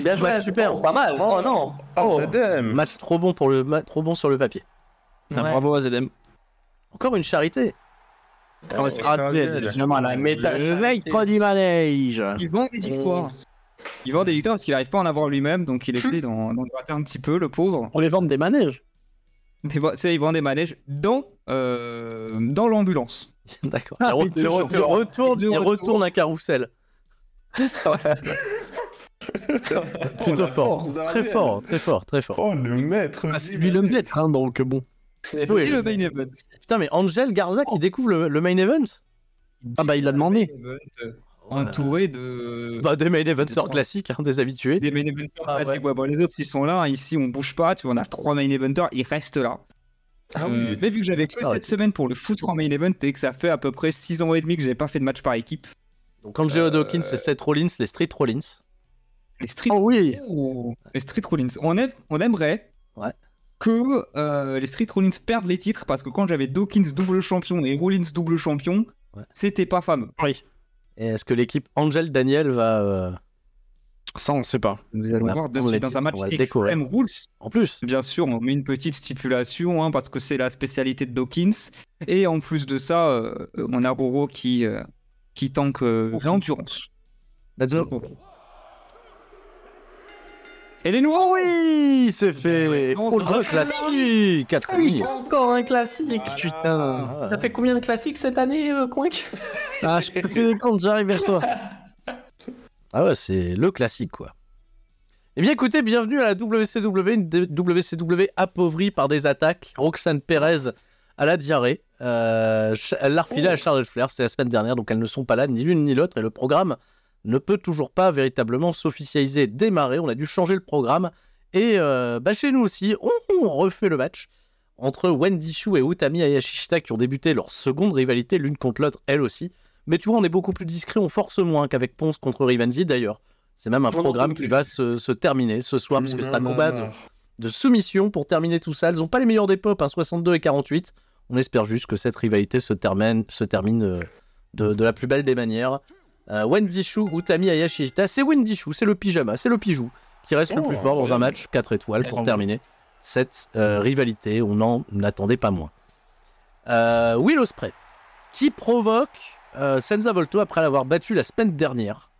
Bien joué, super, pas mal. Oh non oh, ZM Match trop bon, pour le... trop bon sur le papier. bravo à ZM. Encore une charité on sera Ils vendent des victoires. Ils vendent des victoires parce qu'il n'arrive pas à en avoir lui-même, donc il est dans le gratter un petit peu, le pauvre. On les vend des manèges. Des, ils vendent des manèges dans, euh, dans l'ambulance. D'accord. il, ah, retourne, retourne un carrousel. Plutôt fort. Très fort, très fort, très fort. Oh, le maître. Ah, c'est lui le maître, hein, donc bon. C'est le main event. Putain, mais Angel Garza qui oh. découvre le, main event Ah bah il l'a demandé. Euh, entouré de. Bah, des main eventers classiques, hein, des habitués. Des main eventers ah, classiques, ouais. Bon, les autres, ils sont là. ici, on bouge pas. Tu vois, on a trois main eventers, ils restent là. Ah, euh, oui. Mais vu que j'avais ah que cette semaine pour le foutre en main event et que ça fait à peu près 6 ans et demi que j'avais pas fait de match par équipe. Donc, Angel Dawkins euh, c'est Seth Rollins, les Street Rollins. Les Street. Oh oui! Les Street Rollins. On, on aimerait. Ouais que euh, les Street Rollins perdent les titres parce que quand j'avais Dawkins double champion et Rollins double champion, c'était pas fameux. Oui. est-ce que l'équipe Angel Daniel va. Euh, ça, on ne sait pas. on va voir dans un match Extreme Rules. En plus. Bien sûr, on met une petite stipulation hein, parce que c'est la spécialité de Dawkins. Et en plus de ça, mon euh, on a Roro qui, qui tank l'endurance. Let's go. Et les nouveaux, oui, c'est fait, oui. classique, Encore un classique, Ça fait combien de classiques cette année, euh, Ah, je fais des comptes, j'arrive vers toi. Ah ouais, c'est le classique, quoi. Eh bien, écoutez, bienvenue à la WCW, une WCW appauvrie par des attaques. Roxane Perez à la diarrhée. Euh, elle l'a refilée à oh. Charlotte Flair, c'est la semaine dernière, donc elles ne sont pas là, ni l'une ni l'autre. Et le programme ne peut toujours pas véritablement s'officialiser, démarrer. On a dû changer le programme. Et euh, bah chez nous aussi, on, refait le match entre Wendy Shu et Utami Ayashishita qui ont débuté leur seconde rivalité l'une contre l'autre, elle aussi. Mais tu vois, on est beaucoup plus discret, on force moins qu'avec Ponce contre Rivenzi d'ailleurs. C'est même un programme qui va se, terminer ce soir, parce que c'est un combat de, soumission pour terminer tout ça. Elles n'ont pas les meilleurs des pop, 62 hein, et 48. On espère juste que cette rivalité se termine, se termine euh, de la plus belle des manières. Euh, Wendy Shu, Utami Ayashijita. C'est Wendy c'est le pyjama, c'est le pijou qui reste le oh, plus fort dans un match 4 étoiles pour terminer cette euh, rivalité. On n'en attendait pas moins. Euh, Will Ospreay, qui provoque euh, Senza Volto après l'avoir battu la semaine dernière.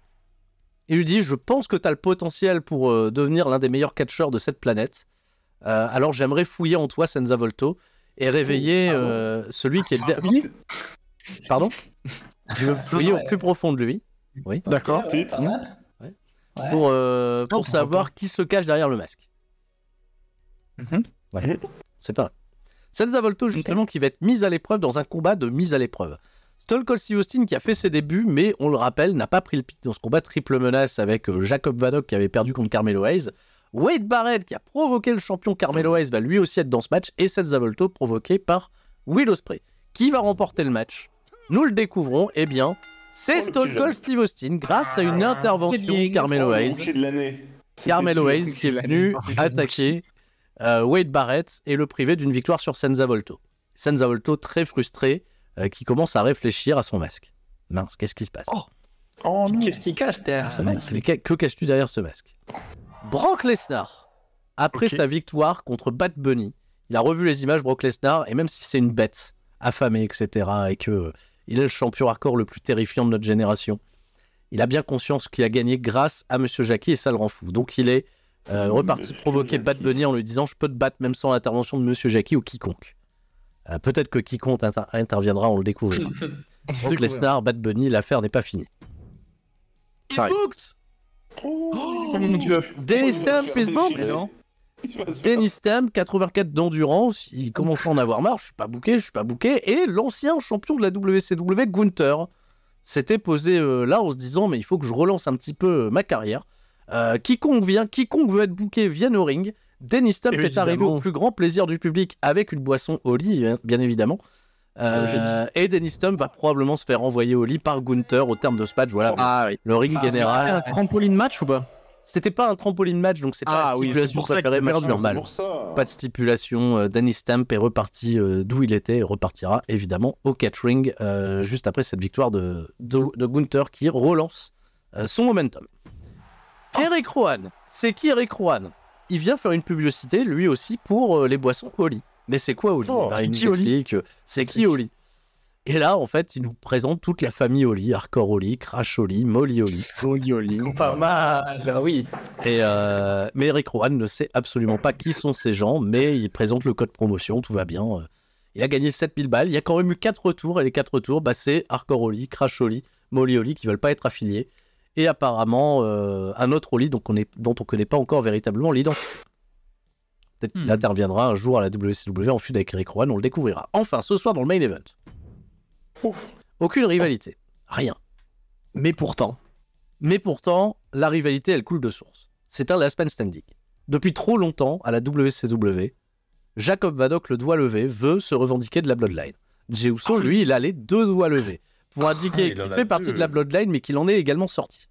Et lui dit Je pense que tu as le potentiel pour euh, devenir l'un des meilleurs catcheurs de cette planète. alors j'aimerais fouiller en toi, Senza Volto, et oh, réveiller celui qui est. le dernier. Pardon Je au plus profond de lui. Oui. D'accord. Hein. Pour, euh, pour savoir qui se cache derrière le masque. Mhm. C'est pas. Celsa Volto, justement, qui va être mise à l'épreuve dans un combat de mise à l'épreuve. Stol Colsey Austin qui a fait ses débuts, mais on le rappelle, n'a pas pris le pic dans ce combat triple menace avec euh, Jacob Vanock qui avait perdu contre Carmelo Hayes. Wade Barrett qui a provoqué le champion Carmelo Hayes va lui aussi être dans ce match et Celsa Volto provoqué par Will Ospreay. Qui va remporter le match nous le découvrons, eh bien, c'est oh, Stone Cold Steve Austin grâce à ah, une intervention de Carmelo Hayes. Carmelo Hayes qui est venu attaquer euh, Wade Barrett et le priver d'une victoire sur Senza Volto. Senza Volto très frustré euh, qui commence à réfléchir à son masque. Mince, qu'est-ce qui se passe oh, oh Qu'est-ce qu'il cache derrière ah, ce masque Que, caches-tu derrière ce masque Brock Lesnar, après sa victoire contre Bat Bunny, il a revu les images Brock Lesnar et même si c'est une bête affamée, etc., et que il est le champion hardcore le plus terrifiant de notre génération. Il a bien conscience qu'il a gagné grâce à Monsieur Jackie et ça le rend fou. Donc il est euh, reparti provoquer Bad Bunny en lui disant Je peux te battre même sans l'intervention de Monsieur Jackie ou quiconque. Euh, peut-être que quiconque interviendra, on le découvrira. Donc les stars, Bad Bunny, l'affaire n'est pas finie. Dennis Tam, 84 d'endurance, il commence à en avoir marre, je suis pas bouqué, je suis pas bouqué. Et l'ancien champion de la WCW, Gunther, s'était posé euh, là en se disant mais il faut que je relance un petit peu euh, ma carrière. Euh, quiconque vient, quiconque veut être bouqué vienne au ring. Dennis est arrivé au plus grand plaisir du public avec une boisson au lit, bien évidemment. Ah, et Dennis va probablement se faire envoyer au lit par Gunther au terme de ce match. Voilà, ah le ring ah, général général. un trampoline match ou pas c'était pas un trampoline match, donc ah c'est pas la stipulation préférée, match normal. Pas de stipulation. Euh, Danny Stamp est reparti euh, d'où il était et repartira évidemment au catch ring, euh, juste après cette victoire de, de, Gunther qui relance son momentum. Ah. Eric Rowan, c'est qui Eric Rowan Il vient faire une publicité lui aussi pour les boissons Oli. Mais c'est quoi oh. bah, C'est Oli C'est qui Oli et là, en fait, il nous présente toute la famille Oli, Hardcore Oli, Crash Oli, Molly Oli. Pas mal, ah oui. Et, euh, mais Eric Rohan ne sait absolument pas qui sont ces gens, mais il présente le code promotion, tout va bien. Euh. Il a gagné 7000 balles. Il y a quand même eu 4 retours, et les 4 retours, bah, c'est Hardcore Oli, Crash Oli, Molly Oli qui veulent pas être affiliés. Et apparemment, euh, un autre Oli dont on ne connaît pas encore véritablement l'identité. Peut-être qu'il hmm. interviendra un jour à la WCW en feud avec Eric Rowan, on le découvrira. Enfin, ce soir dans le main event. Aucune rivalité. Rien. Mais pourtant, mais pourtant, la rivalité, elle coule de source. C'est un last man standing. Depuis trop longtemps, à la WCW, Jacob Vadoc, le doigt levé, veut se revendiquer de la Bloodline. Jey Uso, ah lui, il a les deux doigts levés pour ah, indiquer qu'il fait partie de la Bloodline, mais qu'il en est également sorti.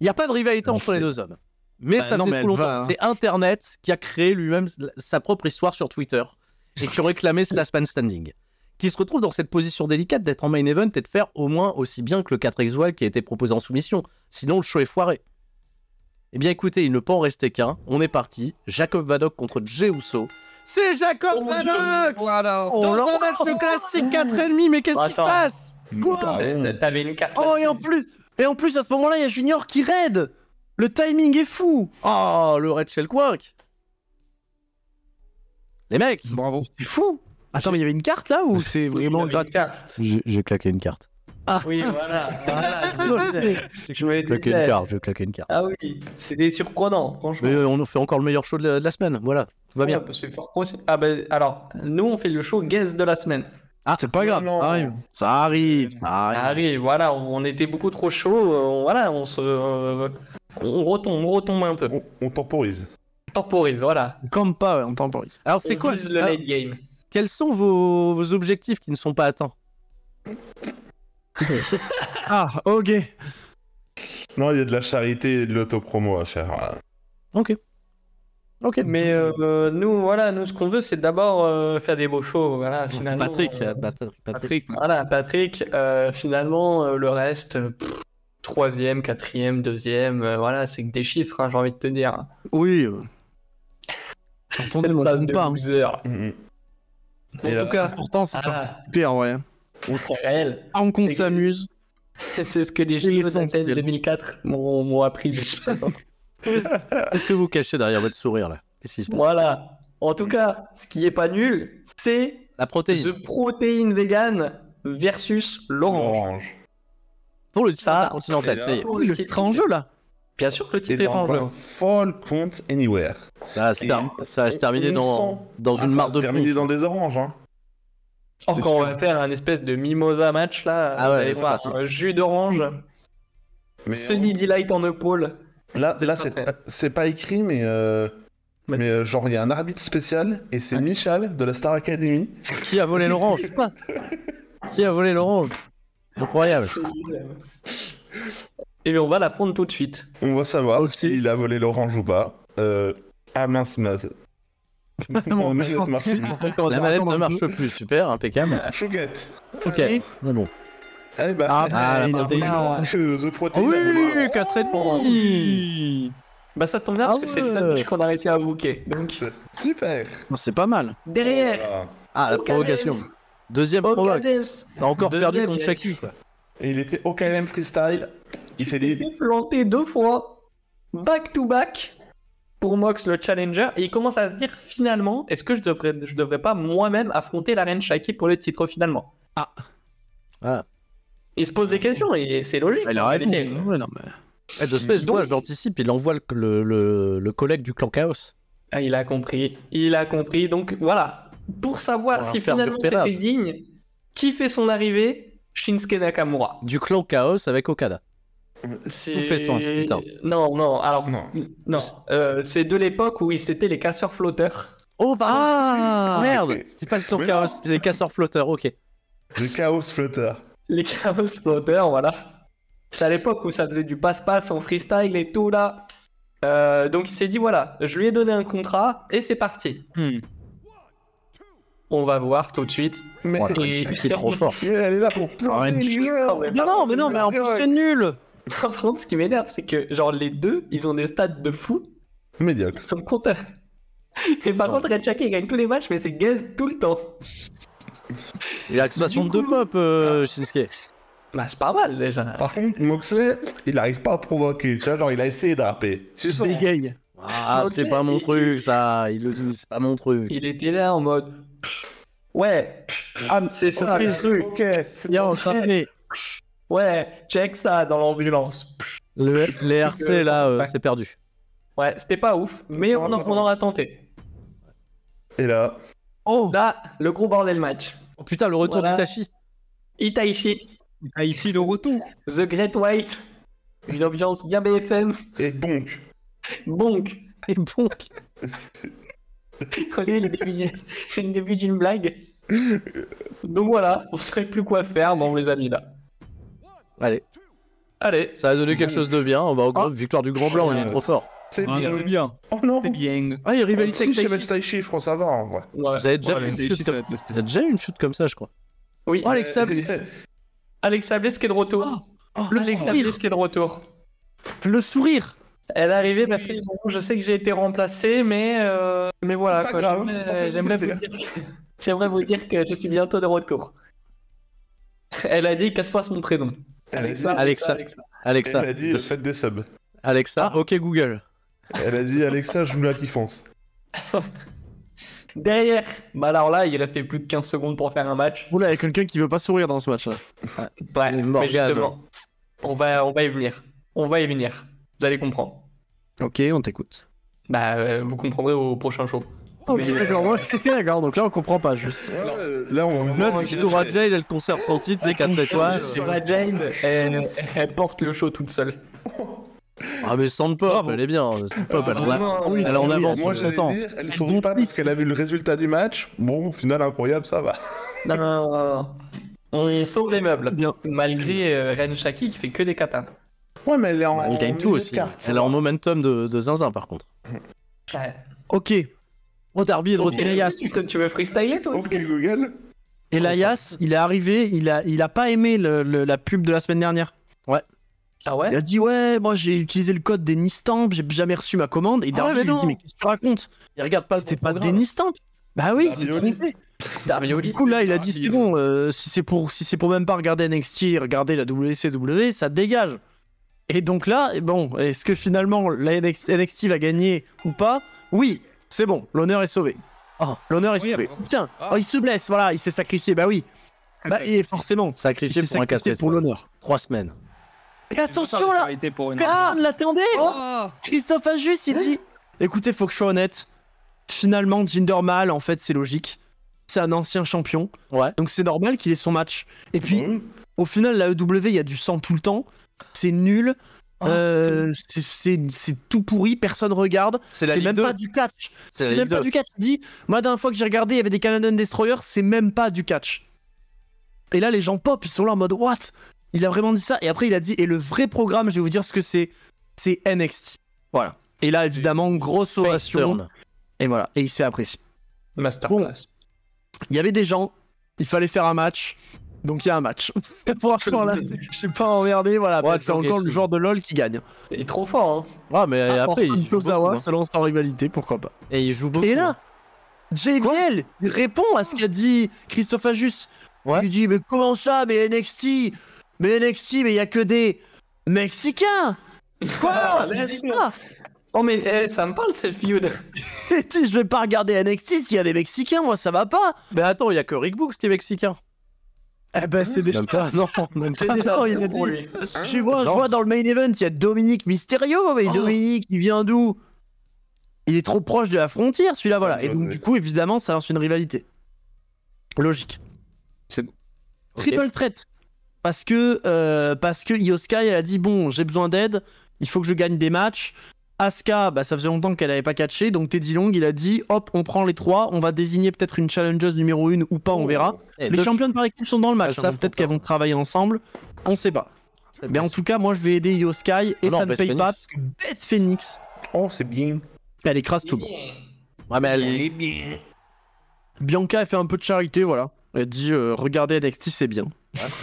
Il n'y a pas de rivalité ah, entre les deux hommes. Mais bah ça longtemps. Hein. C'est Internet qui a créé lui-même sa propre histoire sur Twitter et qui réclamé ce last man standing qui se retrouve dans cette position délicate d'être en main event et de faire au moins aussi bien que le 4X1 qui a été proposé en soumission. Sinon, le show est foiré. Eh bien écoutez, il ne peut en rester qu'un. On est parti. Jacob Vadoc contre Jey Uso. C'est Jacob oh Vadok! voilà. Oh dans un match classique oh mais qu'est-ce bah, qui se passe Quoi une carte. Oh, et en plus, et en plus à ce moment-là, il y a Junior qui raid Le timing est fou Oh, le Red Shell Quark Les mecs Bravo C'est fou Attends, mais il y avait une carte là ou c'est vraiment carte J'ai claqué une carte. Ah. Oui, voilà. voilà je vais une carte. Je claqué une carte. Ah oui, c'était surprenant, franchement. Mais euh, on fait encore le meilleur show de la, semaine. Voilà, tout va ah, bien. Bah, fort Ah ben, alors, nous on fait le show guest de la semaine. Ah, c'est pas grave, Ça, arrive. ça arrive. Ça arrive. Voilà, on était beaucoup trop chaud. Euh, voilà, on se, euh, on retombe, on retombe un peu. On, on temporise. Temporise, voilà. Comme pas, on temporise. Alors c'est quoi le late game quels sont vos, objectifs qui ne sont pas atteints Ah, ok. Non, il y a de la charité et de l'autopromo à faire. Hein. Ok. Ok, mais euh, nous, voilà, nous, ce qu'on veut, c'est d'abord euh, faire des beaux shows, voilà, finalement. Patrick, euh, Patrick, Voilà, Patrick, finalement, le reste, troisième, quatrième, deuxième, voilà, c'est que des chiffres, hein, j'ai envie de te dire. Oui. ne le pas, hein. mm, mm. En tout cas, pourtant, c'est ah, pire, ouais. On s'amuse. C'est ce que les Jeux de 2004 m'ont appris Qu'est-ce que vous cachez derrière votre sourire là Voilà. En tout cas, ce qui est pas nul, c'est la protéine. The protéine vegan versus l'orange. Pour le ça, continental, c'est le titre en jeu là. Bien sûr que le titre est dans count anywhere. ça va se terminer dans, une ah, mare de terminer dans des oranges. Hein. on va faire un espèce de mimosa match là, ah vous allez voir, un jus d'orange, Sunny Delight en épaule. Là, là c'est pas écrit, mais, euh, mais... Euh, genre il y a un arbitre spécial et c'est Michal Michel de la Star Academy. Qui a volé l'orange Qui a volé l'orange Incroyable. Et on va la prendre tout de suite. On va savoir s'il a volé l'orange ou pas. Euh... Ah mince, mince. Mon manette marche plus. La manette ne marche plus, super, impeccable. Chouquette. Ok, mais bon. Allez, bah, ah, bah, bah, bah, bah. la protéine. oui, oh, Oui, 4 et demi. Bah ça tombe bien ah parce que c'est le sandwich qu'on a réussi à bouquer. Donc super. C'est pas mal. Derrière. Oh ah la provocation. Deuxième provocation. T'as encore perdu contre Shaki quoi. Et il était OKLM freestyle il s'est dit. planté deux fois, hmm. back to back, pour Mox le challenger, et il commence à se dire finalement, est-ce que je devrais, je devrais pas moi-même affronter la reine Shaki pour le titre finalement Ah Voilà. Ah. Il se pose des questions et c'est logique. Elle a Ouais, non, mais... Eh, de fait, je l'anticipe, il envoie le, le, le, collègue du clan Chaos. Ah, il a compris, il a compris. Donc voilà, pour savoir si finalement c'était digne, qui fait son arrivée Shinsuke Nakamura. Du clan Chaos avec Okada. C'est... fait sens, putain. Non, non, alors. Non. non. Euh, c'est de l'époque où c'était les casseurs flotteurs. Oh bah ah, Merde C'était pas le tour chaos, c'était les casseurs flotteurs, ok. Les chaos flotteurs. Les chaos flotteurs, voilà. C'est à l'époque où ça faisait du passe-passe en freestyle et tout là. Euh, donc il s'est dit voilà, je lui ai donné un contrat et c'est parti. Hmm. On va voir tout de suite. Mais oh, est trop fort. Elle est là pour ah, planter Non, non, mais non, mais en plus c'est nul. Par contre, ce qui m'énerve, c'est que genre les deux, ils ont des stats de fou. Médiocre. Ils sont contents. Et par contre, Red il gagne tous les matchs, mais c'est Gaze tout le temps. Il a situation de pop, euh, ah. Shinsuke. Bah, c'est pas mal déjà. Par contre, Moxley, il n'arrive pas à provoquer. Tu vois, genre, il a essayé d'arper. Tu il gagne. Ah, c'est pas mon truc, ça. Il c'est pas mon truc. Il était là en mode. Ouais. Ah, c'est ça. truc. ça. Bien, on Ouais, check ça dans l'ambulance. les RC, là, euh, c'est perdu. Ouais, c'était pas ouf, mais on, en, a tenté. Et là. Oh Là, le gros bordel match. Oh putain, le retour d'Itachi. Itachi. le retour. The Great White. Une ambiance bien BFM. Et bonk. Bonk. Et bonk. C'est le début d'une blague. Donc voilà, on saurait plus quoi faire, bon les amis là. Allez. Allez, ça a donné quelque chose de bien. Ah. victoire du Grand Blanc, il est trop fort. C'est ah, bien. bien. Oh non. C'est bien. Ah, il rivalité avec Taichi. je crois, ça va en vrai. Vous avez déjà eu une chute comme ça, je crois. Oui. Oh, Alexa Bliss. Alexa Bliss qui est de retour. Oh, oh, le Alexa Bliss qui est de retour. Le sourire. Elle est arrivée, m'a bah, fait je sais que j'ai été remplacé, mais, euh, mais voilà. J'aimerais vous, dire que je suis bientôt de retour. Elle a dit quatre fois son prénom. Alexa, Alexa, Alexa. Elle a dit, des subs. Alexa, ah, ok Google. Elle a dit, Alexa, je vous la fonce Derrière Bah alors là, il restait plus de 15 secondes pour faire un match. Oula, il y a quelqu'un qui veut pas sourire dans ce match là. ouais, justement, on va, on va y venir. On va y venir. Vous allez comprendre. Ok, on t'écoute. Bah, euh, vous comprendrez au prochain show. Ok, euh, d'accord, d'accord, donc là on comprend pas juste. Là on note que Dora Jade elle conserve Quentin, titre, c'est 4 étoiles. Dora Jade, elle, porte le show toute seule. Ah mais Sandpop, ah, elle est bien, Sandpop, ah, elle, est en avance Moi euh, j'attends. Elle sourit pas parce qu'elle a vu le résultat du match, bon, finale final incroyable, ça va. Non, non, non, on est sauve les meubles, malgré euh, Ren Shaki qui fait que des katanas. Ouais mais elle est en... Elle gagne tout aussi, elle est en momentum de, zinzin par contre. Ouais. Ok, Oh, Darby est de Tu veux freestyler toi aussi Ok, Google. Elias, il est arrivé, il a, il a pas aimé la pub de la semaine dernière. Ouais. Ah ouais Il a dit ouais, moi j'ai utilisé le code des Nistamp, j'ai jamais reçu ma commande. Et ah Darby ah dit mais qu'est-ce que tu racontes Il regarde pas. C'était pas des Stamp Bah oui, c'est trompé. Du coup là, il a dit bon, euh, si c'est pour, si pour même pas regarder NXT, regarder la WCW, ça dégage. Et donc là, bon, est-ce que finalement la NXT va gagner ou pas Oui, c'est bon, l'honneur est sauvé. Oh, l'honneur est sauvé. Tiens, ah. oh, il se blesse, voilà, il s'est sacrifié, bah oui. Bah, et forcément, sacrifié pour un pour l'honneur. Trois semaines. Et attention là Personne l'attendait oh. Christophe Ajus, il dit Écoutez, faut que je sois honnête. Finalement, Jinder Mahal, en fait, c'est logique. C'est un ancien champion. Ouais. Donc c'est normal qu'il ait son match. Et puis, mmh. au final, la EW, il y a du sang tout le temps. C'est nul. Ah, euh, c'est tout pourri, personne regarde. C'est même pas du catch. C'est même pas du catch. Il dit, moi, la dernière fois que j'ai regardé, il y avait des Canadian Destroyers, c'est même pas du catch. Et là, les gens pop, ils sont là en mode What Il a vraiment dit ça. Et après, il a dit Et le vrai programme, je vais vous dire ce que c'est c'est NXT. Voilà. Et là, évidemment, grosse ovation. Et voilà. Et il se fait apprécier. Masterclass. Il y avait des gens, il fallait faire un match. Donc il y a un match. Franchement, là, je suis pas emmerdé. Voilà, c'est encore le genre de LoL qui gagne. Il est trop fort. Hein. Ah mais après, il hein. se lance en rivalité, pourquoi pas. Et il joue beaucoup. Et là, hein. JBL il répond à ce qu'a dit Christophe Ajus. Ouais. Il dit Mais comment ça Mais NXT Mais NXT, mais il y a que des Mexicains Quoi Oh mais eh, ça me parle cette feud. je vais pas regarder NXT s'il y a des Mexicains, moi ça va pas. Mais attends, il y a que Rick Books qui est mexicain. Eh ben, hein c'est déjà. Pas, non, même non, il a dit. Je vois, je vois dans le main event, il y a Dominique Mysterio. Oh. Dominique, il vient d'où Il est trop proche de la frontière, celui-là, voilà. Et donc, du coup, évidemment, ça lance une rivalité. Logique. C'est Triple threat. Parce que, euh, parce que elle a dit bon, j'ai besoin d'aide, il faut que je gagne des matchs. Asuka, bah, ça faisait longtemps qu'elle avait pas catché, donc Teddy Long, il a dit hop, on prend les trois, on va désigner peut-être une challengeuse numéro une ou pas, on verra. Oh. Eh, les les championnes par équipe sont dans le match, ça hein, peut-être qu'elles vont travailler ensemble, on sait pas. Mais en tout cas, moi je vais aider Yo Sky et ah ça ne paye pas parce que Beth Phoenix. Oh, c'est bien. Elle écrase tout le monde. Ouais, mais elle est bien. Bianca, elle fait un peu de charité, voilà. Elle dit euh, regardez NXT, c'est bien.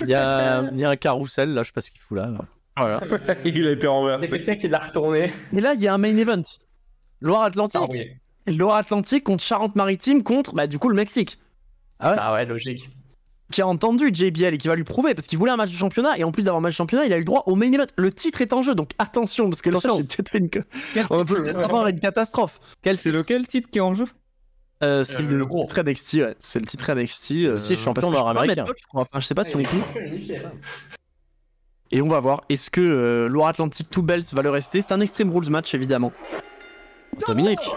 Il y, a, un carrousel là, je sais pas ce qu'il fout là. Voilà. il a été renversé. C'est quelqu'un l'a retourné. Et là, il y a un main event. Loire-Atlantique. Ah Loire-Atlantique contre Charente-Maritime contre, bah, du coup, le Mexique. Ah ouais, ah logique. Qui a entendu JBL et qui va lui prouver parce qu'il voulait un match de championnat et en plus d'avoir un match de championnat, il a eu le droit au main event. Le titre est en jeu donc attention parce que là, j'ai peut-être une... On peut avoir une catastrophe. Quel... C'est lequel titre qui est en jeu euh, euh, c'est, le titre NXT, c'est le titre NXT, champion nord américain. Hein. Enfin, je sais pas si on est et on va voir, est-ce que euh, Loire-Atlantique 2 Belts va le rester C'est un Extreme Rules match évidemment. Dominique Oh,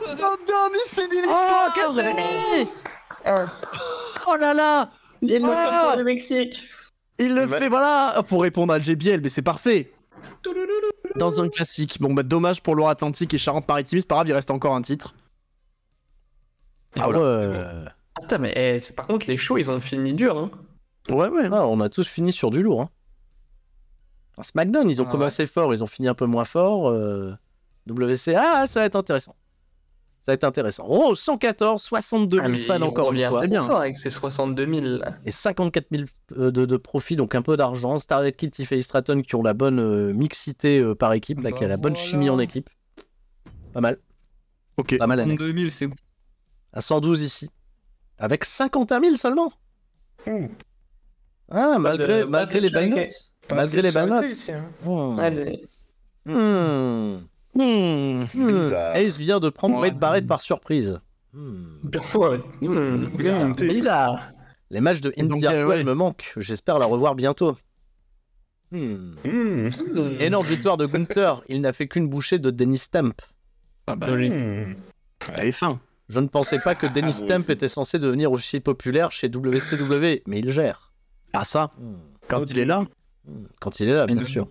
il finit oh, l'histoire Oh, Oh là là Il le fait le Mexique Il le fait, voilà Pour répondre à JBL, mais c'est parfait Dans un classique. Bon, bah dommage pour Loire-Atlantique et Charente-Maritime, c'est pas grave, il reste encore un titre. Ah ouais Attends, mais eh, par contre, les shows, ils ont fini dur, hein Ouais, ouais. Ah, on a tous fini sur du lourd, hein. Un SmackDown, ils ont ah commencé fort, ils ont fini un peu moins fort. Euh, WCA, ah, ça va être intéressant. Ça va être intéressant. Oh, 114, 62 000 fans encore une fois. bien. Fort avec ces 62 000. Et 54 000 euh, de, profit, donc un peu d'argent. Starlet Kid, et Stratton qui ont la bonne euh, mixité par équipe, là, qui a la bonne chimie en équipe. Pas mal. Ok. 000, c'est bon. À 112 ici. Avec 51 000 seulement. Ah, malgré, malgré les bangers. Malgré les bananes. Ace hein. ah, hmm. hmm. hmm. vient de prendre Wade Barrett par surprise. Bizarre. Les matchs de India euh, me manquent. J'espère la revoir bientôt. Énorme victoire de Gunther. Il n'a fait qu'une bouchée de Dennis Stamp. Ah bah, Elle est fin. Je ne pensais pas que Dennis ah, Stamp était censé devenir aussi populaire chez WCW, mais il gère. Ah ça Quand il est là quand il est là, bien sûr.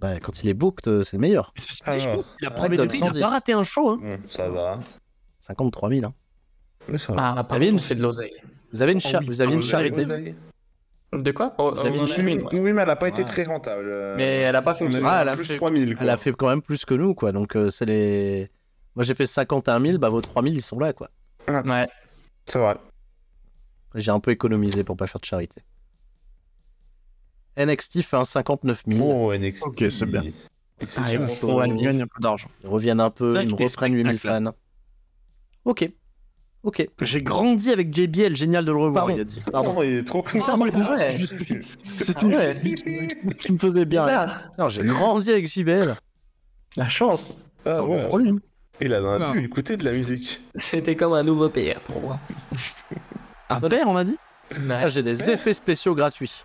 Bah, quand il est booked, euh, c'est le meilleur. Ah, je pense qu'il a, ah, depuis, il a pas raté un show. Hein. Mmh, ça va. 53 000. Hein. Ah, vous avez une... de l'oseille. Vous avez une, oh vous avez ah, une charité. De quoi oh, Vous avez une chimine. Oui, mais elle a pas été très rentable. Euh. Mais elle a pas fait. Ah, plus fait... 3 000, quoi. Elle a fait quand même plus que nous, quoi. Donc, euh, c'est les. Moi, j'ai fait 51 000, bah vos 3 000, ils sont là, quoi. Ouais. C'est vrai. J'ai un peu économisé pour pas faire de charité. NXT fait un 59 000. Oh, NXT. Ok, c'est bien. Ah, ils font un peu d'argent. Ils reviennent un peu, ils me reprennent 8000 fans. Ok. Ok. J'ai grandi avec JBL, génial de le revoir, Pardon. il a dit. Pardon, non, il est trop cool. Ah ouais. C'est une ah ouais. me faisait bien. Non, j'ai grandi avec JBL. La chance. Ah bon. Problème. Il avait pu écouter de la musique. C'était comme un nouveau père pour moi. Un père, on a dit ah, J'ai des effets spéciaux gratuits.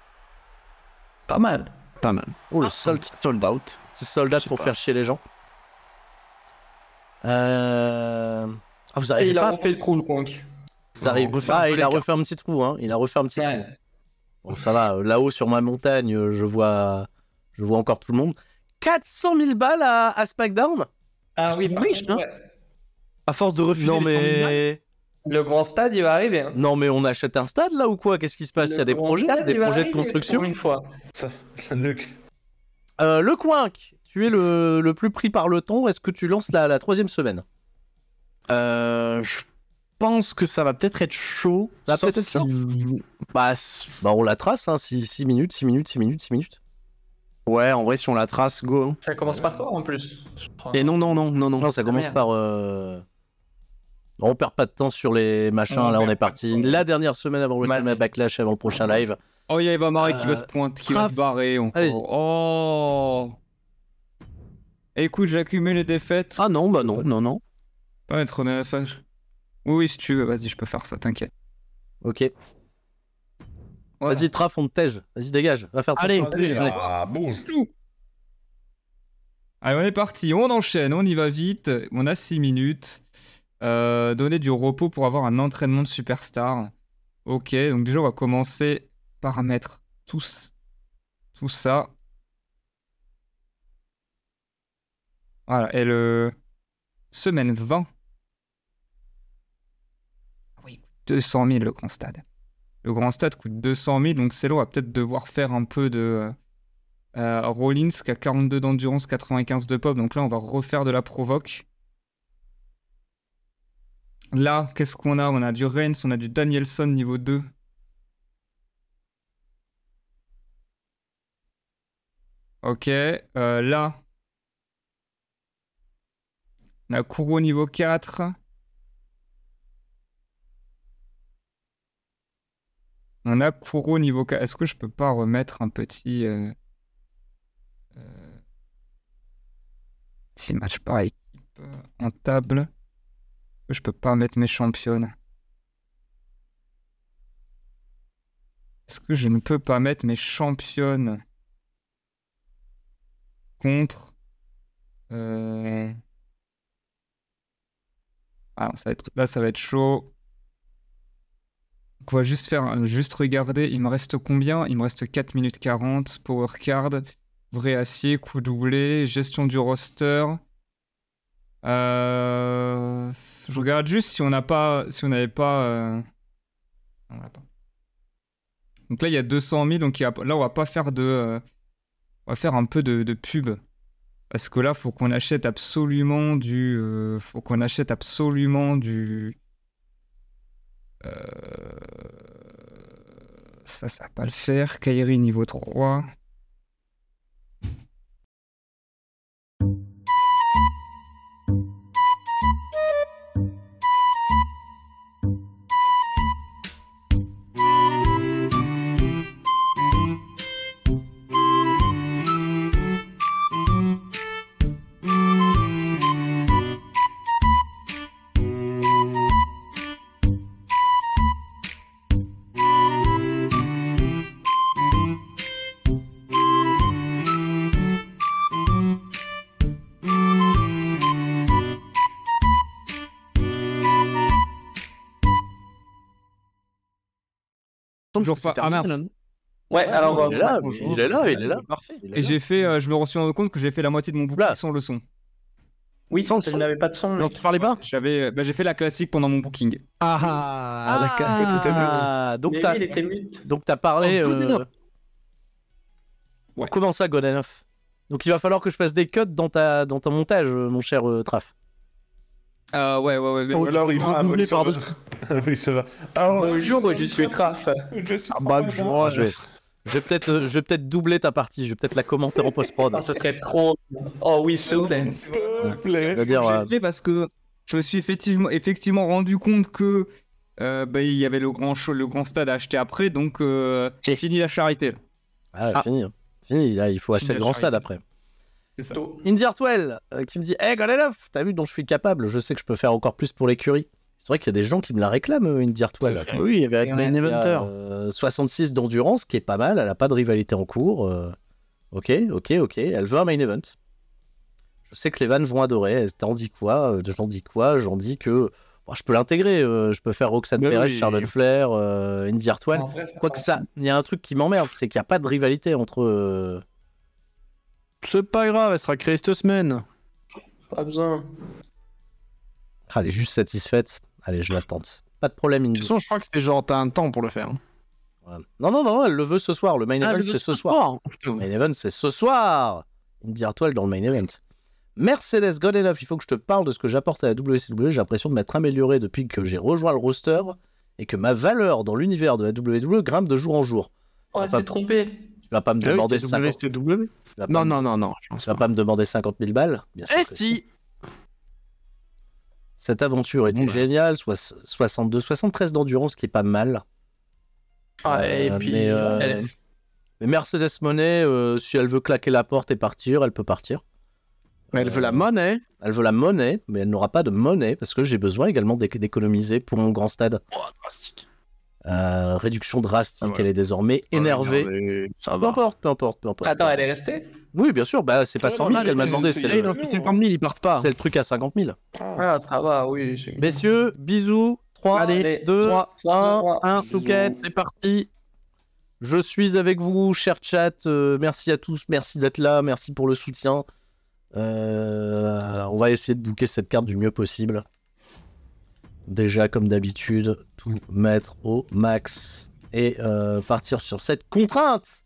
Pas mal. Pas mal. Oh, le ah, qui sold out. C'est sold out pour faire chier les gens. Euh... Ah, vous arrivez Et il a refait le trou, le conque. Vous arrivez pas, ah, il a refait un petit trou, hein. Il a refait un petit trou. Bon, ça va, euh, là-haut sur ma montagne, euh, je vois, je vois encore tout le monde. 400 000 balles à, à SmackDown Ah oui, riche, hein. À force de refuser non, les mais... 100 000 balles. Le grand stade, il va arriver. Hein. Non, mais on achète un stade là ou quoi Qu'est-ce qui se passe Il y a des projets, des projets de construction. Une fois. Euh, le coinque. tu es le, le plus pris par le temps. Est-ce que tu lances la, la troisième semaine euh, je pense que ça va peut-être être chaud. Ça peut-être bah, bah, on la trace, hein, 6 minutes, 6 minutes, 6 minutes, 6 minutes. ouais, en vrai, si on la trace, go. Ça commence par toi en plus. Et non, non, non, non, non. Non, ça ah, commence par. Euh, on perd pas de temps sur les machins, là on est parti. La dernière semaine avant le Backlash, avant le prochain live. Oh, il y a Eva Marie qui euh, va se pointer, qui va se barrer. On... Oh Écoute, j'accumule les défaites. Ah non, bah non, non, non. Pas être honnête, ça. Oui, si tu veux, vas-y, je peux faire ça, t'inquiète. Ok. Vas-y, Traf, on te tège. Vas-y, dégage. Va faire allez, allez, allez, Ah, Allez, on est parti, on enchaîne, on y va vite. On a 6 minutes. Euh, donner du repos pour avoir un entraînement de superstar. Ok, donc déjà on va commencer par mettre tout, ça. Voilà, et le semaine 20. Ah oui, 200 000 le grand stade. Le grand stade coûte 200 000, donc on va peut-être devoir faire un peu de... Euh, Rollins qui a 42 d'endurance, 95 de pop, donc là on va refaire de la provoque. Là, qu'est-ce qu'on a On a du Reigns, on a du Danielson niveau 2. Ok, euh, là. On a Kuro niveau 4. On a Kuro niveau 4. Est-ce que je peux pas remettre un petit. Euh, euh petit match par équipe en table je peux pas mettre mes championnes Est-ce que je ne peux pas mettre mes championnes contre euh, Alors, ah ça va être... Là, ça va être chaud. On va juste faire, juste regarder, il me reste combien Il me reste 4 minutes 40, power card, vrai acier, coup doublé, gestion du roster, euh, je regarde juste si on n'a pas, si on n'avait pas, euh, Donc là, il y a 200 000, donc là, on va pas faire de, euh, on va faire un peu de, pub parce que là, faut qu'on achète absolument du, faut qu'on achète absolument du. Ça, ça va pas le faire. Kairi niveau 3. toujours pas. Ah mince. Ouais, alors il, il, est là, il est là, Parfait. Et j'ai fait, euh, je me rends compte que j'ai fait la moitié de mon bouclier sans le son. Oui, sans n'avais pas de son. Donc tu parlais pas J'avais, euh, bah, j'ai fait la classique pendant mon booking. Ah, ah la ah, classique. Bah, ah, donc t'as, oui, donc t'as parlé. euh... ouais. Comment ça, Godenoff Donc il va falloir que je fasse des cuts dans ta, dans ton montage, euh, mon cher euh, Traf. Ah ouais, ouais, ouais. Mais alors, il va ah, doubler, oui, ça va. Ah, Bonjour, je suis Traff. Je ah, bah, je vais... Je peut-être, euh, je peut-être doubler ta partie. Je vais peut-être la commenter en post-prod. Ce serait trop. Oh oui, s'il te plaît. Je euh, parce que je me suis effectivement, effectivement rendu compte que euh, bah, il y avait le grand, le grand stade à acheter après, donc j'ai euh, fini la charité. Ah, fini, hein. fini. Là, il faut acheter le grand stade après. Ça. Indy Hartwell euh, qui me dit Hey Golelof, t'as vu dont je suis capable, je sais que je peux faire encore plus pour l'écurie. C'est vrai qu'il y a des gens qui me la réclament, India euh, Indy Oui, avec 66 euh, d'endurance, qui est pas mal, elle n'a pas de rivalité en cours. ok, ok, ok, elle veut un main event. Je sais que les vannes vont adorer. T'en dis quoi J'en dis quoi J'en dis que. je peux l'intégrer, je peux faire Roxane Perez, Charlotte Flair, Indy Hartwell. Quoi que ça, il y a un truc qui m'emmerde, c'est qu'il n'y a pas de rivalité entre c'est pas grave, elle sera créée cette semaine. Pas besoin. Ah, elle est juste satisfaite. Allez, je l'attends. Pas de problème, Indy. De toute façon, je crois que c'est genre, t'as un temps pour le faire. Hein. Non, non, non, elle le veut ce soir. Le main ah, event, c'est ce soir. Le main event, c'est ce soir. toi elle dans le main event. Mercedes God Enough, il faut que je te parle de ce que j'apporte à la WCW. J'ai l'impression de m'être amélioré depuis que j'ai rejoint le roster et que ma valeur dans l'univers de la WWE grimpe de jour en jour. Oh, elle s'est trompée pas me demander 50... Non, vas pas. me demander 50 000 balles bien eh Cette aventure est géniale. 62, 73 d'endurance, qui est pas mal. Ah, et euh, puis. Euh, mais, Mercedes Monet, euh, si elle veut claquer la porte et partir, elle peut partir. Mais elle veut la monnaie. Elle veut la monnaie, mais elle n'aura pas de monnaie parce que j'ai besoin également d'économiser pour mon grand stade. Oh, drastique. Euh, réduction drastique, ah elle est désormais ah énervée. Ça peu importe, peu importe, Attends, elle est restée Oui, bien sûr, bah, c'est pas 100 ah, 000 qu'elle m'a demandé. C'est le... partent pas. C'est le truc à 50 000. ça va, oui. Messieurs, bisous. 3, Allez, 2, 3, 1, Souquette, c'est parti. Je suis avec vous, cher chat. Euh, merci à tous, merci d'être là, merci pour le soutien. Euh, on va essayer de bouquer cette carte du mieux possible déjà comme d'habitude, tout mettre au max et euh, partir sur cette contrainte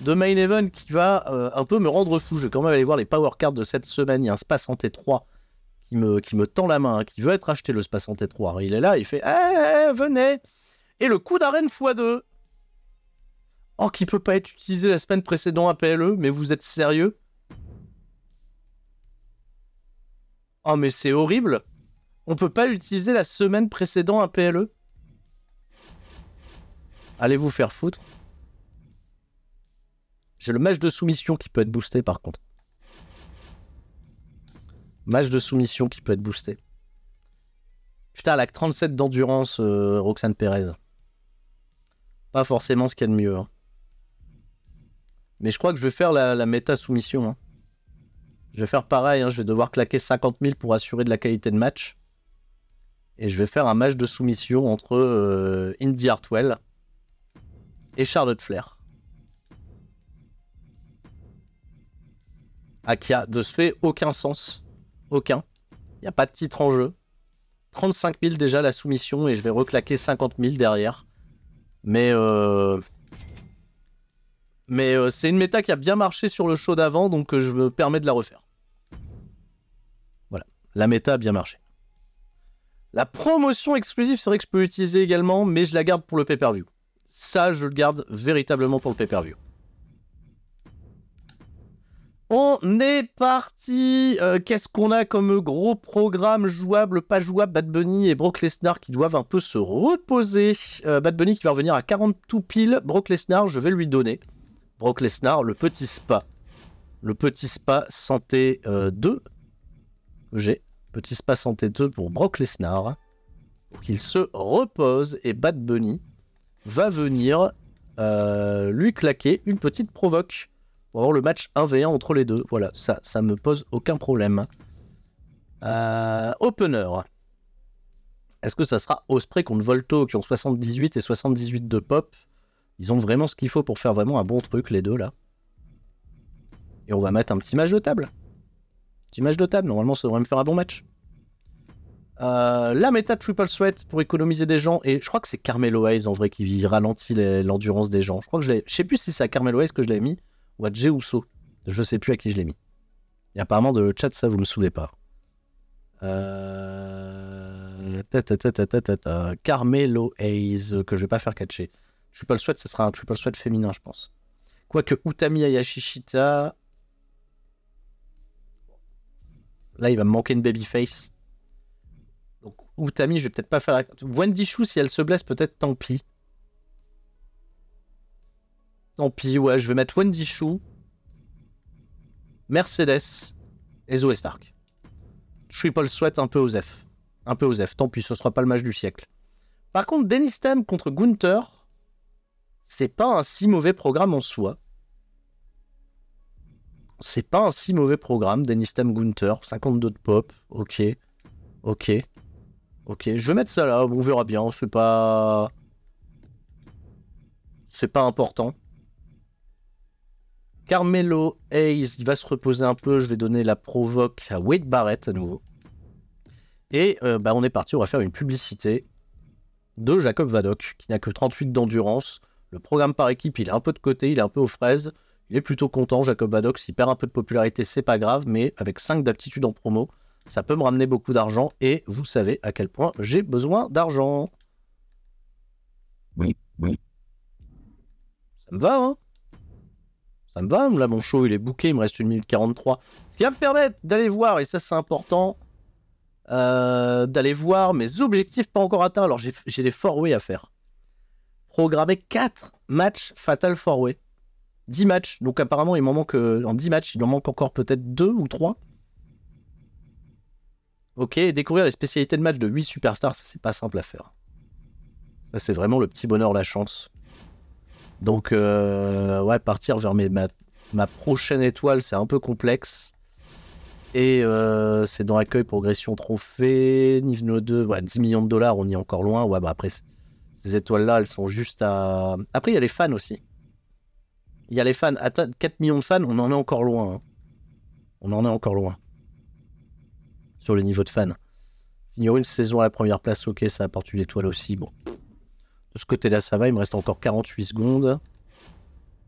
de Main Event qui va euh, un peu me rendre fou. Je vais quand même aller voir les power cards de cette semaine. Il y a un Spa t 3 qui me, qui me tend la main, hein, qui veut être acheté le Spa t 3. Il est là, il fait Eh, eh, eh venez Et le coup d'arène x2 Oh, qui peut pas être utilisé la semaine précédente à PLE, mais vous êtes sérieux Oh, mais c'est horrible on peut pas l'utiliser la semaine précédant un PLE Allez vous faire foutre. J'ai le match de soumission qui peut être boosté par contre. Match de soumission qui peut être boosté. Putain, la 37 d'endurance, euh, Roxane Perez. Pas forcément ce qu'il y a de mieux. Hein. Mais je crois que je vais faire la, méta soumission. Hein. Je vais faire pareil, hein, je vais devoir claquer 50 000 pour assurer de la qualité de match. Et je vais faire un match de soumission entre euh, Indy Hartwell et Charlotte Flair. A ah, qui a de ce fait aucun sens. Aucun. Il n'y a pas de titre en jeu. 35 000 déjà la soumission et je vais reclaquer 50 000 derrière. Mais euh, mais euh, c'est une méta qui a bien marché sur le show d'avant, donc je me permets de la refaire. Voilà, la méta a bien marché. La promotion exclusive, c'est vrai que je peux l'utiliser également, mais je la garde pour le pay-per-view. Ça, je le garde véritablement pour le pay-per-view. On est parti euh, Qu'est-ce qu'on a comme gros programme jouable, pas jouable Bad Bunny et Brock Lesnar qui doivent un peu se reposer. Euh, Bad Bunny qui va revenir à 40 tout pile. Brock Lesnar, je vais lui donner. Brock Lesnar, le petit spa. Le petit spa santé 2 euh, j'ai. Petit espace en T2 pour Brock Lesnar. Pour qu'il se repose et Bad Bunny va venir euh, lui claquer une petite provoque pour avoir le match 1v1 entre les deux. Voilà, ça, ça me pose aucun problème. Euh, opener. Est-ce que ça sera Osprey contre Volto qui ont 78 et 78 de pop Ils ont vraiment ce qu'il faut pour faire vraiment un bon truc, les deux là. Et on va mettre un petit match de table. Petit match de table, normalement ça devrait me faire un bon match. Euh, la méta Triple Sweat pour économiser des gens, et je crois que c'est Carmelo Hayes en vrai qui ralentit l'endurance des gens. Je crois que je sais plus si c'est à Carmelo Hayes que je l'ai mis, ou à Je sais plus à qui je l'ai mis. Et apparemment, de chat, ça vous me saoulez pas. Euh, Carmelo Hayes, euh, que je vais pas faire catcher. Triple Sweat, ça sera un Triple Sweat féminin, je pense. Quoique Utami Ayashishita Là, il va me manquer une babyface. Donc, Utami, je vais peut-être pas faire la... Wendy Chou, si elle se blesse, peut-être tant pis. Tant pis, ouais, je vais mettre Wendy Chou, Mercedes et Zoé Stark. Triple sweat un peu aux F. Un peu aux F, tant pis, ce sera pas le match du siècle. Par contre, Dennis Tam contre Gunther, c'est pas un si mauvais programme en soi c'est pas un si mauvais programme. Dennis Stem Gunther, 52 de pop. Ok. Ok. Ok. Je vais mettre ça là. On verra bien. C'est pas. C'est pas important. Carmelo Hayes, va se reposer un peu. Je vais donner la provoque à Wade Barrett à nouveau. Et euh, bah, on est parti. On va faire une publicité de Jacob Vadoc, qui n'a que 38 d'endurance. Le programme par équipe, il est un peu de côté, il est un peu aux fraises il est plutôt content. Jacob Vadox, il perd un peu de popularité, c'est pas grave, mais avec 5 d'aptitude en promo, ça peut me ramener beaucoup d'argent et vous savez à quel point j'ai besoin d'argent. Oui, oui. Ça me va, hein Ça me va, là mon show il est bouqué, il me reste 1 minute 43. Ce qui va me permettre d'aller voir, et ça c'est important, euh, d'aller voir mes objectifs pas encore atteints. Alors j'ai des four-way à faire. Programmer 4 matchs Fatal forway. 10 matchs. Donc apparemment, il m'en manque euh, en 10 matchs, il en manque encore peut-être 2 ou 3. Ok, découvrir les spécialités de match de 8 superstars, ça c'est pas simple à faire. Ça c'est vraiment le petit bonheur, la chance. Donc euh, ouais, partir vers mes, ma, ma, prochaine étoile, c'est un peu complexe. Et euh, c'est dans Accueil, progression, trophée, niveau 2, ouais, 10 millions de dollars, on y est encore loin. Ouais, bah après, ces étoiles-là, elles sont juste à... Après, il y a les fans aussi il y a les fans. Attends, 4 millions de fans, on en est encore loin. Hein. On en est encore loin. Sur le niveau de fans. Finir une saison à la première place, ok, ça apporte une étoile aussi. Bon. De ce côté-là, ça va. Il me reste encore 48 secondes.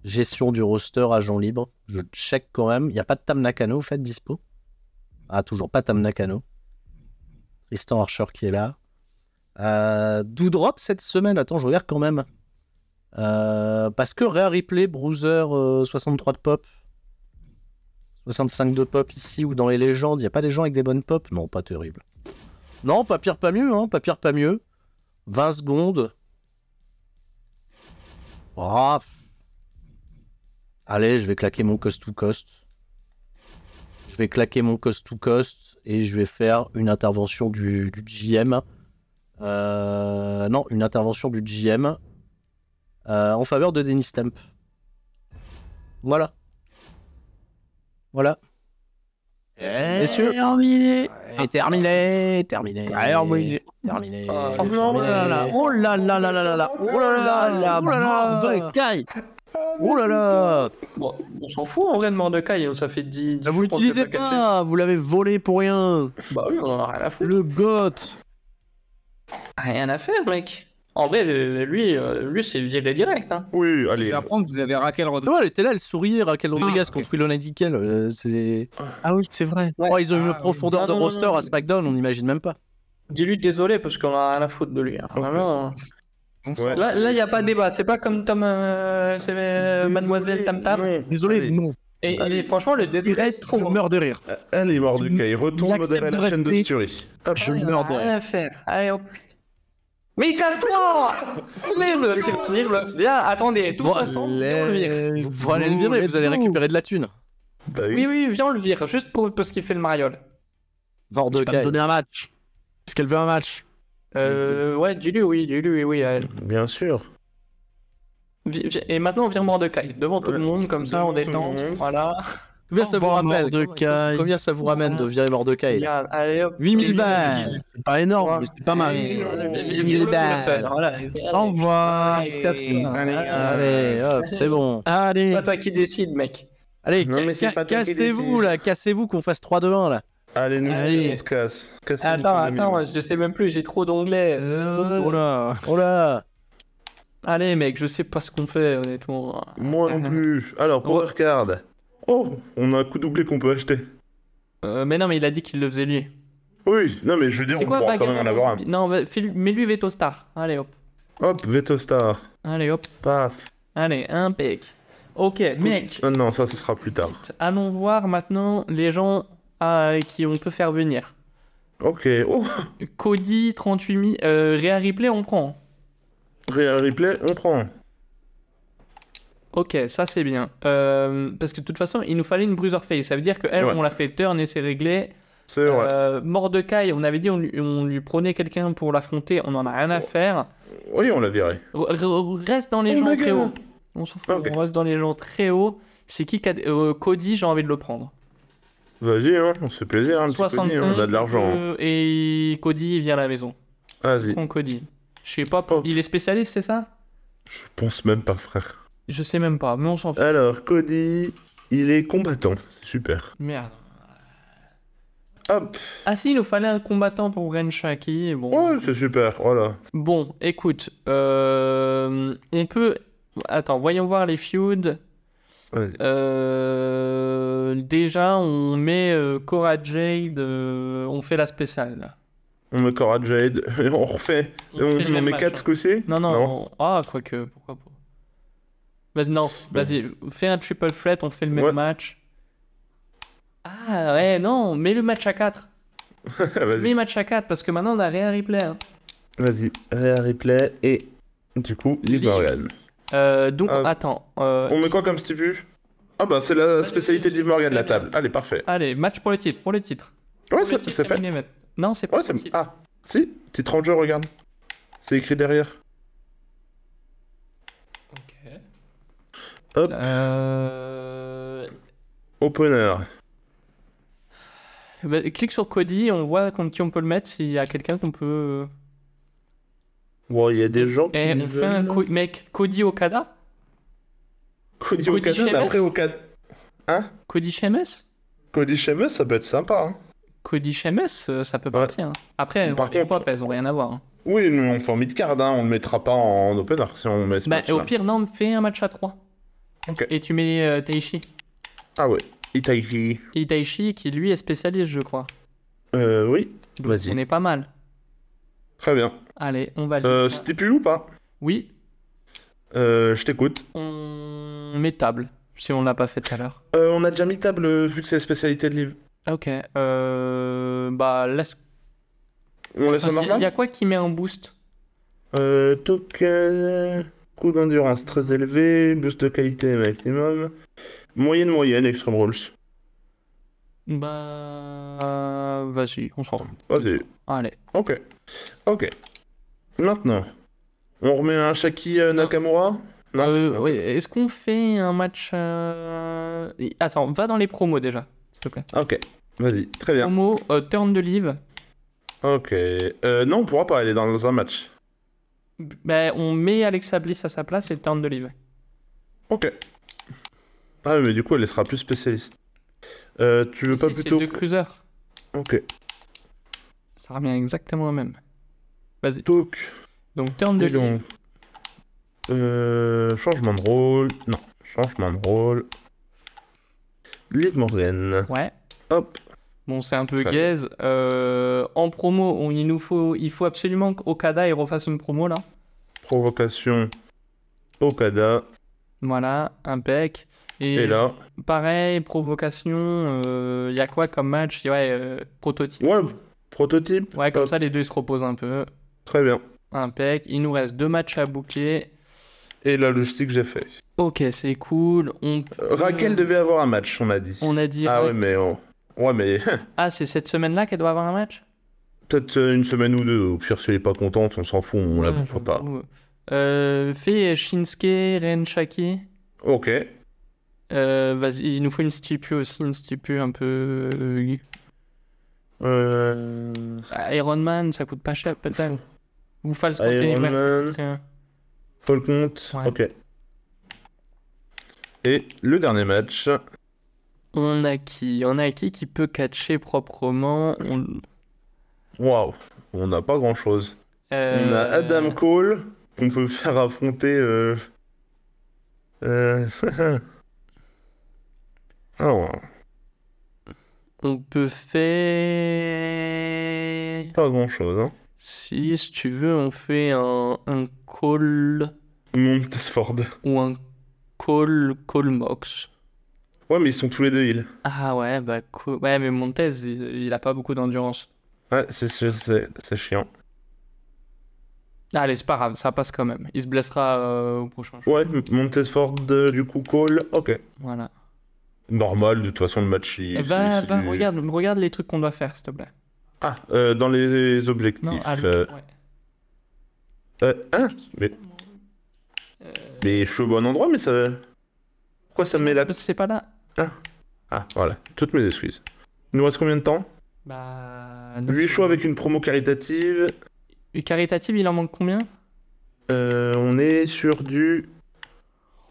Gestion du roster, agent libre. Je check quand même. Il n'y a pas de Tam Nakano, fait, dispo. Ah, toujours pas Tam Nakano. Tristan Archer qui est là. Euh, D'où drop cette semaine. Attends, je regarde quand même. Euh, parce que Rare Replay, Bruiser 63 euh, de pop, 65 de pop ici ou dans les légendes, il n'y a pas des gens avec des bonnes pop Non, pas terrible. Non, pas pire, pas mieux, hein, pas pire, pas mieux. 20 secondes. Ah. Allez, je vais claquer mon cost to cost. Je vais claquer mon cost to cost et je vais faire une intervention du, GM. Euh, non, une intervention du GM euh, en faveur de Denis Stamp Voilà. Voilà. Et eh, Terminé. Et eh, ah, terminé. Terminé. Terminé. Oh, terminé. Oh, oh là là. là là là là Oh là là là. Oh Mordecai. Oh là là. on s'en fout en vrai de Mordecai. Hein, ça fait 10. Ah, vous l'utilisez pas. Vous l'avez volé pour rien. Bah oui, on en a rien à foutre. Le goth. Rien à faire, mec. En vrai, lui, euh, lui c'est viré direct. Hein. Oui, allez. Vous apprendre, vous avez Raquel Rodriguez. Ouais, elle était là, elle souriait, Raquel ah, Rodriguez, ah, contre Willow Nightingale. Euh, ah oui, c'est vrai. Oh, ils ont eu une ah, profondeur de roster à SmackDown, on n'imagine même pas. Dis-lui désolé, parce qu'on a la à de lui. Hein. Vraiment. Hein. Là, il n'y a pas de débat. C'est pas comme Tom, euh, c'est Mademoiselle Tam Tam. Désolé, non. Et, franchement, le débat reste trop. Je hein. meurs de rire. Allez, Il retourne modérer la chaîne de Sturie. Je meurs de rire. Allez, hop. Mais casse-toi Merde c'est le Viens, ah, attendez, tous ensemble, on le vire. Vous allez le virer, vous allez récupérer de la thune. Bah oui. oui, viens, on le vire, juste pour, parce qu'il fait le mariole. Vord de me donner un match. Est-ce qu'elle veut un match Euh, ouais, dis-lui oui, dis-lui oui, oui à elle. Bien sûr. Et maintenant, on vire Mordecai, devant tout le monde, comme ça, on détend, voilà. Combien ça vous rappelle Combien ça vous ramène de virer Mordecai Allez, 8000 balles pas énorme, mais c'est pas mal. 8000 balles Au revoir Allez, hop, c'est bon. Allez C'est pas toi qui décide, mec. Allez, cassez-vous là, cassez-vous qu'on fasse 3 2 1 là. Allez, nous, on se casse. attends, attends, je sais même plus, j'ai trop d'onglets. Euh, oh là Oh là Allez, mec, je sais pas ce qu'on fait, honnêtement. Moi non ah, plus. Alors, pour card. Oh, on a un coup doublé qu'on peut acheter. Euh, mais non, mais il a dit qu'il le faisait lui. Oui, non, mais je veux dire, on quoi, pourra bah, quand même en avoir un. Non, mais Veto lui Allez, hop. Hop, Veto Star. Allez, hop. Paf. Allez, impec. Ok, mec. Non, euh, non, ça, ce sera plus tard. Allons voir maintenant les gens à euh, qui on peut faire venir. Ok, oh, Cody, 38000 000. Euh, Réa on prend. Réa Ripley, on prend. Ok, ça c'est bien. Euh, parce que de toute façon, il nous fallait une Bruiser Face. Ça veut dire que on l'a fait turn et c'est réglé. C'est vrai. Euh, on avait dit on, lui, on prenait quelqu'un pour l'affronter, on en a rien à oh. faire. Oui, on la viré Reste dans les gens très haut. On s'en fout, ah, on reste dans les gens très haut. C'est qui euh, Cody, j'ai envie de le prendre. Vas-y, on se fait plaisir, hein, hein. on a de l'argent. Hein. Euh, et Cody, il vient à la maison. Vas-y. Prends Cody. Je sais pas, oh. il est spécialiste, c'est ça Je pense même pas, frère. Je sais même pas, mais on s'en fout. Alors, Cody, il est combattant. C'est super. Merde. Hop. Ah si, il nous fallait un combattant pour Grenchaki. Bon. Ouais, c'est super, voilà. Bon, écoute, euh, on peut... Attends, voyons voir les feuds. Euh, déjà, on met euh, Cora Jade, on fait la spéciale. On met Cora Jade, on refait. On, met 4 hein. ce Non, non. Ah, quoique, pourquoi pas. Vas-y, non, ben. vas-y, fais un triple flat on fait le même match. Ah ouais, non, mets le match à 4. mets le match à 4 parce que maintenant on a Réa Replay. Hein. Vas-y, Réa Replay et du coup, Liv Morgan. Euh, donc, euh, attends. Euh, on met quoi comme stipule Ah bah, c'est la spécialité de Liv Morgan, la table. Allez, parfait. Allez, match pour le titre, pour le titre. Ouais, c'est fait. Non, c'est pas Ah, si, titre en jeu, regarde. C'est écrit derrière. Hop. Euh, opener. Eh ben, clique sur Cody, on voit contre qui on peut le mettre, s'il y a quelqu'un qu'on peut... Euh, bon, il y a des gens qui... Eh, fait un mec, Cody Okada Cody, Okada, après Cody hein? Sheamus Cody Sheamus, ça peut être sympa. Cody hein. Sheamus, euh, ça peut partir. Hein. Après, Par on pas rien à voir. Oui, mais on fait en mid-card, on le mettra pas en opener si on met bah, Au pire, non, on fait un match à 3. Et tu mets euh, Taichi. Taishi. Ah ouais, Itaichi. Itaichi qui lui est spécialiste, je crois. Euh, oui, vas-y. On est pas mal. Très bien. Allez, on va. Euh, C'était plus ou pas Oui. Euh, je t'écoute. On met table, si on l'a pas fait tout à l'heure. Euh, on a déjà mis table euh, vu que c'est la spécialité de livre. Ah, ok. Euh... Bah, laisse. On laisse un normal Il y a quoi qui met un boost Euh. Token. Coup d'endurance très élevé, boost de qualité maximum. Moyenne, moyenne, extreme Rules. Bah. Vas-y, on s'en Vas-y. Allez. Ok. Ok. Maintenant, on remet un Shaki euh, Nakamura non. Euh, oui. Est-ce qu'on fait un match. Euh, attends, va dans les promos déjà, s'il te plaît. Ok, vas-y, très bien. Promo, turn de live. Ok. non, on pourra pas aller dans un match. Ben, on met Alexa Bliss à sa place et le de livre Ok. Ah, mais du coup, elle sera plus spécialiste. Euh, tu veux pas plutôt. C'est deux cruisers. Ok. Ça revient exactement au même. Vas-y. Donc. Donc, turn de livre. Euh, changement de rôle. Non. Changement de rôle. Liv Morgan. Ouais. Hop. Bon, c'est un peu gaize. gaze. Euh, en promo, on, il nous faut, il faut absolument qu'Okada refasse une promo là. Provocation Okada. Voilà, impec. Et, Et là. Pareil, provocation. Euh, il y a quoi comme match Ouais, euh, prototype. Ouais, prototype. Ouais, comme ça les deux se reposent un peu. Très bien. Impec. Il nous reste deux matchs à boucler. Et la logistique, j'ai fait. Ok, c'est cool. On Raquel devait avoir un match, on a dit. On a dit. Ah ouais, mais Ouais, mais. ah, c'est cette semaine-là qu'elle doit avoir un match Peut-être euh, une semaine ou deux. Au pire, si elle n'est pas contente, on s'en fout, on la bouffe pas. Euh, fais Shinsuke, Shaki. Ok. Euh, vas il nous faut une stipu aussi, une stipu un peu. Euh, bah, Iron Man, ça coûte pas cher, peut-être. Ou False Iron Man. Falcon, ok. Et le dernier match, on a qui On a qui qui peut catcher proprement. On... Waouh, on n'a pas grand chose. Euh, on a Adam Cole qu'on peut faire affronter. Euh... Euh... Ah, on peut faire. Pas grand chose, hein. Si, si tu veux, on fait un, un call. Montesford. Ou un call, call mox. Ouais, mais ils sont tous les deux heal. Ah ouais, bah cool. Ouais, mais Montez, il, a pas beaucoup d'endurance. Ouais, c'est, chiant. Allez, c'est pas grave, ça passe quand même. Il se blessera euh, au prochain jeu. Ouais, Montez Ford, euh, du coup, call, ok. Voilà. Normal, de toute façon, le match. Il, eh bah, regarde, regarde les trucs qu'on doit faire, s'il te plaît. Ah, euh, dans les objectifs. Non, ah, ouais. Euh, hein mais... je suis au bon endroit, mais ça. Pourquoi ça me met là la... C'est pas là. Ah. ah. voilà. Toutes mes excuses. nous reste combien de temps Bah. 8 choix avec une promo caritative. Une caritative, il en manque combien euh, On est sur du.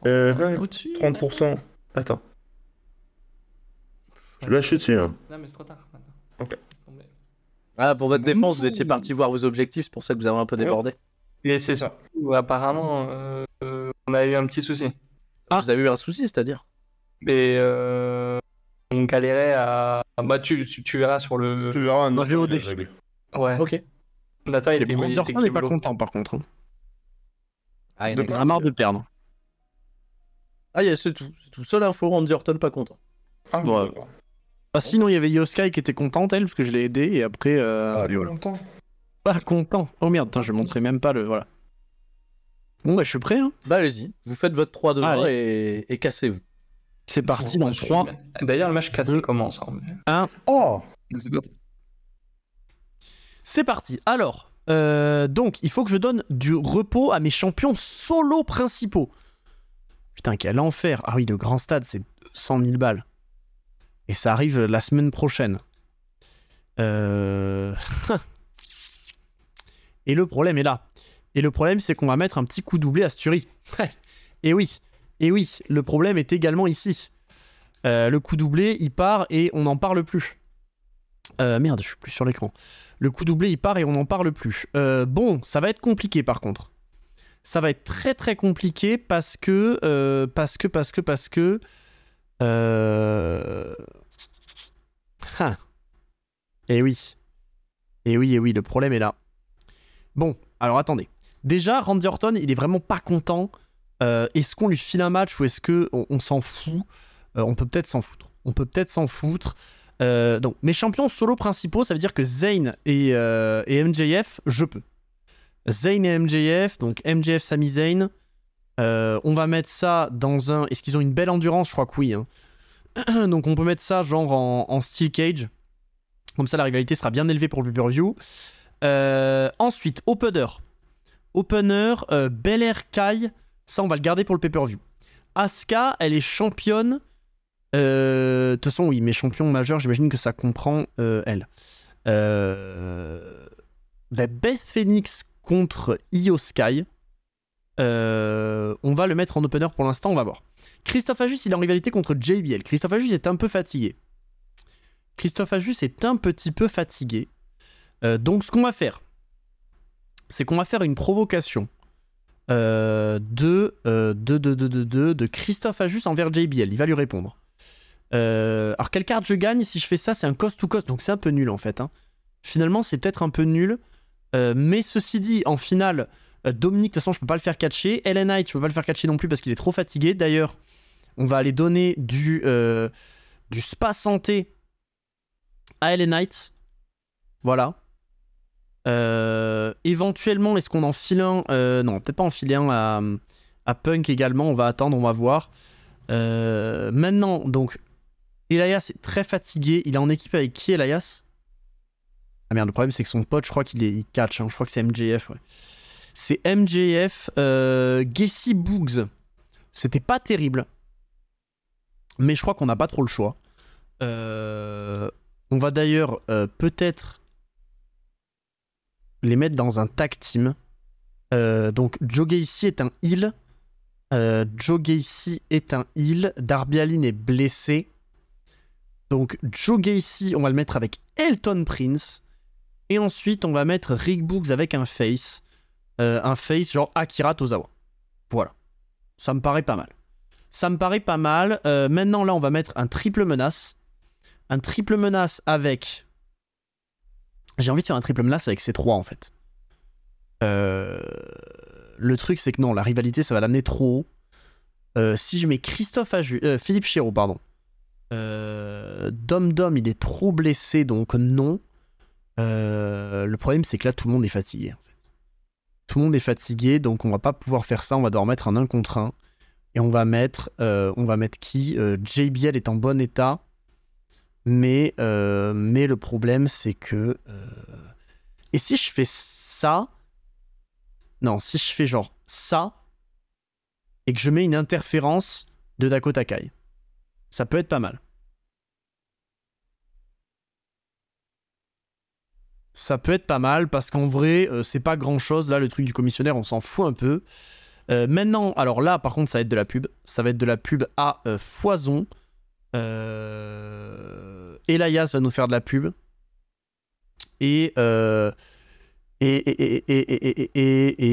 Euh, 30%. Attends. Je lâche dessus. Hein. Non, mais c'est trop tard Ah, pour votre bah, défense, vous étiez parti voir vos objectifs, c'est pour ça que vous avez un peu débordé. Et c'est ça. Apparemment, euh, euh, on a eu un petit souci. Ah, vous avez eu un souci, c'est-à-dire et euh, on galérait à. Bah, tu, verras sur le. Tu verras un VOD. Ouais. Ok. Nathan, il était meilleur. n'est pas content par contre. Hein. Ah, il a marre de perdre. Ah, yeah, c'est tout. C'est tout. seul info, Randy Orton pas content. Ah, bon, bah, sinon, il y avait YoSky qui était contente, elle, parce que je l'ai aidé, et après. Euh... Ah, voilà. content. Pas content. Oh merde, je montrais même pas le. Voilà. Bon, bah, je suis prêt. Hein. Bah, allez-y. Vous faites votre 3 de 1 et cassez-vous. C'est parti dans 3. D'ailleurs, le match 4 commence. 1... Hein. Oh C'est parti. Alors, euh, donc, il faut que je donne du repos à mes champions solo principaux. Putain, quel enfer. Ah oui, le grand stade, c'est 100 000 balles. Et ça arrive la semaine prochaine. Euh, Et le problème est là. Et le problème, c'est qu'on va mettre un petit coup doublé à Sturie. Et oui, et oui, le problème est également ici. Euh, le coup doublé, il part et on n'en parle plus. Euh, merde, je suis plus sur l'écran. Le coup doublé, il part et on n'en parle plus. Euh, bon, ça va être compliqué par contre. Ça va être très très compliqué parce que... parce que, parce que, parce que... Ah. Et eh oui. Et eh oui, et eh oui, le problème est là. Bon, alors attendez. Déjà, Randy Orton, il est vraiment pas content euh, est-ce qu'on lui file un match ou est-ce que on, s'en fout euh, On peut peut-être s'en foutre. On peut peut-être s'en foutre. Euh, donc, mes champions solo principaux, ça veut dire que Zayn et, MJF, je peux. Zayn et MJF, donc MJF, Sami Zayn. on va mettre ça dans un. Est-ce qu'ils ont une belle endurance Je crois que oui. Hein. donc, on peut mettre ça genre en, steel cage. Comme ça, la rivalité sera bien élevée pour le pay view ensuite, opener. Opener, Bel Air Kai ça, on va le garder pour le pay-per-view. Asuka, elle est championne. Euh, de toute façon, oui, mais champion majeur, j'imagine que ça comprend euh, elle. Euh, bah, Beth Phoenix contre Io Sky. on va le mettre en opener pour l'instant, on va voir. Christophe Ajus, il est en rivalité contre JBL. Christophe Ajus est un peu fatigué. Christophe Ajus est un petit peu fatigué. donc, ce qu'on va faire, c'est qu'on va faire une provocation. Euh, euh, de, de, de, de, de, de Christophe Ajus envers JBL. Il va lui répondre. Euh, alors, quelle carte je gagne si je fais ça C'est un cost to cost, donc c'est un peu nul en fait. Hein. Finalement, c'est peut-être un peu nul. mais ceci dit, en finale, Dominique, de toute façon, je peux pas le faire catcher. Knight, je peux pas le faire catcher non plus parce qu'il est trop fatigué. D'ailleurs, on va aller donner du, du spa santé à Knight. Voilà. Euh, éventuellement, est-ce qu'on en file un euh, Non, peut-être pas en filer un à, à, Punk également. On va attendre, on va voir. Euh, maintenant, donc, Elias est très fatigué. Il est en équipe avec qui, Elias Ah merde, le problème c'est que son pote, je crois qu'il est catch. Hein, je crois que c'est MJF. C'est MJF, euh, Gacy Boogs. C'était pas terrible. Mais je crois qu'on n'a pas trop le choix. on va d'ailleurs peut-être les mettre dans un tag team. Euh, donc Joe ici est un heal. Euh, Joe est un heal. Darby est blessé. Donc Joe ici, on va le mettre avec Elton Prince. Et ensuite, on va mettre Rick avec un face. Euh, un face genre Akira Tozawa. Voilà. Ça me paraît pas mal. Ça me paraît pas mal. Euh, maintenant, là, on va mettre un triple menace. Un triple menace avec j'ai envie de faire un triple menace avec ces trois en fait. Euh, le truc c'est que non, la rivalité ça va l'amener trop haut. Euh, si je mets Christophe Aju euh, Philippe Chiro, pardon. Dom Dom, il est trop blessé, donc non. le problème, c'est que là, tout le monde est fatigué. En fait. Tout le monde est fatigué, donc on va pas pouvoir faire ça. On va devoir mettre un 1 contre 1. Et on va mettre, on va mettre qui JBL est en bon état. Euh, mais, le problème, c'est que. Euh, et si je fais ça. Non, si je fais genre ça. Et que je mets une interférence de Dakota Kai. Ça peut être pas mal. Ça peut être pas mal parce qu'en vrai, euh, c'est pas grand chose. Là, le truc du commissionnaire, on s'en fout un peu. maintenant, alors là, par contre, ça va être de la pub. Ça va être de la pub à foison et euh, Elias va nous faire de la pub. Et, euh, et, et,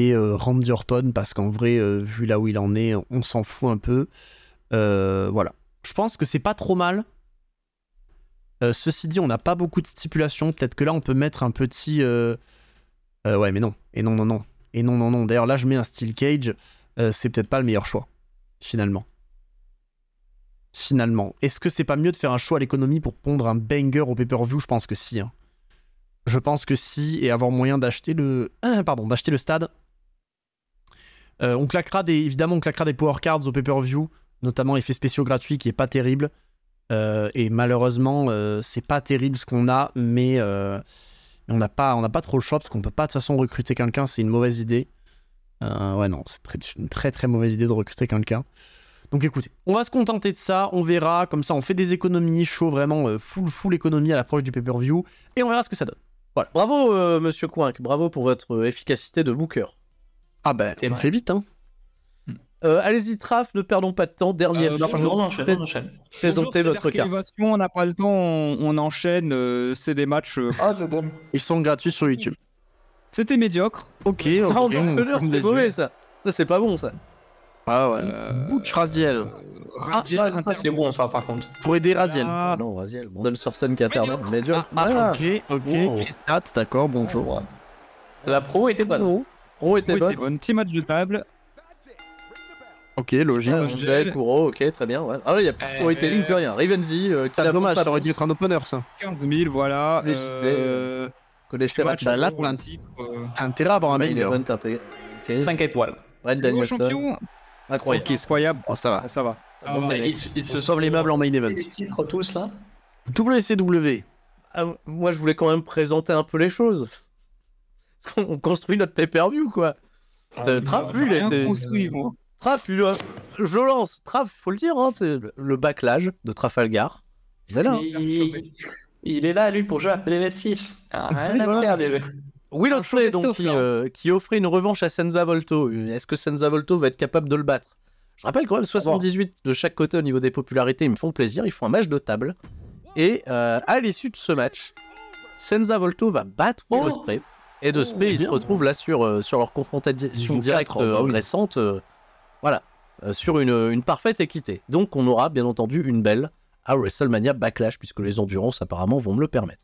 et euh, Randy Orton, parce qu'en vrai, vu là où il en est, on s'en fout un peu. voilà. Je pense que c'est pas trop mal. ceci dit, on n'a pas beaucoup de stipulations. Peut-être que là, on peut mettre un petit. ouais, mais non. Et non, non, non. Et non, non, non. D'ailleurs, là, je mets un Steel Cage. c'est peut-être pas le meilleur choix, finalement finalement. Est-ce que c'est pas mieux de faire un choix à l'économie pour pondre un banger au pay-per-view Je pense que si. Hein. Je pense que si, et avoir moyen d'acheter le... pardon, d'acheter le stade. Euh, on claquera des... Évidemment, on claquera des power cards au pay-per-view, notamment effet spéciaux gratuit qui est pas terrible. Euh, et malheureusement, euh, c'est pas terrible ce qu'on a, mais on n'a pas, pas trop le choix parce qu'on peut pas de toute façon recruter quelqu'un, c'est une mauvaise idée. ouais, non, c'est une très très mauvaise idée de recruter quelqu'un. Donc écoutez, on va se contenter de ça, on verra, comme ça on fait des économies, chaud vraiment euh, full full économie à l'approche du pay-per-view, et on verra ce que ça donne. Voilà. Bravo euh, Monsieur Coinc, bravo pour votre euh, efficacité de booker. Ah ben, on fait vite hein. Hmm. Allez-y, Traf, ne perdons pas de temps. Dernière on enchaîne. cas. On n'a pas le temps, on, enchaîne. c'est des matchs. Ah, Ils sont gratuits sur YouTube. C'était médiocre. Ok, ok. c'est mauvais ça. Ça, c'est pas bon ça. Ah ouais. Euh, Butch Raziel. Raziel, euh, ah, ça c'est bon ça par contre. Pour aider Raziel. Ah. ah. Non, Raziel, bon. donne sur stun qui Mais dur. Ah, ok, ok. Oh. Stats, d'accord, bonjour. La pro était bonne. Pro, était, bonne. Petit match de table. Ok, logique. Euh, le Kuro, ok, très bien. Ah là, il n'y a plus de storytelling, plus rien. Rivenzy, dommage, ça aurait dû être un opener ça. 15 000, voilà. Euh... Connaissez match. là, pour un titre. Un intérêt à un meilleur. 5 étoiles. Ren Daniel champion Incroyable. Oh, ah, ça va. Ça va. ils, se sauvent les meubles en main event. Les titres tous là WCW. Ah, moi, je voulais quand même présenter un peu les choses. On construit notre pay-per-view, quoi. Ah, lui, il était... lui, je lance. Traf, faut le dire, hein, c'est le backlash de Trafalgar. Hein. Il... est là, lui, pour jouer à 6 ah, Rien à faire, Willow Ospreay, euh, qui, offrait une revanche à Senza Volto. Est-ce que Senza Volto va être capable de le battre Je rappelle quand même 78 ah de chaque côté au niveau des popularités, ils me font plaisir, ils font un match de table. Et euh, à l'issue de ce match, Senza Volto va battre Willow oh. Ospreay. Et de ce oh, ils se retrouvent là sur, euh, sur leur confrontation directe bah récente. voilà, sur une, parfaite équité. Donc on aura bien entendu une belle à WrestleMania Backlash, puisque les endurances apparemment vont me le permettre.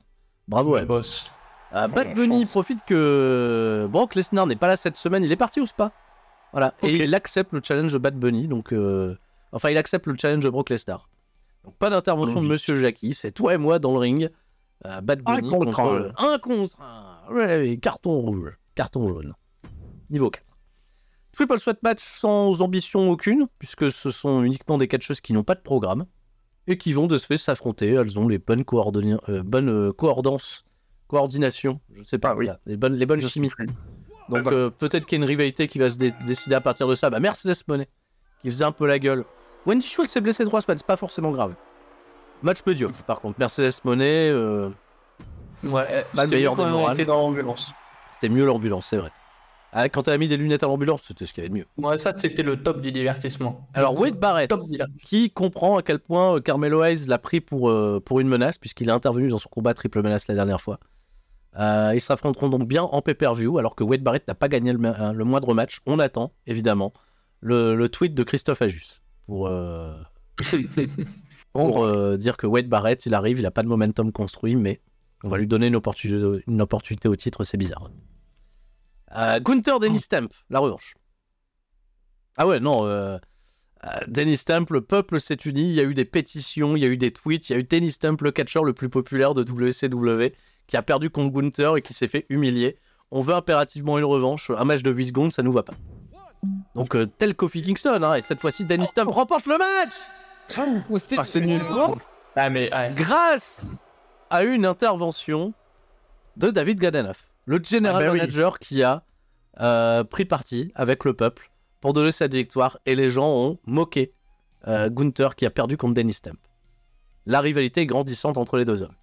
Bravo à boss. Ah, Bad Bunny profite que Brock Lesnar n'est pas là cette semaine, il est parti ou pas Voilà, et il accepte le challenge de Bad Bunny, donc euh, enfin il accepte le challenge de Brock Lesnar. Donc pas d'intervention de Monsieur Jackie, c'est toi et moi dans le ring. Euh, Bad Bunny un contre, un. Ouais, carton rouge, carton jaune. Niveau 4. Triple Sweat Match sans ambition aucune, puisque ce sont uniquement des catcheuses qui n'ont pas de programme et qui vont de ce fait s'affronter. Elles ont les bonnes, coordonnées, euh, coordination, je sais pas, ah oui. les bonnes, les bonnes Donc bah, euh, peut-être qu'il y a une rivalité qui va se décider à partir de ça. Bah Mercedes Monet, qui faisait un peu la gueule. Wendy Schultz s'est blessé trois semaines, c'est pas forcément grave. Match podium par contre. Mercedes Monet, euh, ouais, euh, c'était mieux dans l'ambulance. C'était mieux l'ambulance, c'est vrai. Ah, quand elle a mis des lunettes à l'ambulance, c'était ce qu'il y avait de mieux. Ouais, ça c'était le top du divertissement. Alors Wade Barrett, qui comprend à quel point Carmelo Hayes l'a pris pour, pour une menace, puisqu'il est intervenu dans son combat triple menace la dernière fois. Euh, ils s'affronteront donc bien en pay-per-view, alors que Wade Barrett n'a pas gagné le, moindre match. On attend, évidemment, le, tweet de Christophe Ajus pour, euh, euh, dire que Wade Barrett, il arrive, il n'a pas de momentum construit, mais on va lui donner une, opportunité au titre, c'est bizarre. Gunther Dennis Stamp, oh. la revanche. Ah ouais, non. Dennis Stamp, le peuple s'est uni, il y a eu des pétitions, il y a eu des tweets, il y a eu Dennis Stamp, le catcheur le plus populaire de WCW qui a perdu contre Gunther et qui s'est fait humilier. On veut impérativement une revanche. Un match de 8 secondes, ça nous va pas. Donc, euh, tel Kofi Kingston, hein, et cette fois-ci, Danny Stump remporte le match oh, ah, ah, mais, Grâce à une intervention de David Gadanoff, le général ah, bah manager qui a euh, pris parti avec le peuple pour donner cette victoire, et les gens ont moqué euh, Gunther qui a perdu contre Danny Stump. La rivalité est grandissante entre les deux hommes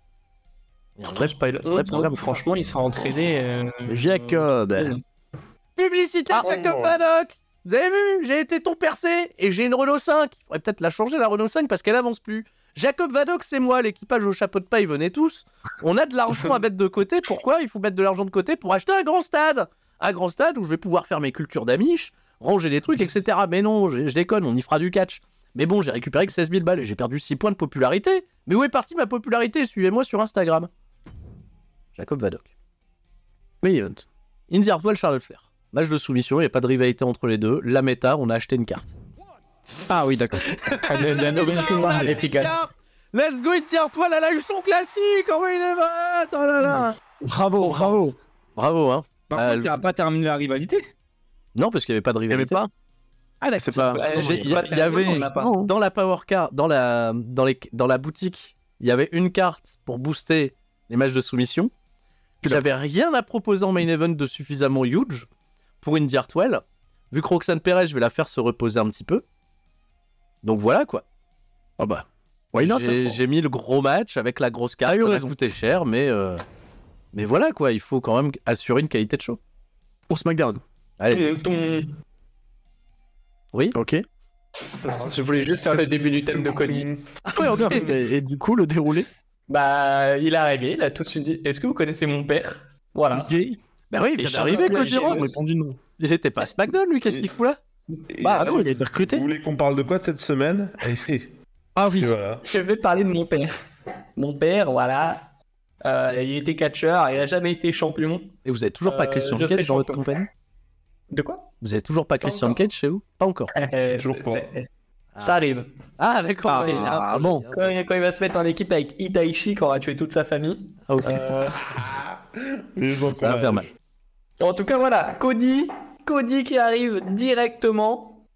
franchement, il sera entraîné euh, euh, Jacob euh, Publicitaire ah. Jacob Vadoc. Vous avez vu, j'ai été ton percé et j'ai une Renault 5. Il faudrait peut-être la changer, la Renault 5, parce qu'elle avance plus. Jacob Vadoc, c'est moi, l'équipage au chapeau de paille, venait tous. On a de l'argent à mettre de côté. Pourquoi Il faut mettre de l'argent de côté pour acheter un grand stade. Un grand stade où je vais pouvoir faire mes cultures d'amiche, ranger des trucs, etc. Mais non, je, je déconne, on y fera du catch. Mais bon, j'ai récupéré que 16 000 balles et j'ai perdu 6 points de popularité. Mais où est partie ma popularité Suivez-moi sur Instagram. Jacob Vadoc. Oui, event. Indy Hartwell, Charlotte Flair. Match de soumission, il n'y a pas de rivalité entre les deux. La méta, on a acheté une carte. Ah oui, d'accord. Let's go, Indy Hartwell, elle a eu son classique. Oh, oh Bravo, oh, bravo. Bravo, hein. Par contre, euh, ça n'a pas terminé la rivalité Non, parce qu'il n'y avait pas de rivalité. Il n'y avait pas ah d'accord. C'est pas. Euh, il y, avait dans la power card, dans la dans les dans la boutique, il y avait une carte pour booster les matchs de soumission. J'avais rien à proposer en main event de suffisamment huge pour Indy Hartwell. Vu que Roxane Perez, je vais la faire se reposer un petit peu. Donc voilà quoi. oh bah. Hein. J'ai mis le gros match avec la grosse carte. Ça ça coûté cher, mais, euh, mais voilà quoi. Il faut quand même assurer une qualité de show. Pour SmackDown. Allez. Oui. Ok. je voulais juste faire le début du thème de Connie. Ah et, et, du coup, le déroulé bah, il est arrivé, il a tout de suite dit Est-ce que vous connaissez mon père Voilà. Bah oui, il vient d'arriver, Coach Jérôme. Il était pas à SmackDown, lui, qu'est-ce qu'il fout là Bah non, il est recruté. Vous voulez qu'on parle de quoi cette semaine Ah oui. Je vais parler de mon père. Mon père, voilà. Euh, il était catcheur, il a jamais été champion. Et vous avez toujours pas euh, Christian euh, Cage dans votre compagnie De quoi Vous avez toujours pas, pas Christian Cage chez vous Pas encore. Euh, toujours pas. Ah. Ça arrive. Ah, d'accord. Ah, ah, ah bon. Quand, il va se mettre en équipe avec Itaichi, qui aura tué toute sa famille. Ok. Euh... va faire mal. En tout cas, voilà. Cody, Cody qui arrive directement.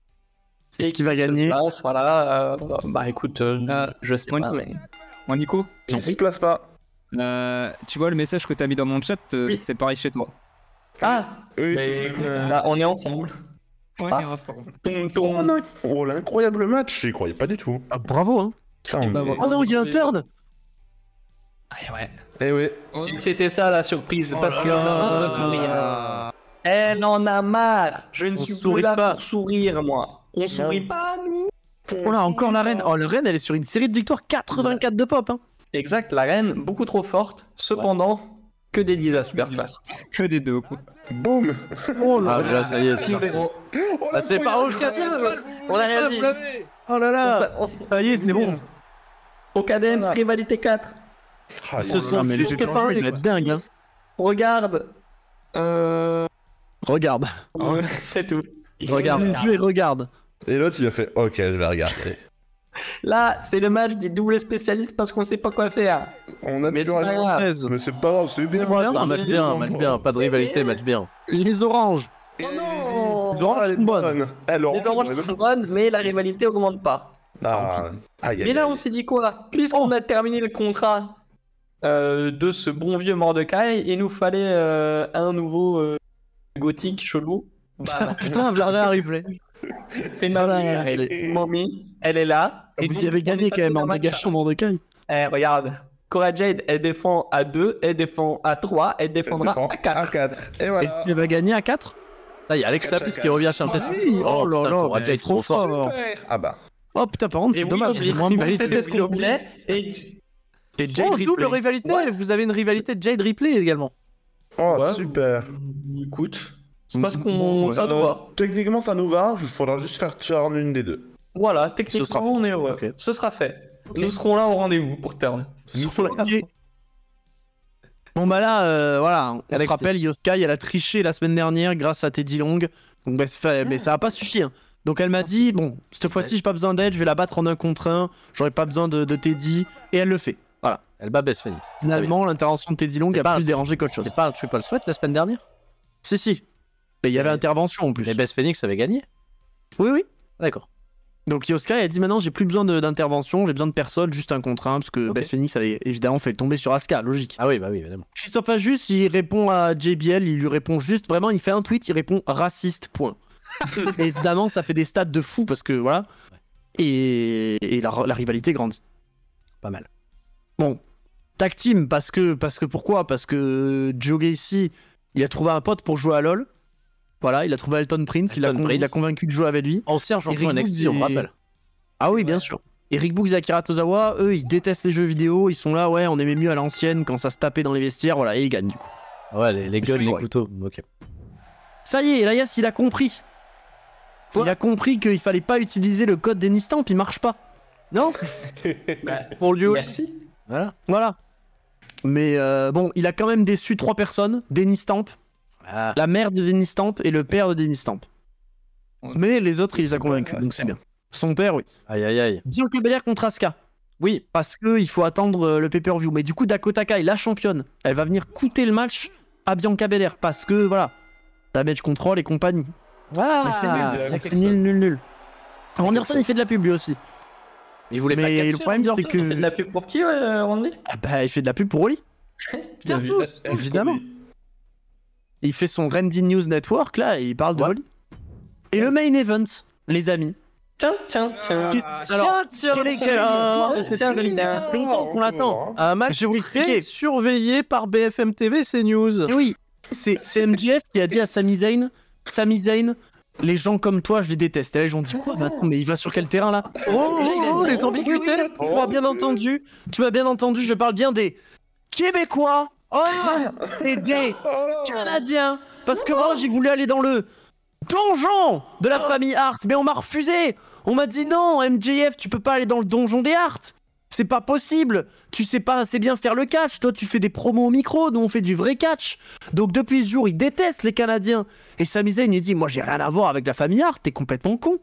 et ce qu'il va gagner voilà, euh, Bah écoute, euh, euh, je sais Monico, pas. Mais... Monico pas. tu vois le message que t'as mis dans mon chat, c'est pareil chez toi. Ah oui. On est ensemble. Ouais, ensemble. Oh, oh, l'incroyable match, j'y croyais pas du tout. Ah, bravo, hein. Eh bah, oh non, il y a un turn Ah ouais. Eh ouais. C'était ça la surprise, oh parce que... Oh elle eh, en a marre Je ne suis plus là pas. pour sourire, moi. On sourit pas, nous Oh là, encore la reine. Oh, la reine, elle est sur une série de victoires 84 de pop. Hein. Exact, la reine, beaucoup trop forte. Cependant, que des Lisa face, Que des deux. Boum Oh ah, là là, ça y est, c'est oh, bah, C'est pas rouge 4 On a rien dit Oh là là Ça y est, c'est bon c'est rivalité 4 ah, Ils se sont juste de c'est dingue hein Regarde Euh... Regarde C'est tout Regarde Les yeux et regarde Et l'autre, il a fait « Ok, je vais regarder ». Là, c'est le match des doubles spécialistes parce qu'on sait pas quoi faire on a mais toujours 13. Mais c'est pas grave, c'est bien. Non, match bien, match bien. Pas de rivalité, match bien. Les oranges. Oh non Les oranges sont bonnes. Eh, les oranges sont bonnes, mais la rivalité augmente pas. Ah, mais là, on s'est dit quoi Puisqu'on a terminé le contrat euh, de ce bon vieux Mordecai, il nous fallait euh, un nouveau euh, gothique chelou. Bah, putain, Vlara arrivé. C'est Vlara Mommy, elle est là. Et vous y avez gagné quand même en dégageant Mordecai. Eh, regarde. Cora Jade, elle défend à 2, elle défend à 3, elle défendra à 4. Et voilà. Est-ce qu'elle va gagner à 4 Ça il y a Alexa puisqu'il qui revient à son ah oh, oh là là, Cora Jade, trop fort. Ah bah. Oh putain, par contre, c'est dommage. Oui, moins c'est ce que Et, et Jade oh, double rivalité. vous avez une rivalité Jade replay également. Oh, super. Écoute. C'est parce qu'on. Ça nous va. Techniquement, ça nous va. Il faudra juste faire turn une des deux. Voilà, techniquement, on est heureux. Ce sera fait. Nous serons là au rendez-vous pour turn. Bon bah là, euh, voilà, on se rappelle, Yoskai, elle a triché la semaine dernière grâce à Teddy Long. Donc bah, mais ça va pas suffi. Donc elle m'a dit, bon, cette fois-ci, j'ai pas besoin d'aide, je vais la battre en un contre un, j'aurais pas besoin de, Teddy, et elle le fait. Voilà. Elle bat Best Phoenix. Finalement, l'intervention de Teddy Long a plus dérangé qu'autre chose. fais pas le triple sweat la semaine dernière Si, si. Mais il y avait intervention en plus. Mais Best Phoenix avait gagné Oui, oui. Ah, d'accord. Donc Yoska a dit maintenant j'ai plus besoin d'intervention, j'ai besoin de personne, juste un contre un, parce que Best Phoenix avait évidemment fait tomber sur Asuka, logique. Ah oui, bah oui, évidemment. Christophe Ajus, il répond à JBL, il lui répond juste, vraiment, il fait un tweet, il répond raciste, point. et évidemment, ça fait des stats de fou, parce que voilà. Et, la, rivalité grandit. Pas mal. Bon, tag team, parce que, parce que pourquoi Parce que Joe Gacy, il a trouvé un pote pour jouer à LoL. Voilà, il a trouvé Elton Prince, il, a convaincu de jouer avec lui. Ancien champion NXT, on rappelle. Ah oui, bien sûr. Eric Books et Tozawa, eux, ils détestent les jeux vidéo, ils sont là, ouais, on aimait mieux à l'ancienne quand ça se tapait dans les vestiaires, voilà, et ils gagnent du coup. Ouais, les, gueules, les couteaux, ok. Ça y est, Elias, il a compris. il a compris qu'il fallait pas utiliser le code des Stamp, il marche pas. Non bah, Pour Merci. Voilà. Voilà. Mais euh, bon, il a quand même déçu trois personnes Denis Stamp, ah. La mère de Denis Stamp et le père de Denis Stamp. Mais les autres, il les a convaincus, donc c'est bien. Son père, oui. Aïe aïe aïe. Bianca Belair contre Asuka. Oui, parce que il faut attendre euh, le pay-per-view. Mais du coup, Dakota Kai, la championne, elle va venir coûter le match à Bianca Belair parce que voilà, Damage Control et compagnie. Ah, nul, nul, nul, il fait de la pub lui aussi. Il voulait mais le problème, c'est que. fait de la pub pour qui, euh, Randy Ah bah, il fait de la pub pour Oli. Évidemment. Il fait son Randy News Network là et il parle de Et le main event, les amis. Tiens, tiens, tiens. Ah, alors, tiens, Tiens, histoire de longtemps qu'on l'attend. Ah, hein. Un match très surveillé par BFM TV, c'est news. Oui, c'est MJF qui a dit à Sami Zayn, Sami Zayn, les gens comme toi, je les déteste. Et là, ils ont dit, quoi maintenant mais il va sur quel terrain là Oh, oh, oh les ambiguïtés Tu m'as bien entendu, tu m'as bien entendu, je parle bien des Québécois Oh, des Canadiens !» Parce que moi, j'ai voulu aller dans le donjon de la famille Hart, mais on m'a refusé On m'a dit non, MJF, tu peux pas aller dans le donjon des Hart C'est pas possible Tu sais pas assez bien faire le catch, toi tu fais des promos au micro, nous on fait du vrai catch Donc depuis ce jour, il déteste les Canadiens Et Samizane il lui dit, moi j'ai rien à voir avec la famille Hart, t'es complètement con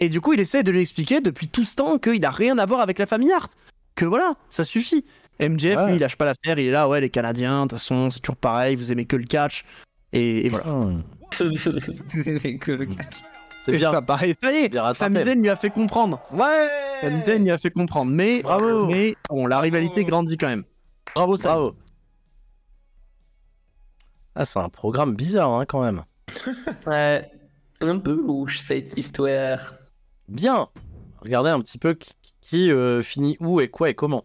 Et du coup, il essaie de lui expliquer depuis tout ce temps qu'il a rien à voir avec la famille Hart que voilà, ça suffit. MJF, lui, il lâche pas la l'affaire, il est là, ouais, les Canadiens, de toute façon, c'est toujours pareil, vous aimez que le catch. Et, voilà. Ah. vous aimez que le catch. C'est bien. Ça, pareil, ça y est, lui a fait comprendre. Ouais Samizen lui a fait comprendre. Mais, Bravo. mais bon, la rivalité oh. grandit quand même. Bravo, Sam. Ah, c'est un programme bizarre, hein, quand même. ouais, un peu louche, cette histoire. Bien Regardez un petit peu qui, euh, finit où et quoi et comment.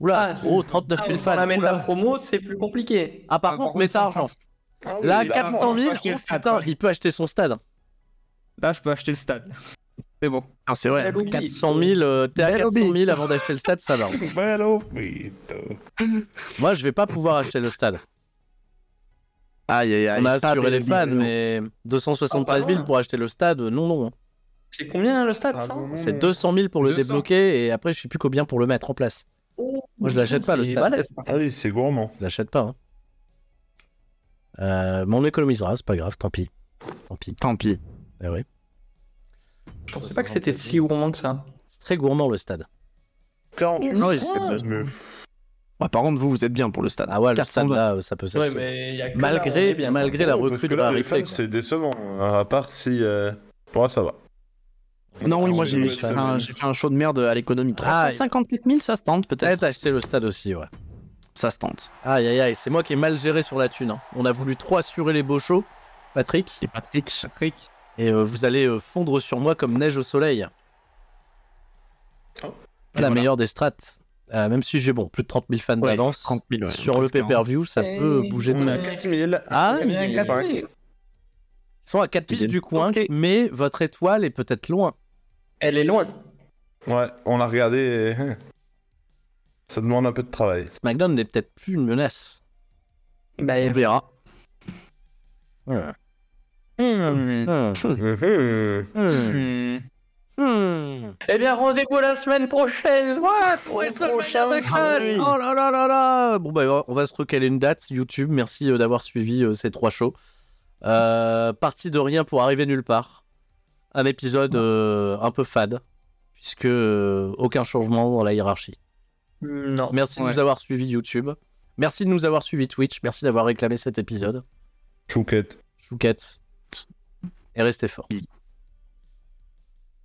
Oula, ah, oh, 39 000 balles. Si on la promo, c'est plus compliqué. Ah, par, contre, mais ça, argent. Ah là, 400 000, il peut acheter son stade. Là, je peux acheter le stade. C'est bon. Ah, c'est vrai, 400 000, euh, t'es à 400 000 avant d'acheter le stade, ça va. Moi, je vais pas pouvoir acheter le stade. Aïe, aïe, aïe. On a assuré les fans, mais 273 000 ah, bah pour acheter le stade, non, non. Hein. C'est combien le stade, ça C'est 200 000 pour le débloquer et après, je sais plus combien pour le mettre en place. Oh, Moi, je l'achète pas, le stade. ah oui, c'est gourmand. Je l'achète pas. Hein. Euh, mais on économisera, c'est pas grave, tant pis. Tant pis. Tant pis. Eh oui. Je pensais pas que c'était si gourmand que ça. C'est très gourmand, le stade. Quand... Non, ouais, par contre, vous, vous êtes bien pour le stade. Ah ouais, le stade, là, ça peut s'acheter. malgré, bien, malgré la recrue de C'est décevant, hein, à part si... Euh... Ouais, ça va. Non, oui, ah moi j'ai fait, un show de merde à l'économie. 58 ah, 000, ça se tente peut-être. Peut-être acheté le stade aussi, ouais. Ça se tente. Aïe aïe aïe, c'est moi qui ai mal géré sur la thune. Hein. On a voulu trop assurer les beaux shows, Patrick. Et Patrick. Patrick. Et euh, vous allez euh, fondre sur moi comme neige au soleil. Oh. La meilleure des strates. Euh, même si j'ai bon, plus de 30 000 fans d'avance, sur le pay-per-view, ça peut bouger de Ah, ah Ils sont à 4 000 du coin, mais votre étoile est peut-être loin. Elle est loin. Ouais, on l'a regardé. Ça demande un peu de travail. SmackDown n'est peut-être plus une menace. Ben, on verra. Ouais. Eh bien, rendez-vous la semaine prochaine. Ouais, pour ah Oh là là là là. Bon, bah, on va se recaler une date. YouTube, merci euh, d'avoir suivi euh, ces trois shows. Euh, partie de rien pour arriver nulle part un épisode euh, un peu fade, puisque euh, aucun changement dans la hiérarchie. Non. Merci de nous avoir suivis YouTube. Merci de nous avoir suivis Twitch. Merci d'avoir réclamé cet épisode. Chouquette. Chouquette. Et restez forts.